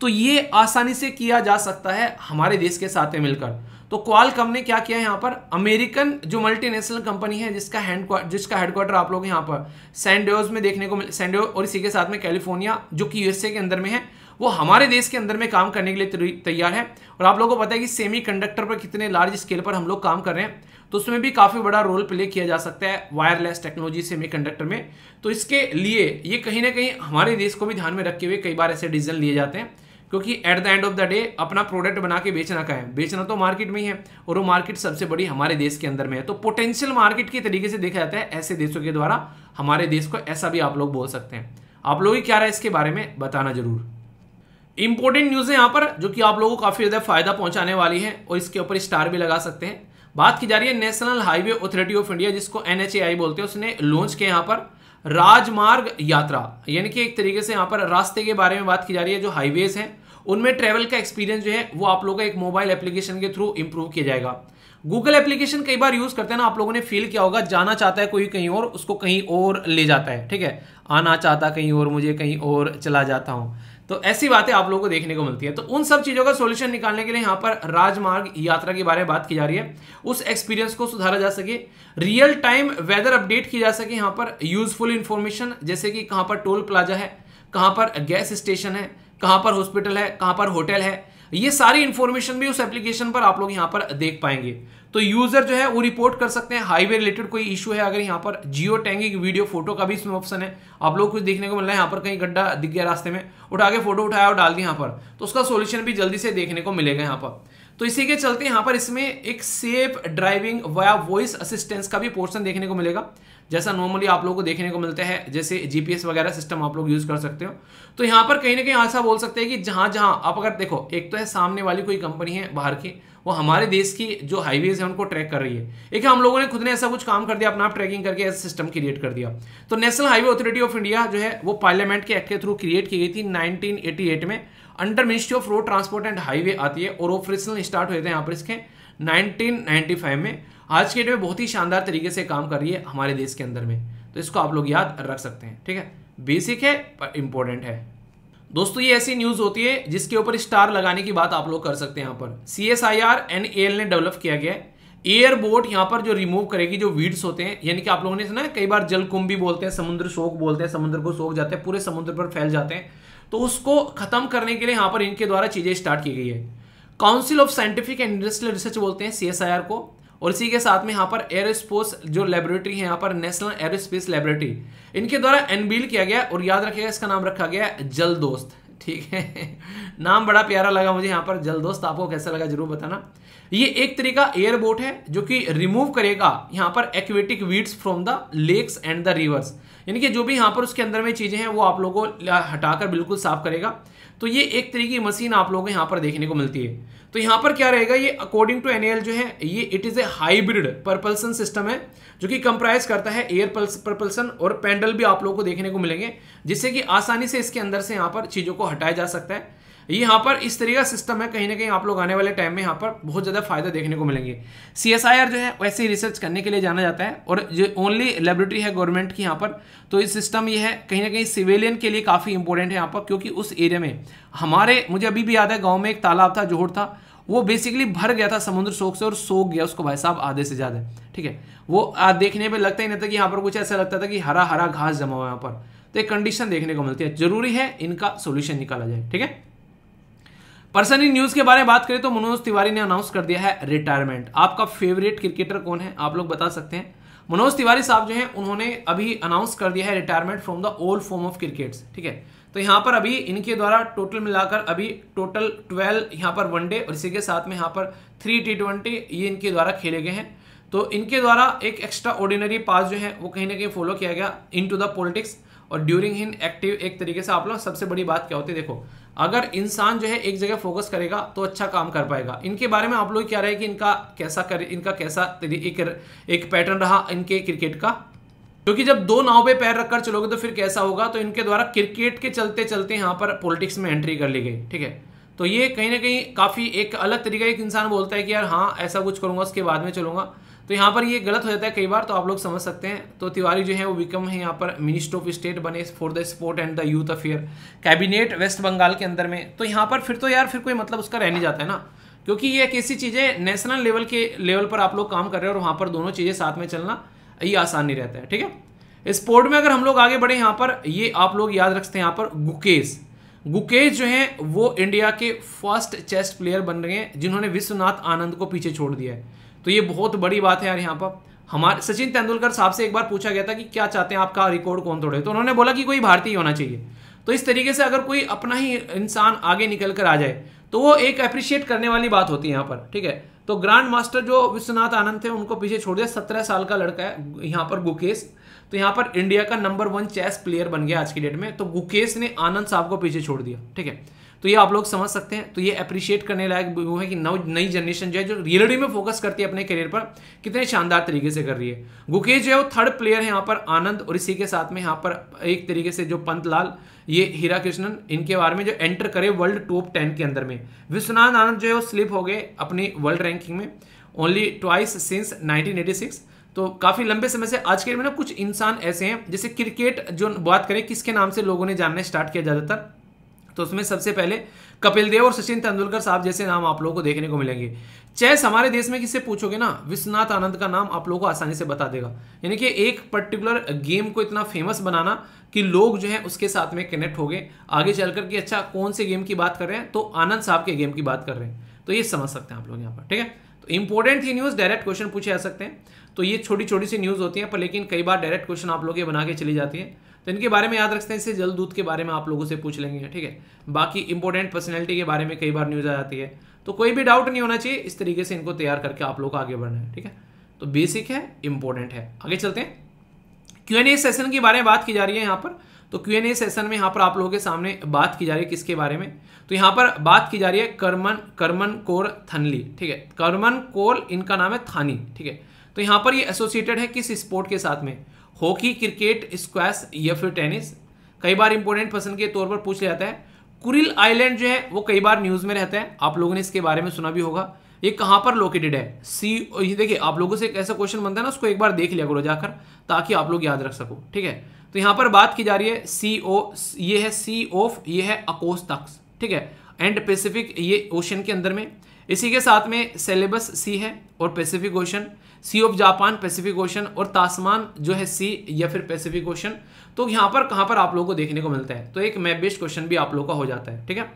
तो ये आसानी से किया जा सकता है हमारे देश के साथ में मिलकर तो क्वालकम ने क्या किया यहां पर अमेरिकन जो मल्टीनेशनल कंपनी है जिसका हैंड जिसका हेडक्वार्टर आप लोग यहां पर सैंडोज में देखने को मिल सैंडो और इसी के साथ में कैलिफोर्निया जो कि यूएसए के अंदर में है वो हमारे देश के अंदर में काम करने के लिए तैयार है और आप लोगों को पता है कि सेमी कंडक्टर पर कितने लार्ज स्केल पर हम लोग काम कर रहे हैं तो उसमें भी काफ़ी बड़ा रोल प्ले किया जा सकता है वायरलेस टेक्नोलॉजी सेमी कंडक्टर में तो इसके लिए ये कहीं ना कहीं हमारे देश को भी ध्यान में रखते हुए कई बार ऐसे डिसीजन लिए जाते हैं क्योंकि at the end of the day अपना प्रोडक्ट बना के बेचना का है बेचना तो मार्केट में ही है और वो मार्केट सबसे बड़ी हमारे देश के अंदर में है तो पोटेंशियल मार्केट के तरीके से देखा जाता है ऐसे देशों के द्वारा हमारे देश को ऐसा भी आप लोग बोल सकते हैं आप लोग ही क्या रहा है इसके बारे में बताना जरूर इंपॉर्टेंट न्यूज़ है यहाँ पर जो कि आप लोगों को काफ़ी ज़्यादा फायदा पहुंचाने वाली है और इसके ऊपर स्टार भी लगा सकते हैं बात की जा रही है national highway authority of India जिसको एन बोलते हैं उसने लॉन्च किया यहाँ पर राजमार्ग यात्रा यानी कि एक तरीके से यहाँ पर रास्ते के बारे में बात की जा रही है जो हाईवेज हैं उनमें ट्रेवल का एक्सपीरियंस जो है वो आप लोगों का एक मोबाइल एप्लीकेशन के थ्रू इंप्रूव किया जाएगा गूगल एप्लीकेशन कई बार यूज करते हैं ना आप लोगों ने फील किया होगा जाना चाहता है कोई कहीं और उसको कहीं और ले जाता है ठीक है आना चाहता कहीं और मुझे कहीं और चला जाता हूं तो ऐसी बातें आप लोगों को देखने को मिलती है तो उन सब चीज़ों का सोल्यूशन निकालने के लिए यहां पर राजमार्ग यात्रा के बारे में बात की जा रही है उस एक्सपीरियंस को सुधारा जा सके रियल टाइम वेदर अपडेट की जा सके यहां पर यूजफुल इंफॉर्मेशन जैसे कि कहां पर टोल प्लाजा है कहां पर गैस स्टेशन है कहाँ पर हॉस्पिटल है कहाँ पर होटल है ये सारी इन्फॉर्मेशन भी उस एप्लीकेशन पर आप लोग यहाँ पर देख पाएंगे तो यूजर जो है वो रिपोर्ट कर सकते हैं हाईवे रिलेटेड कोई इशू है अगर यहाँ पर जियो टैंगिंग वीडियो फोटो का भी इसमें ऑप्शन है आप लोग कुछ देखने को मिल रहा है यहाँ पर कहीं गड्ढा दिख गया रास्ते में उठा के फोटो उठाया और डाल दिया यहाँ पर तो उसका सोल्यूशन भी जल्दी से देखने को मिलेगा यहाँ पर तो इसी के चलते यहां पर इसमें एक safe driving via voice assistance का भी पोर्शन देखने को मिलेगा जैसा नॉर्मली आप लोगों को देखने को मिलता है जैसे जीपीएस वगैरह सिस्टम आप लोग यूज़ कर सकते हो तो यहां पर कहीं ना कहीं ऐसा बोल सकते हैं कि जहां जहां आप अगर देखो एक तो है सामने वाली कोई कंपनी है बाहर की वो हमारे देश की जो हाईवेज है उनको ट्रैक कर रही है एक हम लोगों ने खुद ने ऐसा कुछ काम कर दिया अपना आप ट्रैकिंग करके ऐसा सिस्टम क्रिएट कर दिया तो national highway authority of India जो है वो पार्लियामेंट के एक्ट के थ्रू क्रिएट की गई थी 1988 में under ministry of road transport and highway आती है और ऑपरेशनल स्टार्ट हुए थे यहाँ पर इसके 1995 में आज के डेट में बहुत ही शानदार तरीके से काम कर रही है हमारे देश के अंदर में तो इसको आप लोग याद रख सकते हैं ठीक है बेसिक है पर इम्पोर्टेंट है दोस्तों ये ऐसी न्यूज होती है जिसके ऊपर स्टार लगाने की बात आप लोग कर सकते हैं यहाँ पर C S I R N L ने डेवलप किया गया है एयर बोट यहाँ पर जो रिमूव करेगी जो वीड्स होते हैं यानी कि आप लोगों ने सुना है कई बार जल कुंभ भी बोलते हैं समुद्र शोक बोलते हैं समुद्र को सोख जाते हैं पूरे समुद्र पर फैल जाते हैं तो उसको खत्म करने के लिए यहां पर इनके द्वारा चीज़ें स्टार्ट की गई है council of scientific and industrial research बोलते हैं सी को और इसी के साथ में यहाँ पर स्पोर्स जो लेबोरेटरी है यहाँ पर नेशनल स्पेस लेबोरेटरी इनके द्वारा एनबील किया गया और याद रखेगा इसका नाम रखा गया जल दोस्त ठीक है नाम बड़ा प्यारा लगा मुझे यहाँ पर जल दोस्त आपको कैसा लगा जरूर बताना ये एक तरीका एयरबोट है जो कि रिमूव करेगा यहाँ पर aquatic weeds from the lakes and the rivers यानी कि जो भी यहाँ पर उसके अंदर में चीज़ें हैं वो आप लोगों को हटाकर बिल्कुल साफ करेगा तो ये एक तरीके की मशीन आप लोगों को यहाँ पर देखने को मिलती है तो यहाँ पर क्या रहेगा ये अकॉर्डिंग टू एन जो है ये it is a hybrid propulsion system है जो कि कंप्राइज करता है एयर परपल्सन और पेंडल भी आप लोगों को देखने को मिलेंगे जिससे कि आसानी से इसके अंदर से यहाँ पर चीज़ों को हटाया जा सकता है यहाँ पर इस तरीके का सिस्टम है कहीं ना कहीं आप लोग आने वाले टाइम में यहाँ पर बहुत ज़्यादा फायदा देखने को मिलेंगे सी जो है वैसे ही रिसर्च करने के लिए जाना जाता है और जो ओनली लेबोरेटरी है गवर्नमेंट की यहाँ पर तो ये सिस्टम ये है कहीं ना कहीं सिविलियन के लिए काफ़ी इंपॉर्टेंट है यहाँ पर क्योंकि उस एरिया में हमारे मुझे अभी भी याद है गाँव में एक तालाब था जोहड़ था वो बेसिकली भर गया था समुद्र शोक से और सोख गया उसको भाई साहब आधे से ज़्यादा ठीक है वो देखने पर लगता ही नहीं था कि यहाँ पर कुछ ऐसा लगता था कि हरा हरा घास जमा हुआ यहाँ पर तो एक कंडीशन देखने को मिलती है जरूरी है इनका सोल्यूशन निकाला जाए ठीक है पर्सन इन न्यूज के बारे में बात करें तो मनोज तिवारी ने अनाउंस कर दिया है रिटायरमेंट आपका फेवरेट क्रिकेटर कौन है आप लोग बता सकते हैं मनोज तिवारी साहब जो है उन्होंने अभी अनाउंस कर दिया है retirement from the old form of cricket ठीक है तो यहां पर अभी इनके द्वारा टोटल मिलाकर अभी टोटल ट्वेल्व यहां पर वनडे और इसी के साथ में यहाँ पर थ्री टी ट्वेंटी ये इनके द्वारा खेले गए हैं तो इनके द्वारा एक एक्स्ट्रा ऑर्डिनरी पास जो है वो कहीं ना कहीं फॉलो किया गया इन टू द पॉलिटिक्स और ड्यूरिंग हिन एक्टिव एक तरीके से आप लोग सबसे बड़ी बात क्या होती है देखो अगर इंसान जो है एक जगह फोकस करेगा तो अच्छा काम कर पाएगा इनके बारे में आप लोग क्या रहे कि इनका कैसा कर इनका कैसा एक, एक पैटर्न रहा इनके क्रिकेट का क्योंकि जब दो नाव पे पैर रखकर चलोगे तो फिर कैसा होगा तो इनके द्वारा क्रिकेट के चलते चलते यहाँ पर पॉलिटिक्स में एंट्री कर ली गई ठीक है तो ये कहीं ना कहीं काफ़ी एक अलग तरीका एक इंसान बोलता है कि यार हाँ ऐसा कुछ करूँगा उसके बाद में चलूंगा तो यहाँ पर ये गलत हो जाता है कई बार तो आप लोग समझ सकते हैं तो तिवारी जो है वो विकम है यहाँ पर मिनिस्टर ऑफ स्टेट बने for the sport and the youth affair cabinet West Bengal के अंदर में तो यहाँ पर फिर तो यार फिर कोई मतलब उसका रह नहीं जाता है ना क्योंकि ये एक ऐसी चीज़ है नेशनल लेवल के लेवल पर आप लोग काम कर रहे हो और वहाँ पर दोनों चीज़ें साथ में चलना ये आसान नहीं रहता है ठीक है स्पोर्ट में अगर हम लोग आगे बढ़े यहाँ पर ये आप लोग याद रखते हैं यहाँ पर गुकेश गुकेश जो हैं वो इंडिया के फर्स्ट चेस्ट प्लेयर बन रहे हैं जिन्होंने विश्वनाथ आनंद को पीछे छोड़ दिया है तो ये बहुत बड़ी बात है यार यहाँ पर हमारे सचिन तेंदुलकर साहब से एक बार पूछा गया था कि क्या चाहते हैं आपका रिकॉर्ड कौन तोड़े तो उन्होंने बोला कि कोई भारतीय होना चाहिए तो इस तरीके से अगर कोई अपना ही इंसान आगे निकल कर आ जाए तो वो एक अप्रिशिएट करने वाली बात होती है यहाँ पर ठीक है तो ग्रांड मास्टर जो विश्वनाथ आनंद थे उनको पीछे छोड़ दिया सत्रह साल का लड़का है यहाँ पर गुकेश तो यहाँ पर इंडिया का नंबर वन चेस प्लेयर बन गया आज की डेट में तो गुकेश ने आनंद साहब को पीछे छोड़ दिया ठीक है तो ये आप लोग समझ सकते हैं तो ये अप्रिशिएट करने लायक वो है कि नव नई जनरेशन जो है जो रियलिटी में फोकस करती है अपने करियर पर कितने शानदार तरीके से कर रही है गुकेश जो है वो थर्ड प्लेयर है यहाँ पर आनंद और इसी के साथ में यहाँ पर एक तरीके से जो पंतलाल ये हीरा कृष्णन इनके बारे में जो एंटर करे वर्ल्ड टॉप टेन के अंदर में विश्वनाथ आनंद जो है वो स्लिप हो गए अपनी वर्ल्ड रैंकिंग में ओनली ट्वाइस सिंस नाइनटीन तो काफ़ी लंबे समय से आज के में ना कुछ इंसान ऐसे हैं जैसे क्रिकेट जो बात करें किसके नाम से लोगों ने जानना स्टार्ट किया ज़्यादातर तो उसमें सबसे पहले कपिल देव और सचिन तेंदुलकर साहब जैसे नाम आप लोगों को देखने को मिलेंगे चेस हमारे देश में किससे पूछोगे ना विश्वनाथ आनंद का नाम आप लोगों को आसानी से बता देगा यानी कि एक पर्टिकुलर गेम को इतना फेमस बनाना कि लोग जो है उसके साथ में कनेक्ट हो गए आगे चल कर कि अच्छा कौन से गेम की बात कर रहे हैं तो आनंद साहब के गेम की बात कर रहे हैं तो ये समझ सकते हैं आप लोग यहाँ पर ठीक है तो इंपॉर्टेंट ही न्यूज़ डायरेक्ट क्वेश्चन पूछे जा सकते हैं तो ये छोटी छोटी सी न्यूज़ होती है पर लेकिन कई बार डायरेक्ट क्वेश्चन आप लोग ये बना के चली जाती है तो इनके बारे में याद रखते हैं इससे दूध के बारे में आप लोगों से पूछ लेंगे ठीक है बाकी इंपॉर्टेंट पर्सनैलिटी के बारे में कई बार न्यूज़ आ जाती है तो कोई भी डाउट नहीं होना चाहिए इस तरीके से इनको तैयार करके आप लोग आगे बढ़ना है ठीक है तो बेसिक है इंपॉर्टेंट है आगे चलते हैं क्यू एन ए सेशन के बारे में बात की जा रही है यहाँ पर तो क्यू एन ए सेशन में यहाँ पर आप लोगों के सामने बात की जा रही है किसके बारे में तो यहाँ पर बात की जा रही है कर्मन कर्मन कोर थनली ठीक है कर्मन कोर इनका नाम है थानी ठीक है तो यहाँ पर ये एसोसिएटेड है किस स्पोर्ट के साथ में हॉकी क्रिकेट स्क्वैश या फिर टेनिस कई बार इंपॉर्टेंट पर्सन के तौर पर पूछ लिया जाता है कुरिल आइलैंड जो है वो कई बार न्यूज़ में रहता है आप लोगों ने इसके बारे में सुना भी होगा ये कहां पर लोकेटेड है सी ये देखिए आप लोगों से एक ऐसा क्वेश्चन बनता है ना उसको एक बार देख लिया करो जाकर ताकि आप लोग याद रख सको ठीक है तो यहां पर बात की जा रही है सी ओ ये है सी ऑफ ये है अकोस तक्स ठीक है एंड पेसिफिक ये ओशन के अंदर में इसी के साथ में सेलेबस सी है और Pacific Ocean Sea of Japan Pacific Ocean और तासमान जो है सी या फिर पैसिफिक ओशन तो यहां पर कहां पर आप लोगों को देखने को मिलता है तो एक मैप बेस्ड क्वेश्चन भी आप लोगों का हो जाता है ठीक है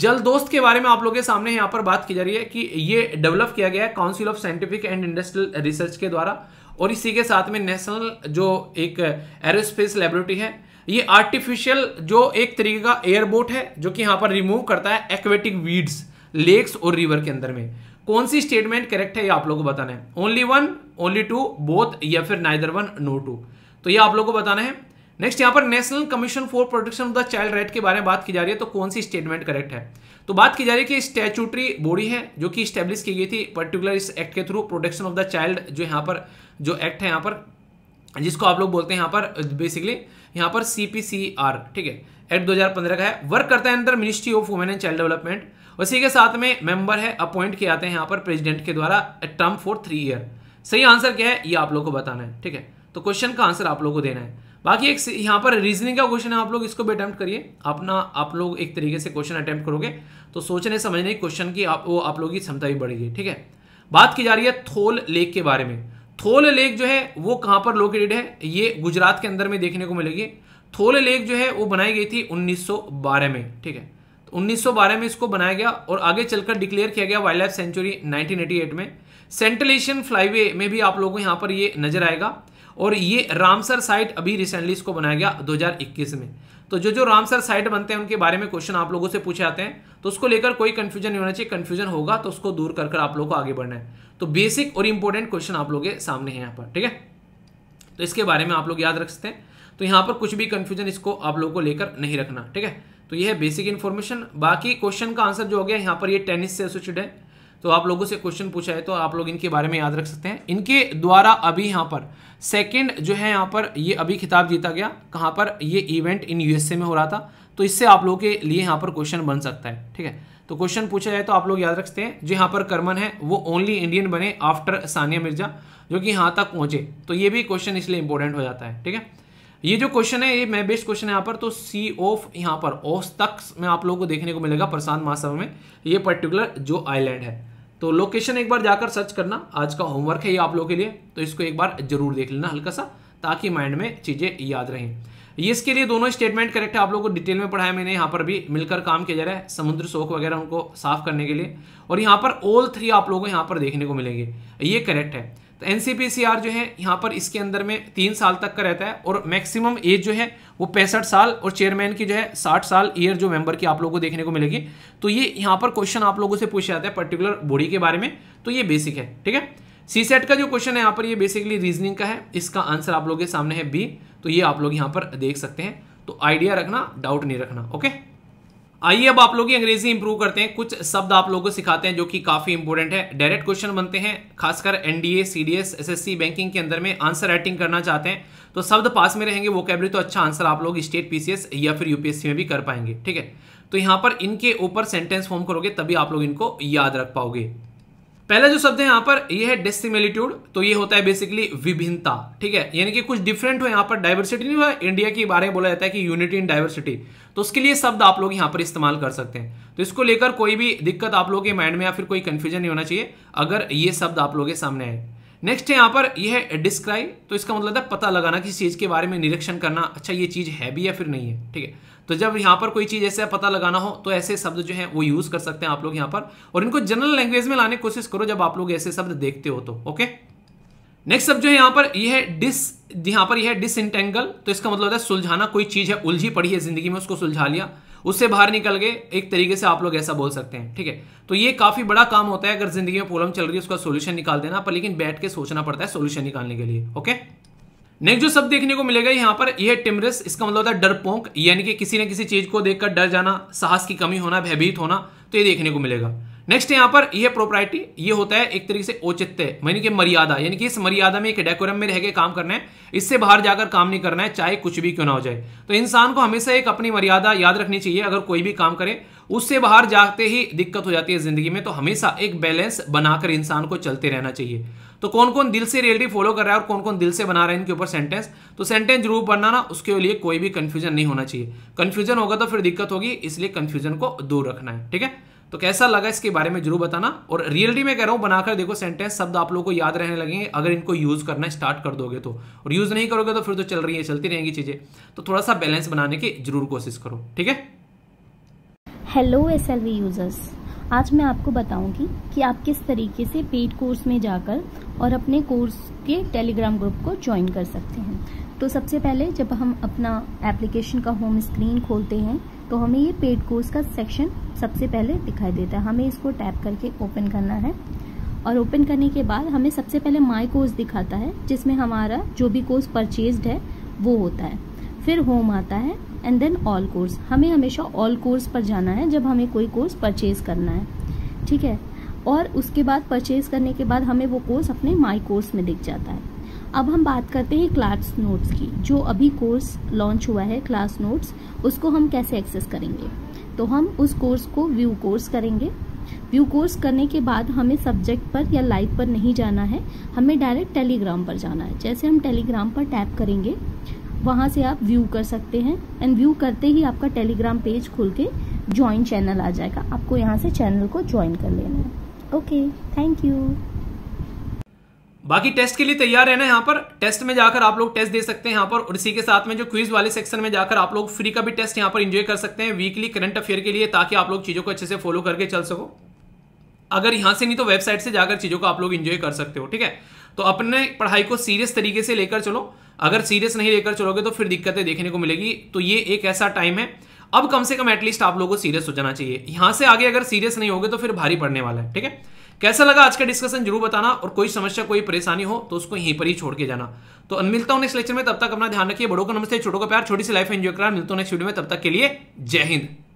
जल दोस्त के बारे में आप लोगों के सामने यहाँ पर बात की जा रही है कि ये डेवलप किया गया है council of scientific and industrial Research के द्वारा और इसी के साथ में नेशनल जो एक एरोस्पेस लेबोरेटरी है ये आर्टिफिशियल जो एक तरीके का एयरबोट है जो कि यहाँ पर रिमूव करता है एक्वेटिक वीड्स लेक्स और रिवर के अंदर में कौन सी स्टेटमेंट करेक्ट है ये आप लोगों को बताना है only one only two both या फिर नाइदर वन नो टू तो ये आप लोगों को बताना है नेक्स्ट यहाँ पर National commission for protection of the child right के बारे में बात की जा रही है तो कौन सी स्टेटमेंट करेक्ट है तो बात की जा रही है कि स्टैचूटरी बॉडी है जो कि स्टेब्लिश की गई थी पर्टिकुलर इस एक्ट के through protection of the child जो यहाँ पर जो एक्ट है यहाँ पर जिसको आप लोग बोलते हैं यहाँ पर बेसिकली यहाँ पर सी ठीक है एक्ट 2015 का है वर्क करता है अंदर Ministry of women and child Development उसी के साथ में मेंबर है अपॉइंट किए जाते हैं यहाँ पर प्रेसिडेंट के द्वारा टर्म फॉर थ्री ईयर सही आंसर क्या है ये आप लोग को बताना है ठीक है तो क्वेश्चन का आंसर आप लोग को देना है बाकी एक यहाँ पर रीजनिंग का क्वेश्चन है आप लोग इसको भी अटैम्प्ट करिए अपना आप लोग एक तरीके से क्वेश्चन अटैम्प्ट करोगे तो सोचने समझने क्वेश्चन की आप वो आप लोगों की क्षमता भी बढ़ेगी ठीक है बात की जा रही है थोल लेक के बारे में थोल लेक जो है वो कहाँ पर लोकेटेड है ये गुजरात के अंदर में देखने को मिलेगी थोल लेक जो है वो बनाई गई थी 1912 में ठीक है तो 1912 में इसको बनाया गया और आगे चलकर डिक्लेयर किया गया वाइल्ड लाइफ सेंचुरी 1988 में सेंट्रल एशियन फ्लाईवे में भी आप लोगों को यहाँ पर ये नजर आएगा और ये रामसर साइट अभी रिसेंटली इसको बनाया गया 2021 में तो जो जो रामसर साइट बनते हैं उनके बारे में क्वेश्चन आप लोगों से पूछे जाते हैं तो उसको लेकर कोई कंफ्यूजन नहीं होना चाहिए कंफ्यूजन होगा तो उसको दूर कर आप लोगों को आगे बढ़ना है तो बेसिक और इंपॉर्टेंट क्वेश्चन आप लोग के सामने है यहाँ पर ठीक है तो इसके बारे में आप लोग याद रख सकते हैं तो यहाँ पर कुछ भी कंफ्यूजन इसको आप लोगों को लेकर नहीं रखना ठीक है तो यह है बेसिक इन्फॉर्मेशन बाकी क्वेश्चन का आंसर जो हो गया यहाँ पर ये टेनिस से एसोसिएटेड है तो आप लोगों से क्वेश्चन पूछा है तो आप लोग इनके बारे में याद रख सकते हैं इनके द्वारा अभी यहाँ पर सेकंड जो है यहाँ पर ये अभी खिताब जीता गया कहाँ पर ये इवेंट इन यूएसए में हो रहा था तो इससे आप लोगों के लिए यहाँ पर क्वेश्चन बन सकता है ठीक है तो क्वेश्चन पूछा जाए तो आप लोग याद रखते हैं जो यहाँ पर करमन है वो ओनली इंडियन बने आफ्टर सानिया मिर्जा जो कि यहाँ तक पहुँचे तो ये भी क्वेश्चन इसलिए इंपॉर्टेंट हो जाता है ठीक है ये जो क्वेश्चन है ये मैं बेस्ट क्वेश्चन है यहाँ पर तो सी ऑफ यहाँ पर ओस तक में आप लोगों को देखने को मिलेगा प्रशांत महासभा में ये पर्टिकुलर जो आइलैंड है तो लोकेशन एक बार जाकर सर्च करना आज का होमवर्क है ये आप लोगों के लिए तो इसको एक बार जरूर देख लेना हल्का सा ताकि माइंड में चीज़ें याद रहें ये इसके लिए दोनों स्टेटमेंट करेक्ट है आप लोगों को डिटेल में पढ़ाया मैंने यहाँ पर भी मिलकर काम किया जा रहा है समुद्र सोख वगैरह उनको साफ करने के लिए और यहाँ पर ऑल थ्री आप लोगों को यहाँ पर देखने को मिलेंगे ये करेक्ट है तो एनसीपीसीआर जो है यहाँ पर इसके अंदर में तीन साल तक का रहता है और मैक्सिमम एज जो है वो पैंसठ साल और चेयरमैन की जो है साठ साल ईयर जो मेंबर की आप लोगों को देखने को मिलेगी तो ये यहाँ पर क्वेश्चन आप लोगों से पूछा जाता है पर्टिकुलर बॉडी के बारे में तो ये बेसिक है ठीक है सी सेट का जो क्वेश्चन है यहाँ पर ये बेसिकली रीजनिंग का है इसका आंसर आप लोगों के सामने है बी तो ये आप लोग यहाँ पर देख सकते हैं तो आइडिया रखना डाउट नहीं रखना ओके आइए अब आप लोग अंग्रेजी इंप्रूव करते हैं कुछ शब्द आप लोगों को सिखाते हैं जो कि काफी इंपोर्टेंट है डायरेक्ट क्वेश्चन बनते हैं खासकर एनडीए सीडीएस एसएससी बैंकिंग के अंदर में आंसर राइटिंग करना चाहते हैं तो शब्द पास में रहेंगे वो कैबरी तो अच्छा आंसर आप लोग स्टेट पीसीएस या फिर यूपीएससी में भी कर पाएंगे ठीक है तो यहाँ पर इनके ऊपर सेंटेंस फॉर्म करोगे तभी आप लोग इनको याद रख पाओगे पहला जो शब्द है यहां पर ये है डिसिमिलिट्यूड तो ये होता है बेसिकली विभिन्नता ठीक है यानी कि कुछ डिफरेंट हो यहां पर डायवर्सिटी नहीं हुआ इंडिया के बारे में बोला जाता है कि यूनिटी इन डाइवर्सिटी तो उसके लिए शब्द आप लोग यहां पर इस्तेमाल कर सकते हैं तो इसको लेकर कोई भी दिक्कत आप लोगों के माइंड में या फिर कोई कंफ्यूजन नहीं होना चाहिए अगर ये शब्द आप लोगों के सामने आए नेक्स्ट है पर यह है डिस्क्राइब तो इसका मतलब है पता लगाना किसी चीज़ के बारे में निरीक्षण करना अच्छा ये चीज़ है भी या फिर नहीं है ठीक है तो जब यहाँ पर कोई चीज़ ऐसे पता लगाना हो तो ऐसे शब्द जो है वो यूज़ कर सकते हैं आप लोग यहाँ पर और इनको जनरल लैंग्वेज में लाने की कोशिश करो जब आप लोग ऐसे शब्द देखते हो तो ओके नेक्स्ट शब्द जो है यहाँ पर यह है डिस यहाँ पर यह है डिसइंटेंगल तो इसका मतलब होता है सुलझाना कोई चीज़ है उलझी पड़ी है जिंदगी में उसको सुलझा लिया उससे बाहर निकल गए एक तरीके से आप लोग ऐसा बोल सकते हैं ठीक है तो ये काफ़ी बड़ा काम होता है अगर जिंदगी में प्रॉब्लम चल रही है उसका सोल्यूशन निकाल देना पर लेकिन बैठ के सोचना पड़ता है सोल्यूशन निकालने के लिए ओके नेक्स्ट जो सब देखने को मिलेगा यहाँ पर यह टिमरस इसका मतलब होता है डरपोंक यानी कि किसी न किसी चीज को देखकर डर जाना साहस की कमी होना भयभीत होना तो ये देखने को मिलेगा नेक्स्ट यहाँ पर यह प्रोपर्टी ये होता है एक तरीके से औचित्य यानी कि मर्यादा यानी कि इस मर्यादा में एक डेकोरम में रह के काम करना है इससे बाहर जाकर काम नहीं करना है चाहे कुछ भी क्यों ना हो जाए तो इंसान को हमेशा एक अपनी मर्यादा याद रखनी चाहिए अगर कोई भी काम करे उससे बाहर जाते ही दिक्कत हो जाती है जिंदगी में तो हमेशा एक बैलेंस बनाकर इंसान को चलते रहना चाहिए तो कौन कौन दिल से रियलिटी फॉलो कर रहा है और कौन कौन दिल से बना रहा है इनके ऊपर सेंटेंस तो सेंटेंस जरूर बनना ना उसके लिए कोई भी कन्फ्यूजन नहीं होना चाहिए कन्फ्यूजन होगा तो फिर दिक्कत होगी इसलिए कन्फ्यूजन को दूर रखना है ठीक है तो कैसा लगा इसके बारे में जरूर बताना और रियलिटी में कह रहा हूँ बनाकर देखो सेंटेंस शब्द आप लोगों को याद रहने लगेंगे अगर इनको यूज़ करना स्टार्ट कर दोगे तो और यूज़ नहीं करोगे तो फिर तो चल रही है चलती रहेंगी चीज़ें तो थोड़ा सा बैलेंस बनाने की जरूर कोशिश करो ठीक है हेलो एस यूजर्स आज मैं आपको बताऊंगी कि आप किस तरीके से पेड कोर्स में जाकर और अपने कोर्स के टेलीग्राम ग्रुप को ज्वाइन कर सकते हैं तो सबसे पहले जब हम अपना एप्लीकेशन का होम स्क्रीन खोलते हैं तो हमें ये पेड कोर्स का सेक्शन सबसे पहले दिखाई देता है हमें इसको टैप करके ओपन करना है और ओपन करने के बाद हमें सबसे पहले माई कोर्स दिखाता है जिसमें हमारा जो भी कोर्स परचेज है वो होता है फिर होम आता है एंड देन ऑल कोर्स हमें हमेशा ऑल कोर्स पर जाना है जब हमें कोई कोर्स परचेज करना है ठीक है और उसके बाद परचेज करने के बाद हमें वो कोर्स अपने माई कोर्स में दिख जाता है अब हम बात करते हैं क्लास नोट्स की जो अभी कोर्स लॉन्च हुआ है क्लास नोट्स उसको हम कैसे एक्सेस करेंगे तो हम उस कोर्स को व्यू कोर्स करेंगे व्यू कोर्स करने के बाद हमें सब्जेक्ट पर या लाइव पर नहीं जाना है हमें डायरेक्ट टेलीग्राम पर जाना है जैसे हम टेलीग्राम पर टैप करेंगे वहाँ से आप व्यू कर सकते हैं एंड व्यू करते ही आपका टेलीग्राम पेज खुल के ज्वाइन चैनल आ जाएगा आपको यहाँ से चैनल को ज्वाइन कर लेना है ओके थैंक यू बाकी टेस्ट के लिए तैयार रहना यहाँ पर टेस्ट में जाकर आप लोग टेस्ट दे सकते हैं यहाँ पर और इसी के साथ में जो क्विज वाले सेक्शन में जाकर आप लोग फ्री का भी टेस्ट यहाँ पर एंजॉय कर सकते हैं वीकली करंट अफेयर के लिए ताकि आप लोग चीज़ों को अच्छे से फॉलो करके चल सको अगर यहां से नहीं तो वेबसाइट से जाकर चीज़ों को आप लोग इंजॉय कर सकते हो ठीक है तो अपने पढ़ाई को सीरियस तरीके से लेकर चलो अगर सीरियस नहीं लेकर चलोगे तो फिर दिक्कतें देखने को मिलेगी तो ये एक ऐसा टाइम है अब कम से कम एटलीस्ट आप लोगों को सीरियस हो जाना चाहिए यहां से आगे अगर सीरियस नहीं होगे तो फिर भारी पड़ने वाला है ठीक है कैसा लगा आज का डिस्कशन जरूर बताना और कोई समस्या कोई परेशानी हो तो उसको यहीं पर ही छोड़ के जाना तो मिलता हूं नेक्स्ट लेक्चर में तब तक अपना ध्यान रखिए बड़ों को नमस्ते छोटों का प्यार छोटी सी लाइफ एंजॉय करा मिलता हूं नेक्स्ट वीडियो में तब तक के लिए जय हिंद